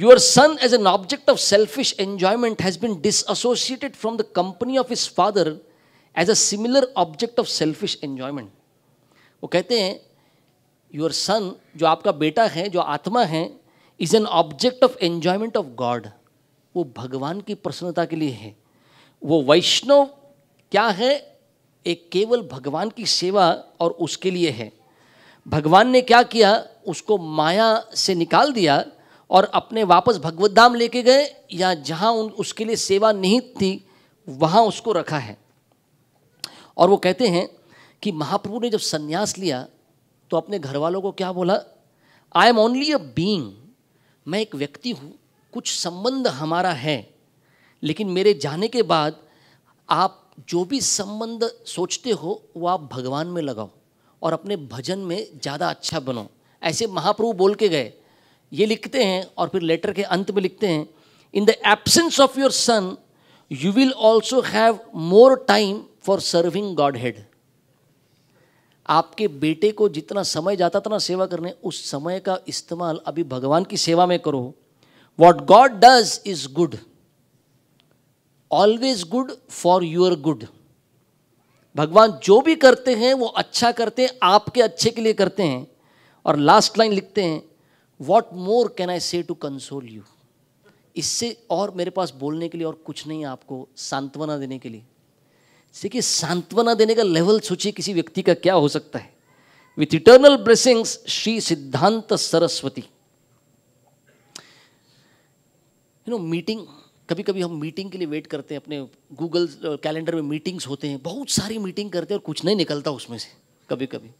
your son as an object of selfish enjoyment has been dissociated from the company of his father as a similar object of selfish enjoyment वो कहते हैं योर सन जो आपका बेटा है जो आत्मा है is an object of enjoyment of God वो भगवान की प्रसन्नता के लिए है वो वैष्णव क्या है एक केवल भगवान की सेवा और उसके लिए है भगवान ने क्या किया उसको माया से निकाल दिया और अपने वापस भगवत धाम लेके गए या जहाँ उन उसके लिए सेवा नहीं थी वहाँ उसको रखा है और वो कहते हैं कि महाप्रभु ने जब संन्यास लिया तो अपने घर वालों को क्या बोला I am only a being मैं एक व्यक्ति हूँ कुछ संबंध हमारा है लेकिन मेरे जाने के बाद आप जो भी संबंध सोचते हो वो आप भगवान में लगाओ और अपने भजन में ज़्यादा अच्छा बनो ऐसे महाप्रभु बोल के गए ये लिखते हैं और फिर लेटर के अंत में लिखते हैं in the absence of your son you will also have more time for serving God हेड आपके बेटे को जितना समय जाता था ना सेवा करने उस समय का इस्तेमाल अभी भगवान की सेवा में करो what God does is good always good for your good भगवान जो भी करते हैं वो अच्छा करते हैं आपके अच्छे के लिए करते हैं और लास्ट लाइन लिखते हैं वॉट मोर कैन आई से टू कंसोल यू इससे और मेरे पास बोलने के लिए और कुछ नहीं है आपको सांत्वना देने के लिए देखिए सांत्वना देने का लेवल सोचिए किसी व्यक्ति का क्या हो सकता है विथ इटर्नल ब्लेसिंग्स श्री सिद्धांत सरस्वती यू नो मीटिंग कभी कभी हम मीटिंग के लिए वेट करते हैं अपने गूगल कैलेंडर में मीटिंग्स होते हैं बहुत सारी मीटिंग करते हैं और कुछ नहीं निकलता उसमें से कभी कभी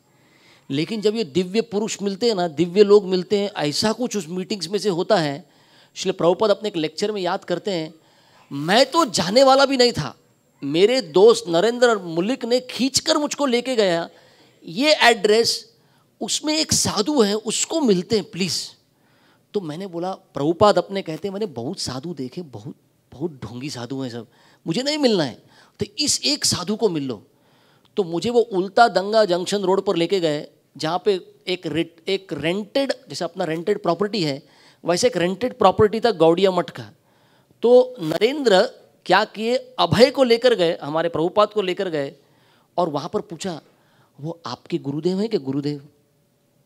लेकिन जब ये दिव्य पुरुष मिलते हैं ना दिव्य लोग मिलते हैं ऐसा कुछ उस मीटिंग्स में से होता है इसलिए प्रभुपद अपने एक लेक्चर में याद करते हैं मैं तो जाने वाला भी नहीं था मेरे दोस्त नरेंद्र मलिक मुलिक ने खींच मुझको लेके गया ये एड्रेस उसमें एक साधु है उसको मिलते हैं प्लीज़ तो मैंने बोला प्रभुपाद अपने कहते मैंने बहुत साधु देखे बहुत बहुत ढोंगी साधु हैं सब मुझे नहीं मिलना है तो इस एक साधु को मिल लो तो मुझे वो उल्टा दंगा जंक्शन रोड पर लेके गए जहाँ पे एक रेट एक रेंटेड जैसे अपना रेंटेड प्रॉपर्टी है वैसे एक रेंटेड प्रॉपर्टी था गौड़िया मठ का तो नरेंद्र क्या किए अभय को लेकर गए हमारे प्रभुपाद को लेकर गए और वहाँ पर पूछा वो आपके गुरुदेव हैं कि गुरुदेव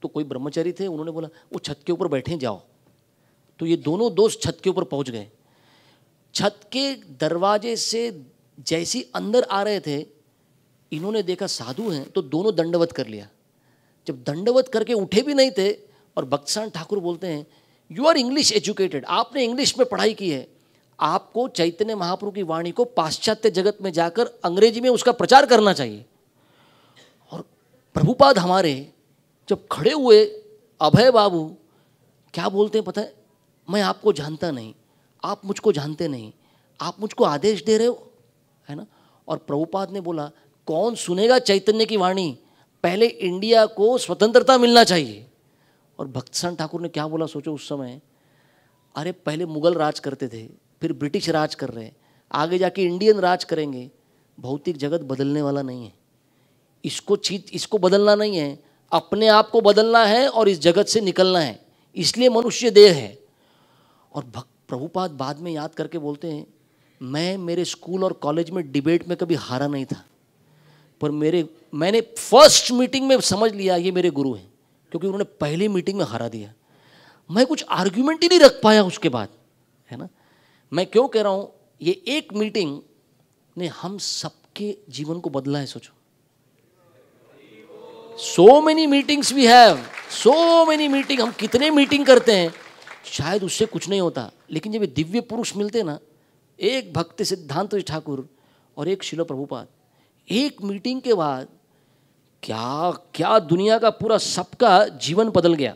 तो कोई ब्रह्मचारी थे उन्होंने बोला वो छत के ऊपर बैठे जाओ तो ये दोनों दोस्त छत के ऊपर पहुंच गए छत के दरवाजे से जैसे अंदर आ रहे थे इन्होंने देखा साधु हैं तो दोनों दंडवत कर लिया जब दंडवत करके उठे भी नहीं थे और बक्सान ठाकुर बोलते हैं यू आर इंग्लिश एजुकेटेड आपने इंग्लिश में पढ़ाई की है आपको चैतन्य महाप्रभु की वाणी को पाश्चात्य जगत में जाकर अंग्रेजी में उसका प्रचार करना चाहिए और प्रभुपाद हमारे जब खड़े हुए अभय बाबू क्या बोलते हैं पता है मैं आपको जानता नहीं आप मुझको जानते नहीं आप मुझको आदेश दे रहे हो है ना और प्रभुपाद ने बोला कौन सुनेगा चैतन्य की वाणी पहले इंडिया को स्वतंत्रता मिलना चाहिए और भक्तसन ठाकुर ने क्या बोला सोचो उस समय अरे पहले मुगल राज करते थे फिर ब्रिटिश राज कर रहे हैं आगे जाके इंडियन राज करेंगे भौतिक जगत बदलने वाला नहीं है इसको चीज इसको बदलना नहीं है अपने आप को बदलना है और इस जगत से निकलना है इसलिए मनुष्य देह है और भक्त प्रभुपाद बाद में याद करके बोलते हैं मैं मेरे स्कूल और कॉलेज में डिबेट में कभी हारा नहीं था पर मेरे मैंने फर्स्ट मीटिंग में समझ लिया ये मेरे गुरु हैं क्योंकि उन्होंने पहली मीटिंग में हरा दिया मैं कुछ आर्ग्यूमेंट ही नहीं रख पाया उसके बाद है ना मैं क्यों कह रहा हूँ ये एक मीटिंग ने हम सबके जीवन को बदला है सोचो so many meetings we have so many meeting हम कितने मीटिंग करते हैं शायद उससे कुछ नहीं होता लेकिन जब ये दिव्य पुरुष मिलते ना एक भक्त सिद्धांत ठाकुर और एक शिलो प्रभुपाद एक मीटिंग के बाद क्या क्या दुनिया का पूरा सबका जीवन बदल गया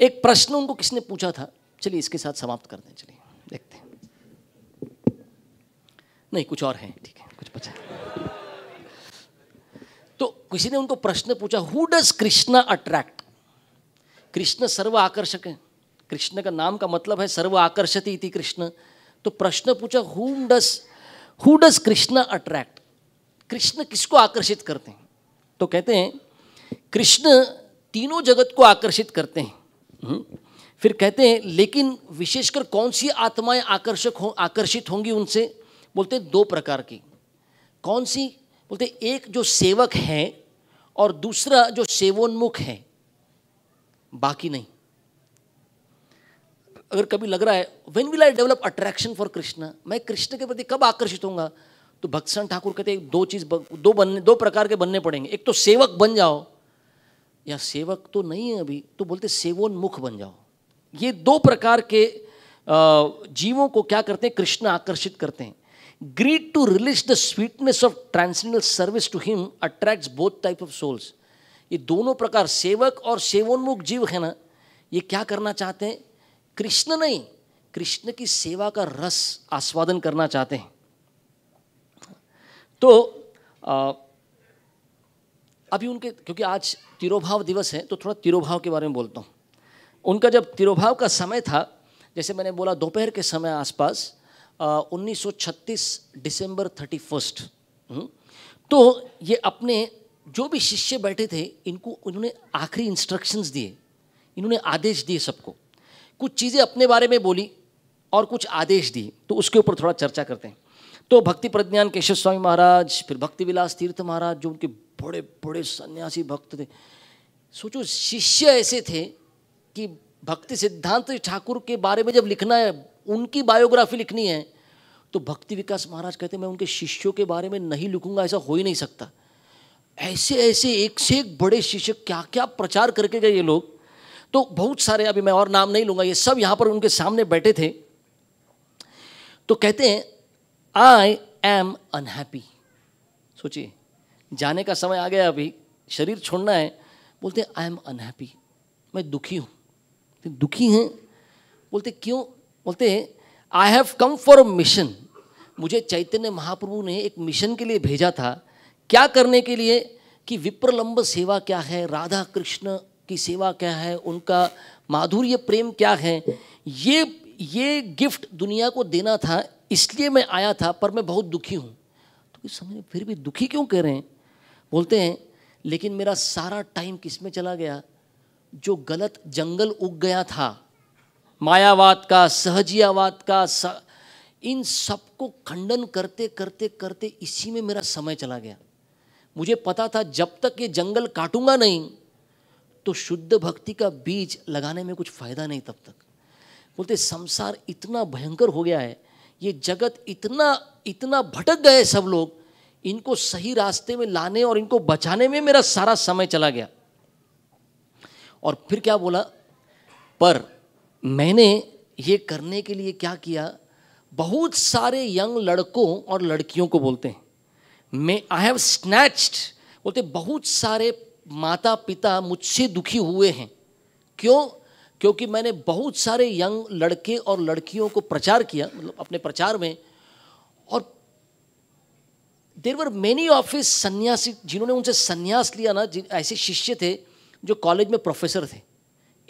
एक प्रश्न उनको किसने पूछा था चलिए इसके साथ समाप्त करते हैं चलिए देखते हैं नहीं कुछ और है ठीक है कुछ बचा तो किसी ने उनको प्रश्न पूछा who does Krishna attract Krishna सर्व आकर्षक है कृष्ण का नाम का मतलब है सर्व आकर्षित इति कृष्ण तो प्रश्न पूछा who does who does Krishna attract Krishna किसको आकर्षित करते हैं तो कहते हैं कृष्ण तीनों जगत को आकर्षित करते हैं हम्म। फिर कहते हैं लेकिन विशेषकर कौन सी आत्माएं आकर्षक हो आकर्षित होंगी उनसे बोलते हैं दो प्रकार की कौन सी बोलते एक जो सेवक है और दूसरा जो सेवोन्मुख है बाकी नहीं अगर कभी लग रहा है when will I develop attraction for Krishna मैं कृष्ण के प्रति कब आकर्षित होऊंगा तो भक्सन ठाकुर कहते हैं दो चीज़ दो बनने दो प्रकार के बनने पड़ेंगे एक तो सेवक बन जाओ या सेवक तो नहीं है अभी तो बोलते सेवोन्मुख बन जाओ ये दो प्रकार के जीवों को क्या करते हैं कृष्ण आकर्षित करते हैं greed to release the sweetness of transcendental service to him attracts both type of souls ये दोनों प्रकार सेवक और सेवोन्मुख जीव है ना ये क्या करना चाहते हैं कृष्ण नहीं कृष्ण की सेवा का रस आस्वादन करना चाहते हैं तो आ, अभी उनके क्योंकि आज तिरोभाव दिवस है तो थोड़ा तिरोभाव के बारे में बोलता हूँ उनका जब तिरोभाव का समय था जैसे मैंने बोला दोपहर के समय आसपास उन्नीस सौ छत्तीस थर्टी फर्स्ट हम्म, तो ये अपने जो भी शिष्य बैठे थे इनको उन्होंने आखिरी इंस्ट्रक्शंस दिए इन्होंने आदेश दिए सबको कुछ चीज़ें अपने बारे में बोली और कुछ आदेश दिए तो उसके ऊपर थोड़ा चर्चा करते हैं तो भक्ति प्रज्ञान केशव स्वामी महाराज फिर भक्ति विलास तीर्थ महाराज जो उनके बड़े बड़े सन्यासी भक्त थे सोचो शिष्य ऐसे थे कि भक्ति सिद्धांत ठाकुर के बारे में जब लिखना है उनकी बायोग्राफी लिखनी है तो भक्ति विकास महाराज कहते मैं उनके शिष्यों के बारे में नहीं लिखूंगा ऐसा हो ही नहीं सकता ऐसे ऐसे एक से एक बड़े शिक्षक क्या क्या प्रचार करके गए ये लोग तो बहुत सारे अभी मैं और नाम नहीं लूंगा ये सब यहां पर उनके सामने बैठे थे तो कहते हैं आई एम अनहैप्पी सोचिए जाने का समय आ गया अभी शरीर छोड़ना है बोलते आई एम अनहैप्पी मैं दुखी हूं तो दुखी हैं बोलते क्यों बोलते I have come for a mission मुझे चैतन्य महाप्रभु ने एक मिशन के लिए भेजा था क्या करने के लिए कि विप्रलंब सेवा क्या है राधा कृष्ण की सेवा क्या है उनका माधुर्य प्रेम क्या है ये ये गिफ्ट दुनिया को देना था इसलिए मैं आया था पर मैं बहुत दुखी हूँ तो इस समय फिर भी दुखी क्यों कह रहे हैं बोलते हैं लेकिन मेरा सारा टाइम किस में चला गया जो गलत जंगल उग गया था मायावाद का सहजियावाद का इन सबको खंडन करते करते करते इसी में मेरा समय चला गया मुझे पता था जब तक ये जंगल काटूंगा नहीं तो शुद्ध भक्ति का बीज लगाने में कुछ फ़ायदा नहीं तब तक बोलते संसार इतना भयंकर हो गया है ये जगत इतना इतना भटक गए सब लोग इनको सही रास्ते में लाने और इनको बचाने में मेरा सारा समय चला गया और फिर क्या बोला पर मैंने ये करने के लिए क्या किया बहुत सारे यंग लड़कों और लड़कियों को बोलते हैं मैं आई हैव स्नैच्ड बोलते बहुत सारे माता पिता मुझसे दुखी हुए हैं क्यों क्योंकि मैंने बहुत सारे यंग लड़के और लड़कियों को प्रचार किया मतलब अपने प्रचार में और देर वर मेनी ऑफिस सन्यासी जिन्होंने उनसे सन्यास लिया ना जिन ऐसे शिष्य थे जो कॉलेज में प्रोफेसर थे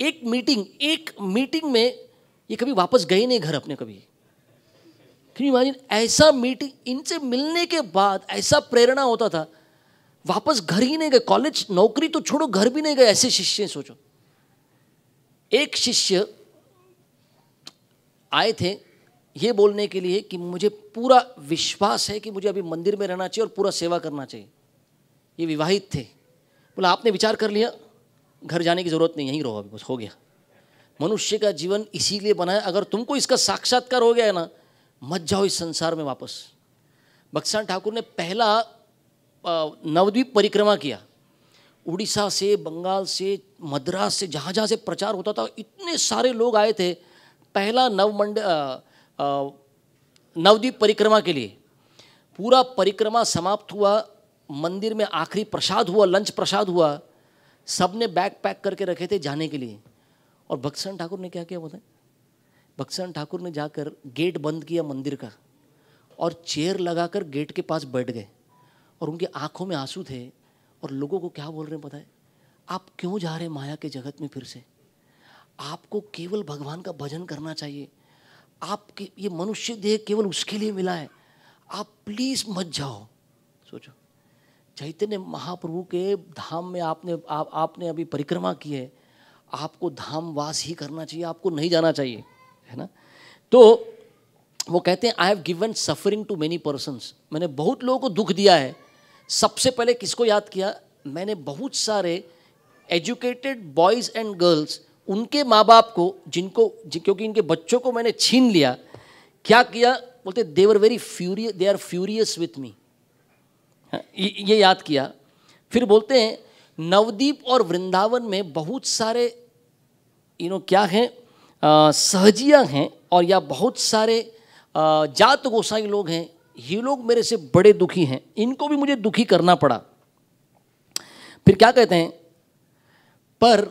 एक मीटिंग एक मीटिंग में ये कभी वापस गए नहीं घर अपने कभी क्यों इमेजिन ऐसा मीटिंग इनसे मिलने के बाद ऐसा प्रेरणा होता था वापस घर ही नहीं गए कॉलेज नौकरी तो छोड़ो घर भी नहीं गए ऐसे शिष्य सोचो एक शिष्य आए थे ये बोलने के लिए कि मुझे पूरा विश्वास है कि मुझे अभी मंदिर में रहना चाहिए और पूरा सेवा करना चाहिए ये विवाहित थे बोला आपने विचार कर लिया घर जाने की ज़रूरत नहीं यहीं रहो अभी बस हो गया मनुष्य का जीवन इसीलिए बना है अगर तुमको इसका साक्षात्कार हो गया है ना मत जाओ इस संसार में वापस बक्सान ठाकुर ने पहला नवद्वीप परिक्रमा किया उड़ीसा से बंगाल से मद्रास से जहाँ जहाँ से प्रचार होता था इतने सारे लोग आए थे पहला नवमंड नवद्वीप परिक्रमा के लिए पूरा परिक्रमा समाप्त हुआ मंदिर में आखिरी प्रसाद हुआ लंच प्रसाद हुआ सब ने बैग पैक करके रखे थे जाने के लिए और भक्सन ठाकुर ने क्या किया बताए भक्सन ठाकुर ने जाकर गेट बंद किया मंदिर का और चेयर लगाकर गेट के पास बैठ गए और उनकी आंखों में आंसू थे और लोगों को क्या बोल रहे हैं पता है आप क्यों जा रहे हैं माया के जगत में फिर से आपको केवल भगवान का भजन करना चाहिए आपके ये मनुष्य देह केवल उसके लिए मिला है आप प्लीज़ मत जाओ सोचो चैतन्य महाप्रभु के धाम में आपने आ, आपने अभी परिक्रमा की है आपको धामवास ही करना चाहिए आपको नहीं जाना चाहिए है ना तो वो कहते हैं I have given suffering to many persons मैंने बहुत लोगों को दुख दिया है सबसे पहले किसको याद किया मैंने बहुत सारे एजुकेटेड बॉयज़ एंड गर्ल्स उनके माँ बाप को जिनको क्योंकि इनके बच्चों को मैंने छीन लिया क्या किया बोलते they're very furious they are furious with me ये याद किया फिर बोलते हैं नवदीप और वृंदावन में बहुत सारे यू नो क्या हैं सहजिया हैं और या बहुत सारे जात गोसाई लोग हैं ये लोग मेरे से बड़े दुखी हैं इनको भी मुझे दुखी करना पड़ा फिर क्या कहते हैं पर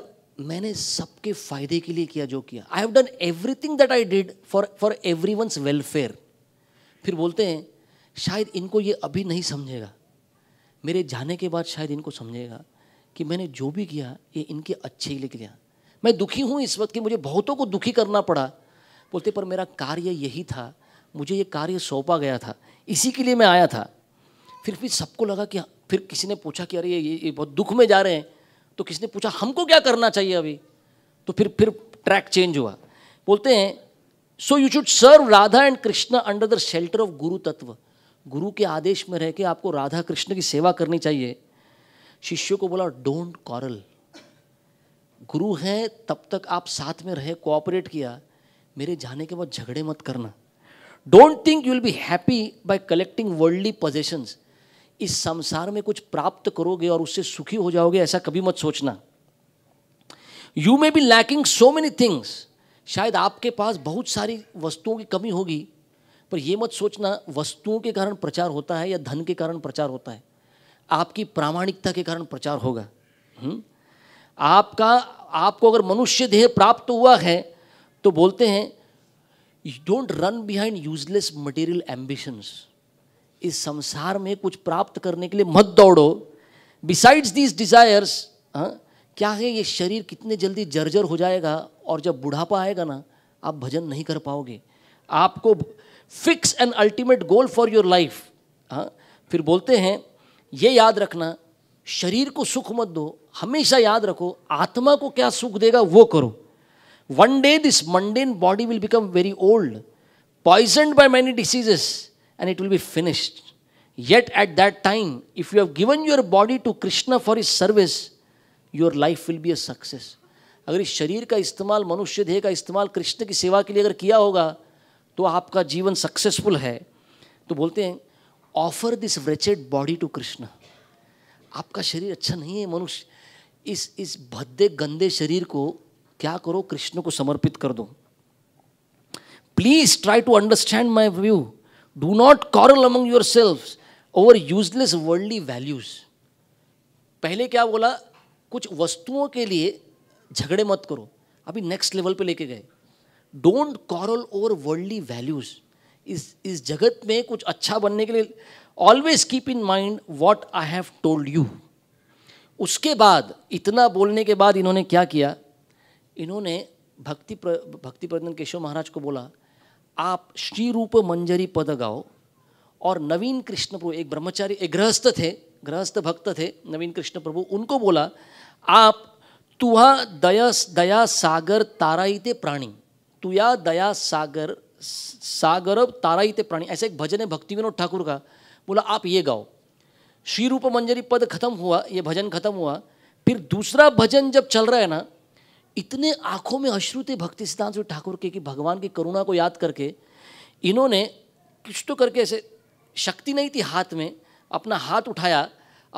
मैंने सबके फायदे के लिए किया जो किया I have done everything that I did for for every one's welfare फिर बोलते हैं शायद इनको ये अभी नहीं समझेगा मेरे जाने के बाद शायद इनको समझेगा कि मैंने जो भी किया ये इनके अच्छे के लिए किया मैं दुखी हूँ इस वक्त कि मुझे बहुतों को दुखी करना पड़ा बोलते पर मेरा कार्य यही था मुझे ये कार्य सौंपा गया था इसी के लिए मैं आया था फिर भी सबको लगा कि फिर किसी ने पूछा कि अरे ये ये बहुत दुख में जा रहे हैं तो किसी ने पूछा हमको क्या करना चाहिए अभी तो फिर फिर ट्रैक चेंज हुआ बोलते हैं so you should serve Radha and Krishna under the shelter of guru तत्व गुरु के आदेश में रह के आपको राधा कृष्ण की सेवा करनी चाहिए शिष्यों को बोला डोंट कॉरल गुरु हैं तब तक आप साथ में रहे कोऑपरेट किया मेरे जाने के बाद झगड़े मत करना don't think you will be happy by collecting worldly possessions इस संसार में कुछ प्राप्त करोगे और उससे सुखी हो जाओगे ऐसा कभी मत सोचना you may be lacking so many things शायद आपके पास बहुत सारी वस्तुओं की कमी होगी पर यह मत सोचना वस्तुओं के कारण प्रचार होता है या धन के कारण प्रचार होता है आपकी प्रामाणिकता के कारण प्रचार होगा हुँ? हम्म? आपका आपको अगर मनुष्य देह प्राप्त हुआ है तो बोलते हैं don't run behind useless material ambitions इस संसार में कुछ प्राप्त करने के लिए मत दौड़ो बिसाइड्स दीज डिज़ायर्स क्या है ये शरीर कितने जल्दी जर्जर हो जाएगा और जब बुढ़ापा आएगा ना आप भजन नहीं कर पाओगे आपको fix and ultimate goal for your life हाँ फिर बोलते हैं ये याद रखना शरीर को सुख मत दो हमेशा याद रखो आत्मा को क्या सुख देगा वो करो one day this mundane body will become very old poison by many diseases and it will be finished yet at that time if you have given your body to Krishna for his service your life will be a success अगर इस शरीर का इस्तेमाल मनुष्य देह का इस्तेमाल कृष्ण की सेवा के लिए अगर किया होगा तो आपका जीवन सक्सेसफुल है तो बोलते हैं offer this wretched body to Krishna आपका शरीर अच्छा नहीं है मनुष्य इस इस भद्दे गंदे शरीर को क्या करो कृष्ण को समर्पित कर दो please try to understand my view do not quarrel among yourself over useless worldly values पहले क्या बोला कुछ वस्तुओं के लिए झगड़े मत करो अभी नेक्स्ट लेवल पे लेके गए don't quarrel over worldly values इस इस जगत में कुछ अच्छा बनने के लिए always keep in mind what I have told you उसके बाद इतना बोलने के बाद इन्होंने क्या किया इन्होंने भक्ति प्र, भक्ति प्रदन केशव महाराज को बोला आप श्री रूप मंजरी पद गाओ और नवीन कृष्ण प्रभु एक ब्रह्मचारी एक गृहस्थ थे गृहस्थ भक्त थे नवीन कृष्ण प्रभु उनको बोला आप तुहा दया दया सागर ताराईते प्राणी तुया दया सागर सागर ताराइते प्राणी ऐसे एक भजन है भक्ति विनोद ठाकुर का बोला आप ये गाओ श्री रूप मंजरी पद खत्म हुआ ये भजन खत्म हुआ फिर दूसरा भजन जब चल रहा है ना इतने आंखों में अश्रु थे भक्ति सिद्धांत ठाकुर के कि भगवान की करुणा को याद करके इन्होंने कुछ तो करके ऐसे शक्ति नहीं थी हाथ में अपना हाथ उठाया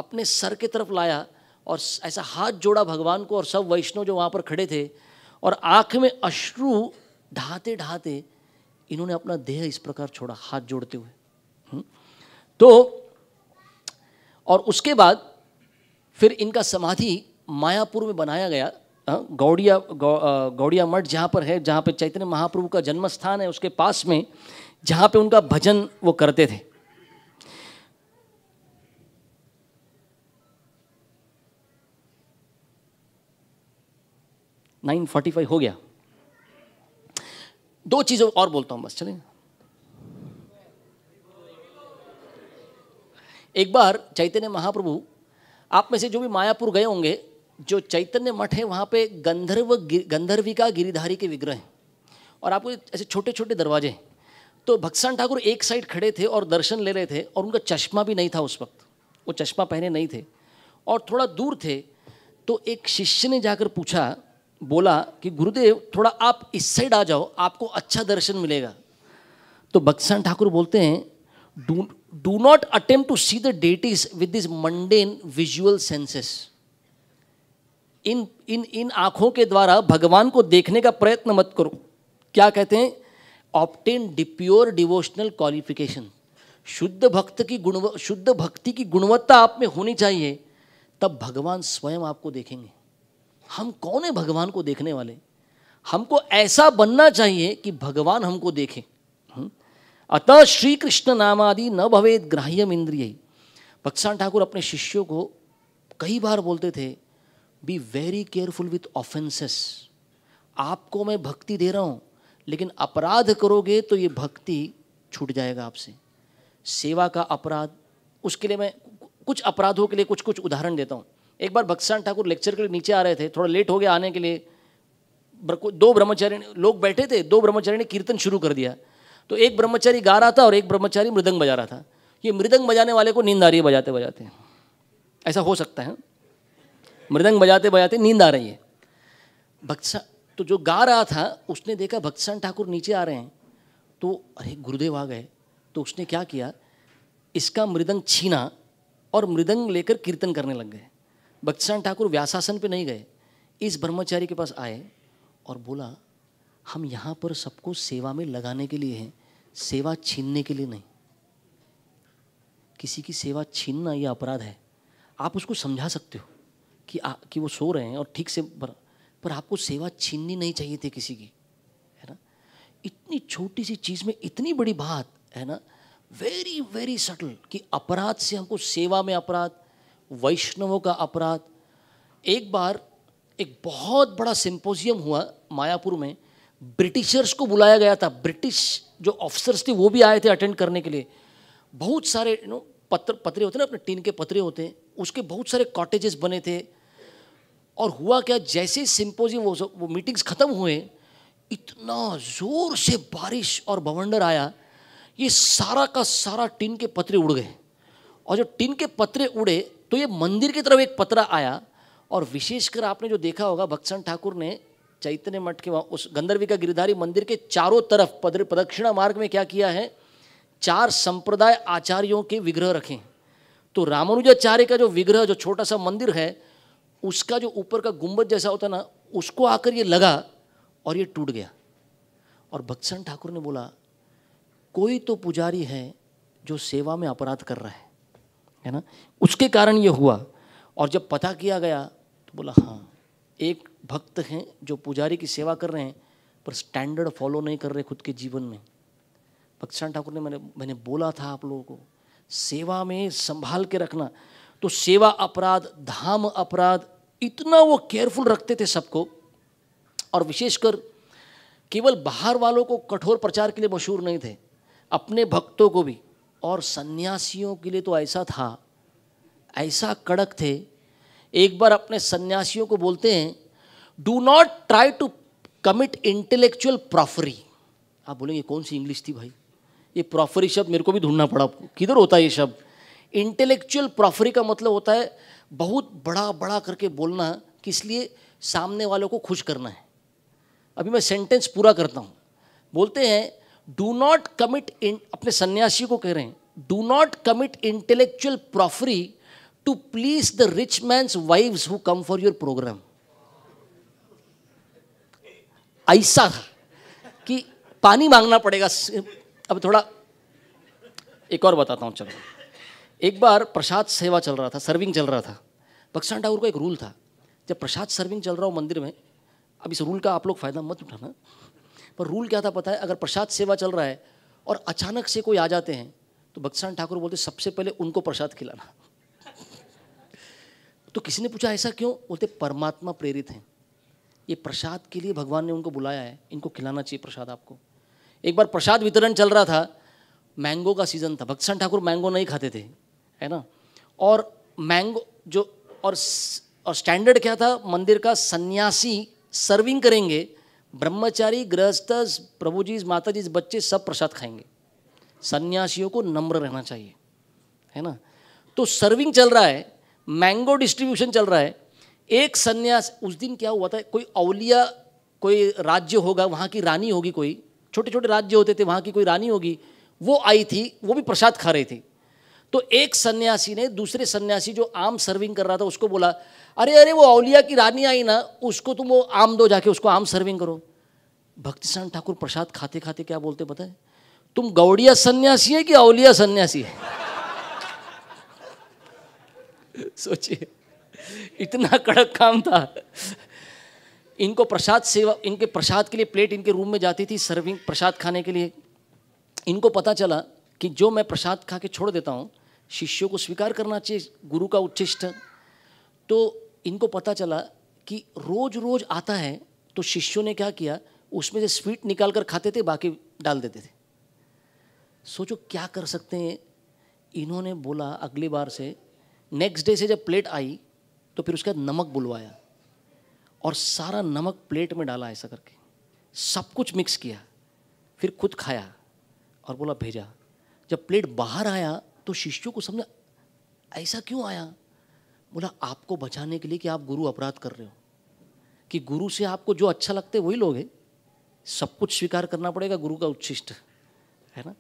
अपने सर के तरफ लाया और ऐसा हाथ जोड़ा भगवान को और सब वैष्णव जो वहाँ पर खड़े थे और आँख में अश्रु ढहाते ढहाते इन्होंने अपना देह इस प्रकार छोड़ा हाथ जोड़ते हुए हम्म। तो और उसके बाद फिर इनका समाधि मायापुर में बनाया गया हाँ, गौड़िया गौ, गौड़िया मठ जहाँ पर है जहाँ पर चैतन्य महाप्रभु का जन्म स्थान है उसके पास में जहाँ पे उनका भजन वो करते थे नाइन फोर्टी फाइव हो गया दो चीज़ें और बोलता हूँ बस चलेगा एक बार चैतन्य महाप्रभु आप में से जो भी मायापुर गए होंगे जो चैतन्य मठ है वहाँ पे गंधर्व गंधर्विका गिरिधारी के विग्रह हैं और आपको ऐसे छोटे छोटे दरवाजे हैं तो भक्सान ठाकुर एक साइड खड़े थे और दर्शन ले रहे थे और उनका चश्मा भी नहीं था उस वक्त वो चश्मा पहने नहीं थे और थोड़ा दूर थे तो एक शिष्य ने जाकर पूछा बोला कि गुरुदेव थोड़ा आप इस साइड आ जाओ आपको अच्छा दर्शन मिलेगा तो भक्सान ठाकुर बोलते हैं do not attempt to see the deities with these mundane visual senses. इन इन इन आँखों के द्वारा भगवान को देखने का प्रयत्न मत करो क्या कहते हैं ऑप्टेन डिप्योर डिवोशनल क्वालिफिकेशन शुद्ध भक्त की गुणव शुद्ध भक्ति की गुणवत्ता आप में होनी चाहिए तब भगवान स्वयं आपको देखेंगे हम कौन है भगवान को देखने वाले हमको ऐसा बनना चाहिए कि भगवान हमको देखें अतः श्री कृष्ण नामादि न भवेद ग्राह्यम इंद्रिय भक्सान ठाकुर अपने शिष्यों को कई बार बोलते थे be very careful with offences आपको मैं भक्ति दे रहा हूँ लेकिन अपराध करोगे तो ये भक्ति छूट जाएगा आपसे सेवा का अपराध उसके लिए मैं कुछ अपराधों के लिए कुछ कुछ उदाहरण देता हूँ एक बार भक्सान ठाकुर लेक्चर के लिए नीचे आ रहे थे थोड़ा लेट हो गया आने के लिए दो ब्रह्मचारी लोग बैठे थे दो ब्रह्मचारी ने कीर्तन शुरू कर दिया तो एक ब्रह्मचारी गा रहा था और एक ब्रह्मचारी मृदंग बजा रहा था ये मृदंग बजाने वाले को नींद आ रही है बजाते बजाते ऐसा हो सकता है मृदंग बजाते बजाते नींद आ रही है भक्सा तो जो गा रहा था उसने देखा भक्सान ठाकुर नीचे आ रहे हैं तो अरे गुरुदेव आ गए तो उसने क्या किया इसका मृदंग छीना और मृदंग लेकर कीर्तन करने लग गए भक्सान ठाकुर व्यासासन पे नहीं गए इस ब्रह्मचारी के पास आए और बोला हम यहाँ पर सबको सेवा में लगाने के लिए हैं सेवा छीनने के लिए नहीं किसी की सेवा छीनना यह अपराध है आप उसको समझा सकते हो कि आ, कि वो सो रहे हैं और ठीक से पर, पर आपको सेवा छीननी नहीं चाहिए थी किसी की है ना इतनी छोटी सी चीज़ में इतनी बड़ी बात है ना वेरी वेरी सटल कि अपराध से हमको सेवा में अपराध वैष्णवों का अपराध एक बार एक बहुत बड़ा सिंपोजियम हुआ मायापुर में ब्रिटिशर्स को बुलाया गया था ब्रिटिश जो ऑफिसर्स थे वो भी आए थे अटेंड करने के लिए बहुत सारे यू नो पत्र पत्रे होते ना अपने टीन के पत्रे होते हैं उसके बहुत सारे कॉटेजेस बने थे और हुआ क्या जैसे सिंपोजियम वो वो मीटिंग्स ख़त्म हुए इतना ज़ोर से बारिश और बवंडर आया ये सारा का सारा टीन के पत्रे उड़ गए और जो टिन के पत्रे उड़े तो ये मंदिर की तरफ एक पत्रा आया और विशेषकर आपने जो देखा होगा भक्सन ठाकुर ने चैतन्य मठ के वहाँ उस गंधर्वी का गिरिधारी मंदिर के चारों तरफ प्रदक्षिणा मार्ग में क्या किया है चार संप्रदाय आचार्यों के विग्रह रखें तो रामानुजाचार्य का जो विग्रह जो छोटा सा मंदिर है उसका जो ऊपर का गुंबद जैसा होता ना उसको आकर ये लगा और ये टूट गया और भक्सन ठाकुर ने बोला कोई तो पुजारी है जो सेवा में अपराध कर रहा है है ना उसके कारण ये हुआ और जब पता किया गया तो बोला हाँ एक भक्त हैं जो पुजारी की सेवा कर रहे हैं पर स्टैंडर्ड फॉलो नहीं कर रहे खुद के जीवन में भक्सान ठाकुर ने मैंने मैंने बोला था आप लोगों को सेवा में संभाल के रखना तो सेवा अपराध धाम अपराध इतना वो केयरफुल रखते थे सबको और विशेषकर केवल बाहर वालों को कठोर प्रचार के लिए मशहूर नहीं थे अपने भक्तों को भी और सन्यासियों के लिए तो ऐसा था ऐसा कड़क थे एक बार अपने सन्यासियों को बोलते हैं do not try to commit intellectual property आप बोलेंगे कौन सी इंग्लिश थी भाई ये प्रॉफरी शब्द मेरे को भी ढूंढना पड़ा किधर होता है ये शब्द इंटेलेक्चुअल प्रॉफरी का मतलब होता है बहुत बड़ा बड़ा करके बोलना किस लिए सामने वालों को खुश करना है अभी मैं सेंटेंस पूरा करता हूँ बोलते हैं डू नॉट कमिट अपने सन्यासी को कह रहे हैं do not commit intellectual property to please the rich man's wives who come for your program ऐसा था कि पानी मांगना पड़ेगा अब थोड़ा एक और बताता हूँ चलो एक बार प्रसाद सेवा चल रहा था सर्विंग चल रहा था बक्सान ठाकुर का एक रूल था जब प्रसाद सर्विंग चल रहा हो मंदिर में अब इस रूल का आप लोग फ़ायदा मत उठाना पर रूल क्या था पता है अगर प्रसाद सेवा चल रहा है और अचानक से कोई आ जाते हैं तो बक्सान ठाकुर बोलते सबसे पहले उनको प्रसाद खिलाना तो किसी ने पूछा ऐसा क्यों बोलते परमात्मा प्रेरित हैं ये प्रसाद के लिए भगवान ने उनको बुलाया है इनको खिलाना चाहिए प्रसाद आपको एक बार प्रसाद वितरण चल रहा था मैंगो का सीज़न था भक्सन ठाकुर मैंगो नहीं खाते थे है ना और मैंगो जो और और स्टैंडर्ड क्या था मंदिर का सन्यासी सर्विंग करेंगे ब्रह्मचारी गृहस्थ प्रभु जी माता जी बच्चे सब प्रसाद खाएंगे सन्यासियों को नम्र रहना चाहिए है ना तो सर्विंग चल रहा है मैंगो डिस्ट्रीब्यूशन चल रहा है एक सन्यास उस दिन क्या हुआ था कोई अवलिया कोई राज्य होगा वहाँ की रानी होगी कोई छोटे छोटे राज्य होते थे वहाँ की कोई रानी होगी वो आई थी वो भी प्रसाद खा रही थी तो एक सन्यासी ने दूसरे सन्यासी जो आम सर्विंग कर रहा था उसको बोला अरे अरे वो अवलिया की रानी आई ना उसको तुम वो आम दो जाके उसको आम सर्विंग करो भक्तिसान ठाकुर प्रसाद खाते खाते क्या बोलते पता है तुम गौड़िया सन्यासी है कि अवलिया सन्यासी है सोचिए इतना कड़क काम था इनको प्रसाद सेवा इनके प्रसाद के लिए प्लेट इनके रूम में जाती थी सर्विंग प्रसाद खाने के लिए इनको पता चला कि जो मैं प्रसाद खा के छोड़ देता हूँ शिष्यों को स्वीकार करना चाहिए गुरु का उच्चिष्ट तो इनको पता चला कि रोज़ रोज़ आता है तो शिष्यों ने क्या किया उसमें से स्वीट निकाल कर खाते थे बाकी डाल देते थे सोचो क्या कर सकते हैं इन्होंने बोला अगली बार से नेक्स्ट डे से जब प्लेट आई तो फिर उसके बाद नमक बुलवाया और सारा नमक प्लेट में डाला ऐसा करके सब कुछ मिक्स किया फिर खुद खाया और बोला भेजा जब प्लेट बाहर आया तो शिष्यों को समझा ऐसा क्यों आया बोला आपको बचाने के लिए कि आप गुरु अपराध कर रहे हो कि गुरु से आपको जो अच्छा लगता है वही लोग हैं सब कुछ स्वीकार करना पड़ेगा गुरु का उच्छिष्ट है ना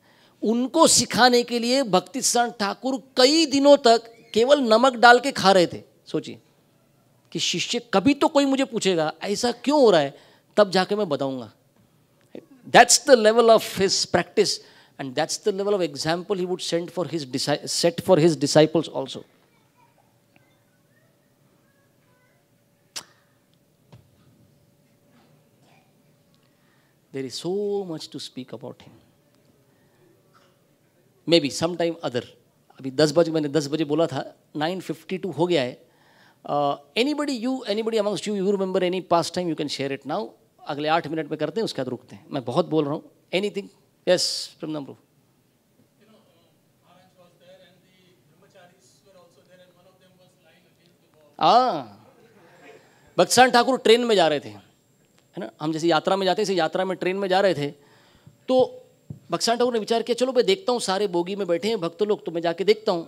उनको सिखाने के लिए भक्ति ठाकुर कई दिनों तक केवल नमक डाल के खा रहे थे सोचिए कि शिष्य कभी तो कोई मुझे पूछेगा ऐसा क्यों हो रहा है तब जाके मैं बताऊंगा that's the level of his practice and that's the level of example he would send for his set for his disciples also is so much to speak about him maybe sometime other अभी 10 बजे मैंने 10 बजे बोला था 9:52 हो गया है Uh, anybody you, anybody amongst you, you remember any past time, you can share it now. अगले आठ मिनट में करते हैं उसके बाद रुकते हैं मैं बहुत बोल रहा हूँ एनी थिंग यस फ्रॉम नमरू हाँ बक्सान ठाकुर ट्रेन में जा रहे थे है ना हम जैसे यात्रा में जाते हैं यात्रा में ट्रेन में जा रहे थे तो बक्सान ठाकुर ने विचार किया चलो मैं देखता हूँ सारे बोगी में बैठे हैं भक्त लोग तो मैं जाके देखता हूँ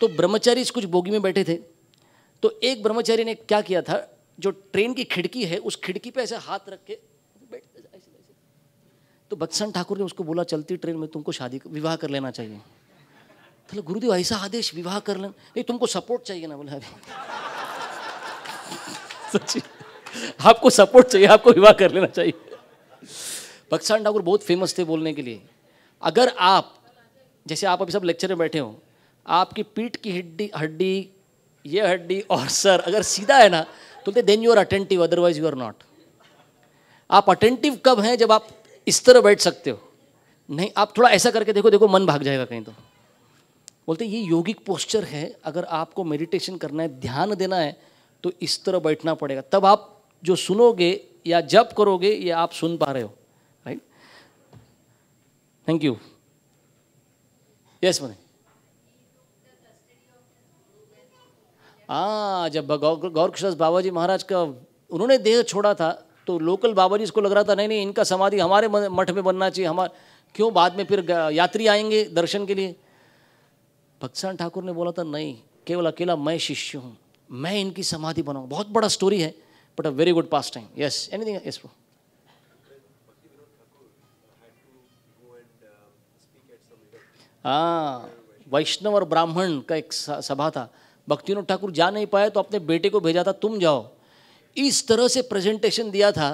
तो ब्रह्मचारी कुछ बोगी में बैठे थे तो एक ब्रह्मचारी ने क्या किया था जो ट्रेन की खिड़की है उस खिड़की पे ऐसे हाथ रख के बैठते तो बत्सन ठाकुर ने उसको बोला चलती ट्रेन में तुमको शादी विवाह कर लेना चाहिए बोले गुरुदेव ऐसा आदेश विवाह कर लेना नहीं तुमको सपोर्ट चाहिए ना बोला सच्ची आपको सपोर्ट चाहिए आपको विवाह कर लेना चाहिए बक्सान ठाकुर बहुत फेमस थे बोलने के लिए अगर आप जैसे आप अभी सब लेक्चर में बैठे हो आपकी पीठ की हड्डी हड्डी ये हड्डी और सर अगर सीधा है ना तो then you are attentive otherwise you are not आप अटेंटिव कब हैं जब आप इस तरह बैठ सकते हो नहीं आप थोड़ा ऐसा करके देखो देखो मन भाग जाएगा कहीं तो बोलते ये योगिक पोस्चर है अगर आपको मेडिटेशन करना है ध्यान देना है तो इस तरह बैठना पड़ेगा तब आप जो सुनोगे या जब करोगे ये आप सुन पा रहे हो right thank you yes money हाँ जब गौर बाबा जी महाराज का उन्होंने देह छोड़ा था तो लोकल बाबा जी इसको लग रहा था नहीं नहीं इनका समाधि हमारे मठ में बनना चाहिए हमारे क्यों बाद में फिर यात्री आएंगे दर्शन के लिए भक्सान ठाकुर ने बोला था नहीं केवल अकेला मैं शिष्य हूँ मैं इनकी समाधि बनाऊँ बहुत बड़ा स्टोरी है but a very good pastime yes anything yes प्रो हाँ वैष्णव और ब्राह्मण का एक सभा था भक्तिनोद ठाकुर जा नहीं पाए तो अपने बेटे को भेजा था तुम जाओ इस तरह से प्रेजेंटेशन दिया था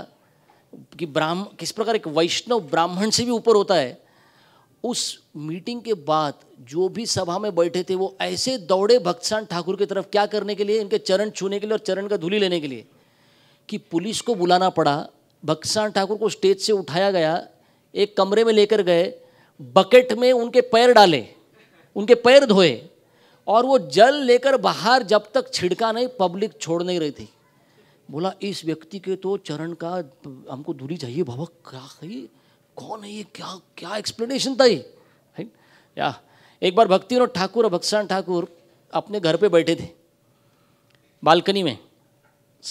कि ब्राह्म किस प्रकार एक वैष्णव ब्राह्मण से भी ऊपर होता है उस मीटिंग के बाद जो भी सभा में बैठे थे वो ऐसे दौड़े भक्तसान ठाकुर की तरफ क्या करने के लिए इनके चरण छूने के लिए और चरण का धूली लेने के लिए कि पुलिस को बुलाना पड़ा भक्तसान ठाकुर को स्टेज से उठाया गया एक कमरे में लेकर गए बकेट में उनके पैर डाले उनके पैर धोए और वो जल लेकर बाहर जब तक छिड़का नहीं पब्लिक छोड़ नहीं रही थी बोला इस व्यक्ति के तो चरण का हमको दूरी चाहिए भवक क्या है कौन है ये क्या क्या एक्सप्लेनेशन था ये या एक बार भक्ति और ठाकुर और भक्सान ठाकुर अपने घर पे बैठे थे बालकनी में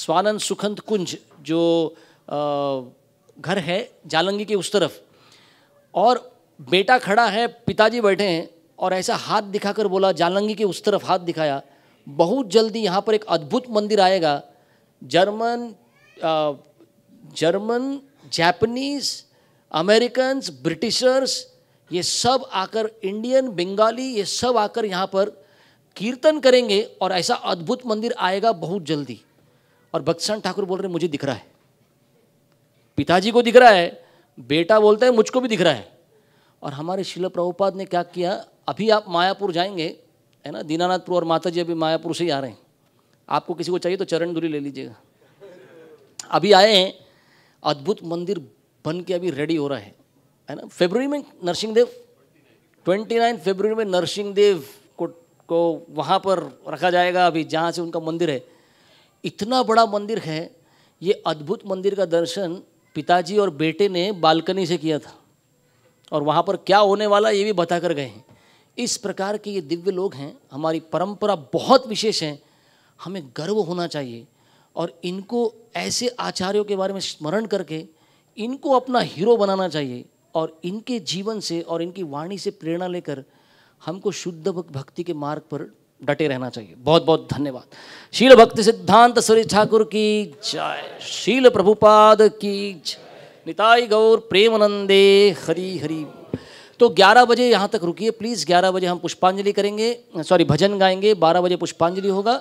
स्वानंद सुखंत कुंज जो आ, घर है जालंगी के उस तरफ और बेटा खड़ा है पिताजी बैठे हैं और ऐसा हाथ दिखाकर बोला जालंगी के उस तरफ हाथ दिखाया बहुत जल्दी यहाँ पर एक अद्भुत मंदिर आएगा जर्मन आ, जर्मन जैपनीज अमेरिकन ब्रिटिशर्स ये सब आकर इंडियन बंगाली ये सब आकर यहाँ पर कीर्तन करेंगे और ऐसा अद्भुत मंदिर आएगा बहुत जल्दी और बक्सन ठाकुर बोल रहे मुझे दिख रहा है पिताजी को दिख रहा है बेटा बोलता है मुझको भी दिख रहा है और हमारे शिल प्रभुपाद ने क्या किया अभी आप मायापुर जाएंगे है ना दीनानाथपुर और माता जी अभी मायापुर से ही आ रहे हैं आपको किसी को चाहिए तो चरण दूरी ले लीजिएगा अभी आए हैं अद्भुत मंदिर बन के अभी रेडी हो रहा है है ना फेबररी में Narasimha Dev twenty nine February में नरसिंह देव को को वहाँ पर रखा जाएगा अभी जहाँ से उनका मंदिर है इतना बड़ा मंदिर है ये अद्भुत मंदिर का दर्शन पिताजी और बेटे ने बालकनी से किया था और वहाँ पर क्या होने वाला ये भी बता कर गए हैं इस प्रकार के ये दिव्य लोग हैं हमारी परंपरा बहुत विशेष है हमें गर्व होना चाहिए और इनको ऐसे आचार्यों के बारे में स्मरण करके इनको अपना हीरो बनाना चाहिए और इनके जीवन से और इनकी वाणी से प्रेरणा लेकर हमको शुद्ध भक्ति के मार्ग पर डटे रहना चाहिए बहुत बहुत धन्यवाद शील भक्ति सिद्धांत सूर्य ठाकुर की जय शील प्रभुपाद की जय निताई गौर प्रेमनंदे हरी हरी तो 11 बजे यहाँ तक रुकिए प्लीज़ 11 बजे हम पुष्पांजलि करेंगे सॉरी भजन गाएंगे 12 बजे पुष्पांजलि होगा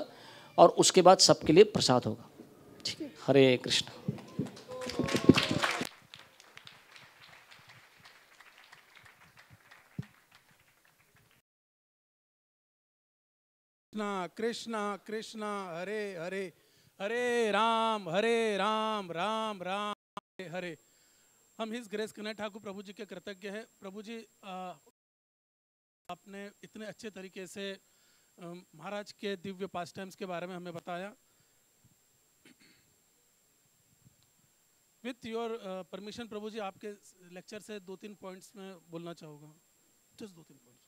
और उसके बाद सबके लिए प्रसाद होगा ठीक है हरे कृष्ण कृष्णा कृष्णा कृष्णा हरे हरे हरे राम हरे राम राम राम हरे हरे हम हिज ग्रेस कन्हैया ठाकुर प्रभु जी के कृतज्ञ है प्रभु जी आपने इतने अच्छे तरीके से महाराज के दिव्य पास टाइम्स के बारे में हमें बताया विथ योर परमिशन प्रभु जी आपके लेक्चर से दो तीन पॉइंट्स में बोलना चाहूँगा जस्ट दो तीन points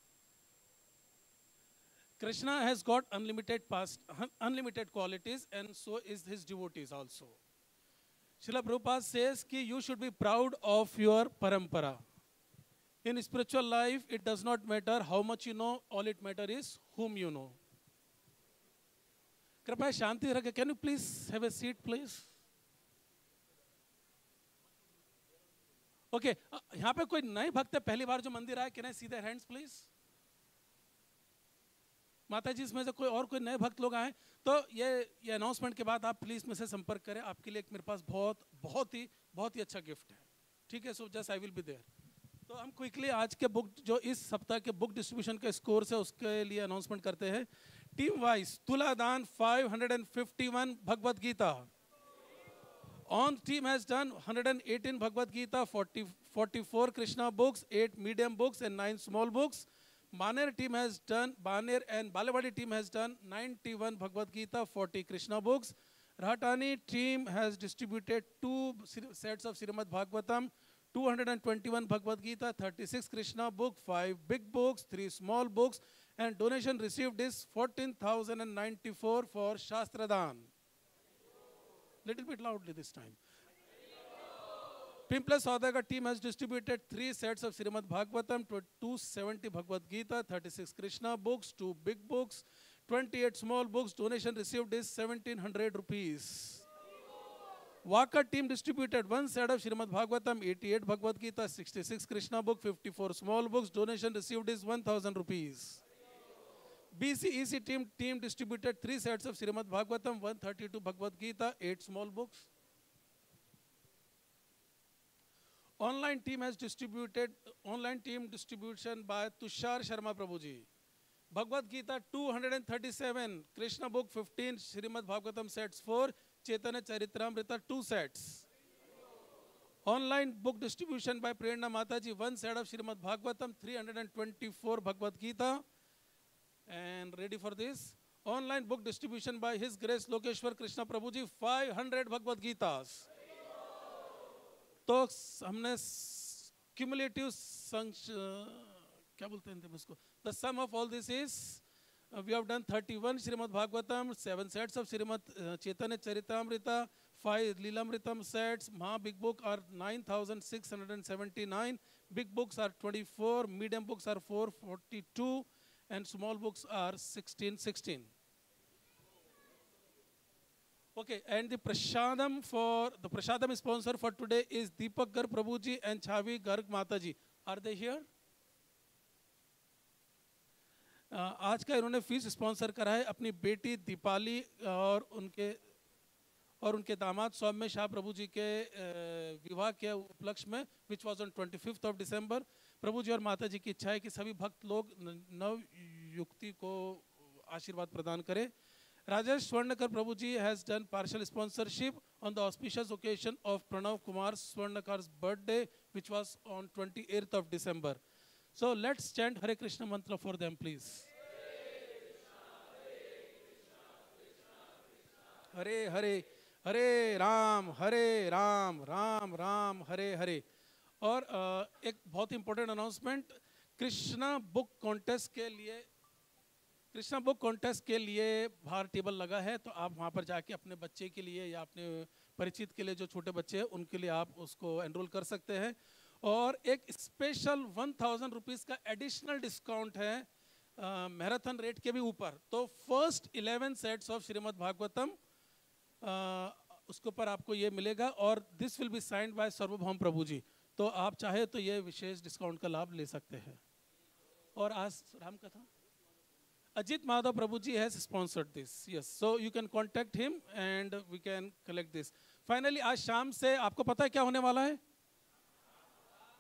Krishna has got unlimited past, unlimited qualities and so is his devotees also Srila Prabhupada says ki you should be proud of your parampara. In spiritual life, it does not matter how much you know, all it matters is whom you know. कृपया Shanti रखें can you please have a seat, please? Okay यहाँ पे कोई नए भक्त है पहली बार जो मंदिर आया can I see their hands please माता जी इसमें से कोई और कोई नए भक्त लोग आए तो ये ये अनाउंसमेंट के बाद आप प्लीज़ मुझसे संपर्क करें आपके लिए एक मेरे पास बहुत बहुत ही बहुत ही अच्छा गिफ्ट है ठीक है so just I will be there तो हम क्विकली आज के बुक जो इस सप्ताह के बुक डिस्ट्रीब्यूशन के स्कोर से उसके लिए अनाउंसमेंट करते हैं टीम वाइज तुलादान 551 Bhagavad Gita on team has done 118 Bhagavad Gita 40 44 Krishna books 8 medium books and 9 small books Baner team has done, Baner and Balewadi team has done 91 Bhagavad Gita, 40 Krishna books. Rahatani team has distributed two sets of Srimad Bhagavatam, 221 Bhagavad Gita, 36 Krishna book, 5 big books, 3 small books, and donation received is 14,094 for Shastradan. Little bit loudly this time. Pimples Sadaga team has distributed three sets of Srimad Bhagavatam, 270 Bhagavad Gita, 36 Krishna books, two big books, 28 small books. Donation received is 1700 rupees. Waka team distributed one set of Srimad Bhagavatam, 88 Bhagavad Gita, 66 Krishna book, 54 small books. Donation received is 1000 rupees. BCEC team team distributed three sets of Srimad Bhagavatam, 132 Bhagavad Gita, eight small books. online team has distributed online team distribution by tushar sharma prabhu ji bhagavad gita 237 krishna book 15 shrimad bhagavatam sets 4 chaitanya charitamrita 2 sets online book distribution by prerna mata ji one set of shrimad bhagavatam 324 bhagavad gita and ready for this online book distribution by his grace lokeshwar krishna prabhu ji 500 bhagavad gitas stocks हमने cumulative क्या बोलते हैं उसको the sum of all this is we have done thirty one Bhagavatam seven sets of Srimad Chaitanya Charitamrita five Lilamritam sets महा big book are nine six hundred and seventy big books are twenty medium books are four and small books are sixteen sixteen Okay, and the prasadam for the prasadam sponsor for today is Deepak Gar Prabhuji and Chavi Garg Mataji. Are they here? Uh, आज का इन्होंने fees sponsor करा है अपनी बेटी दीपाली और उनके और उनके दामाद सौम्य शाह प्रभु जी के uh, विवाह के उपलक्ष्य में which was on twenty fifth of December प्रभु जी और माता जी की इच्छा है कि सभी भक्त लोग नव युक्ति को आशीर्वाद प्रदान करें Rajesh Swarnakar Prabhuji has done partial sponsorship on the auspicious occasion of Pranav Kumar Swarnakar's birthday, which was on 28th of December. So let's chant Hare Krishna mantra for them, please. Hare Krishna, Hare, Krishna, Hare Hare Hare Ram, Hare Ram, Ram Ram, Hare Hare. और एक बहुत important announcement Krishna book contest के लिए Krishna book contest के लिए बाहर table लगा है तो आप वहाँ पर जाके अपने बच्चे के लिए या अपने परिचित के लिए जो छोटे बच्चे हैं उनके लिए आप उसको एनरोल कर सकते हैं और एक स्पेशल वन थाउजेंड रुपीज़ का एडिशनल डिस्काउंट है मैराथन रेट के भी ऊपर तो first eleven sets of Srimad Bhagavatam उसके ऊपर आपको ये मिलेगा और this will be signed by Sarvabhauma Prabhu ji तो आप चाहे तो ये विशेष डिस्काउंट का लाभ ले सकते हैं और आज राम कथा Ajit Madhav Prabhuji has sponsored this. Yes, so you can contact him and we can collect this. Finally, आज शाम से आपको पता है क्या होने वाला है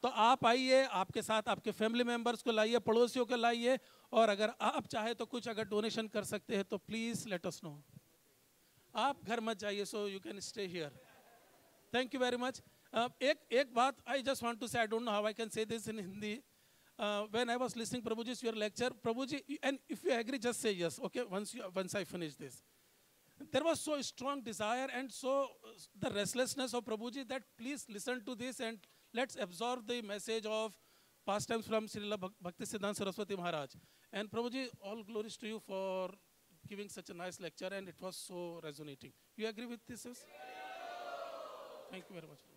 तो आप आइए आपके साथ आपके फैमिली मेंबर्स को लाइए पड़ोसियों को लाइए और अगर आप चाहे तो कुछ अगर डोनेशन कर सकते हैं तो प्लीज़ लेट अस नो आप घर मत जाइए so you can stay here thank you very much एक एक बात I just want to say I don't know how I can say this in Hindi uh, when I was listening, Prabhuji, your lecture, Prabhuji, and if you agree, just say yes, okay, once, you, once I finish this. There was so strong desire and so the restlessness of Prabhuji that please listen to this and let's absorb the message of pastimes from Srila Bhakti Siddhanta Saraswati Maharaj. And Prabhuji, all glories to you for giving such a nice lecture and it was so resonating. You agree with this? Yes? Thank you very much.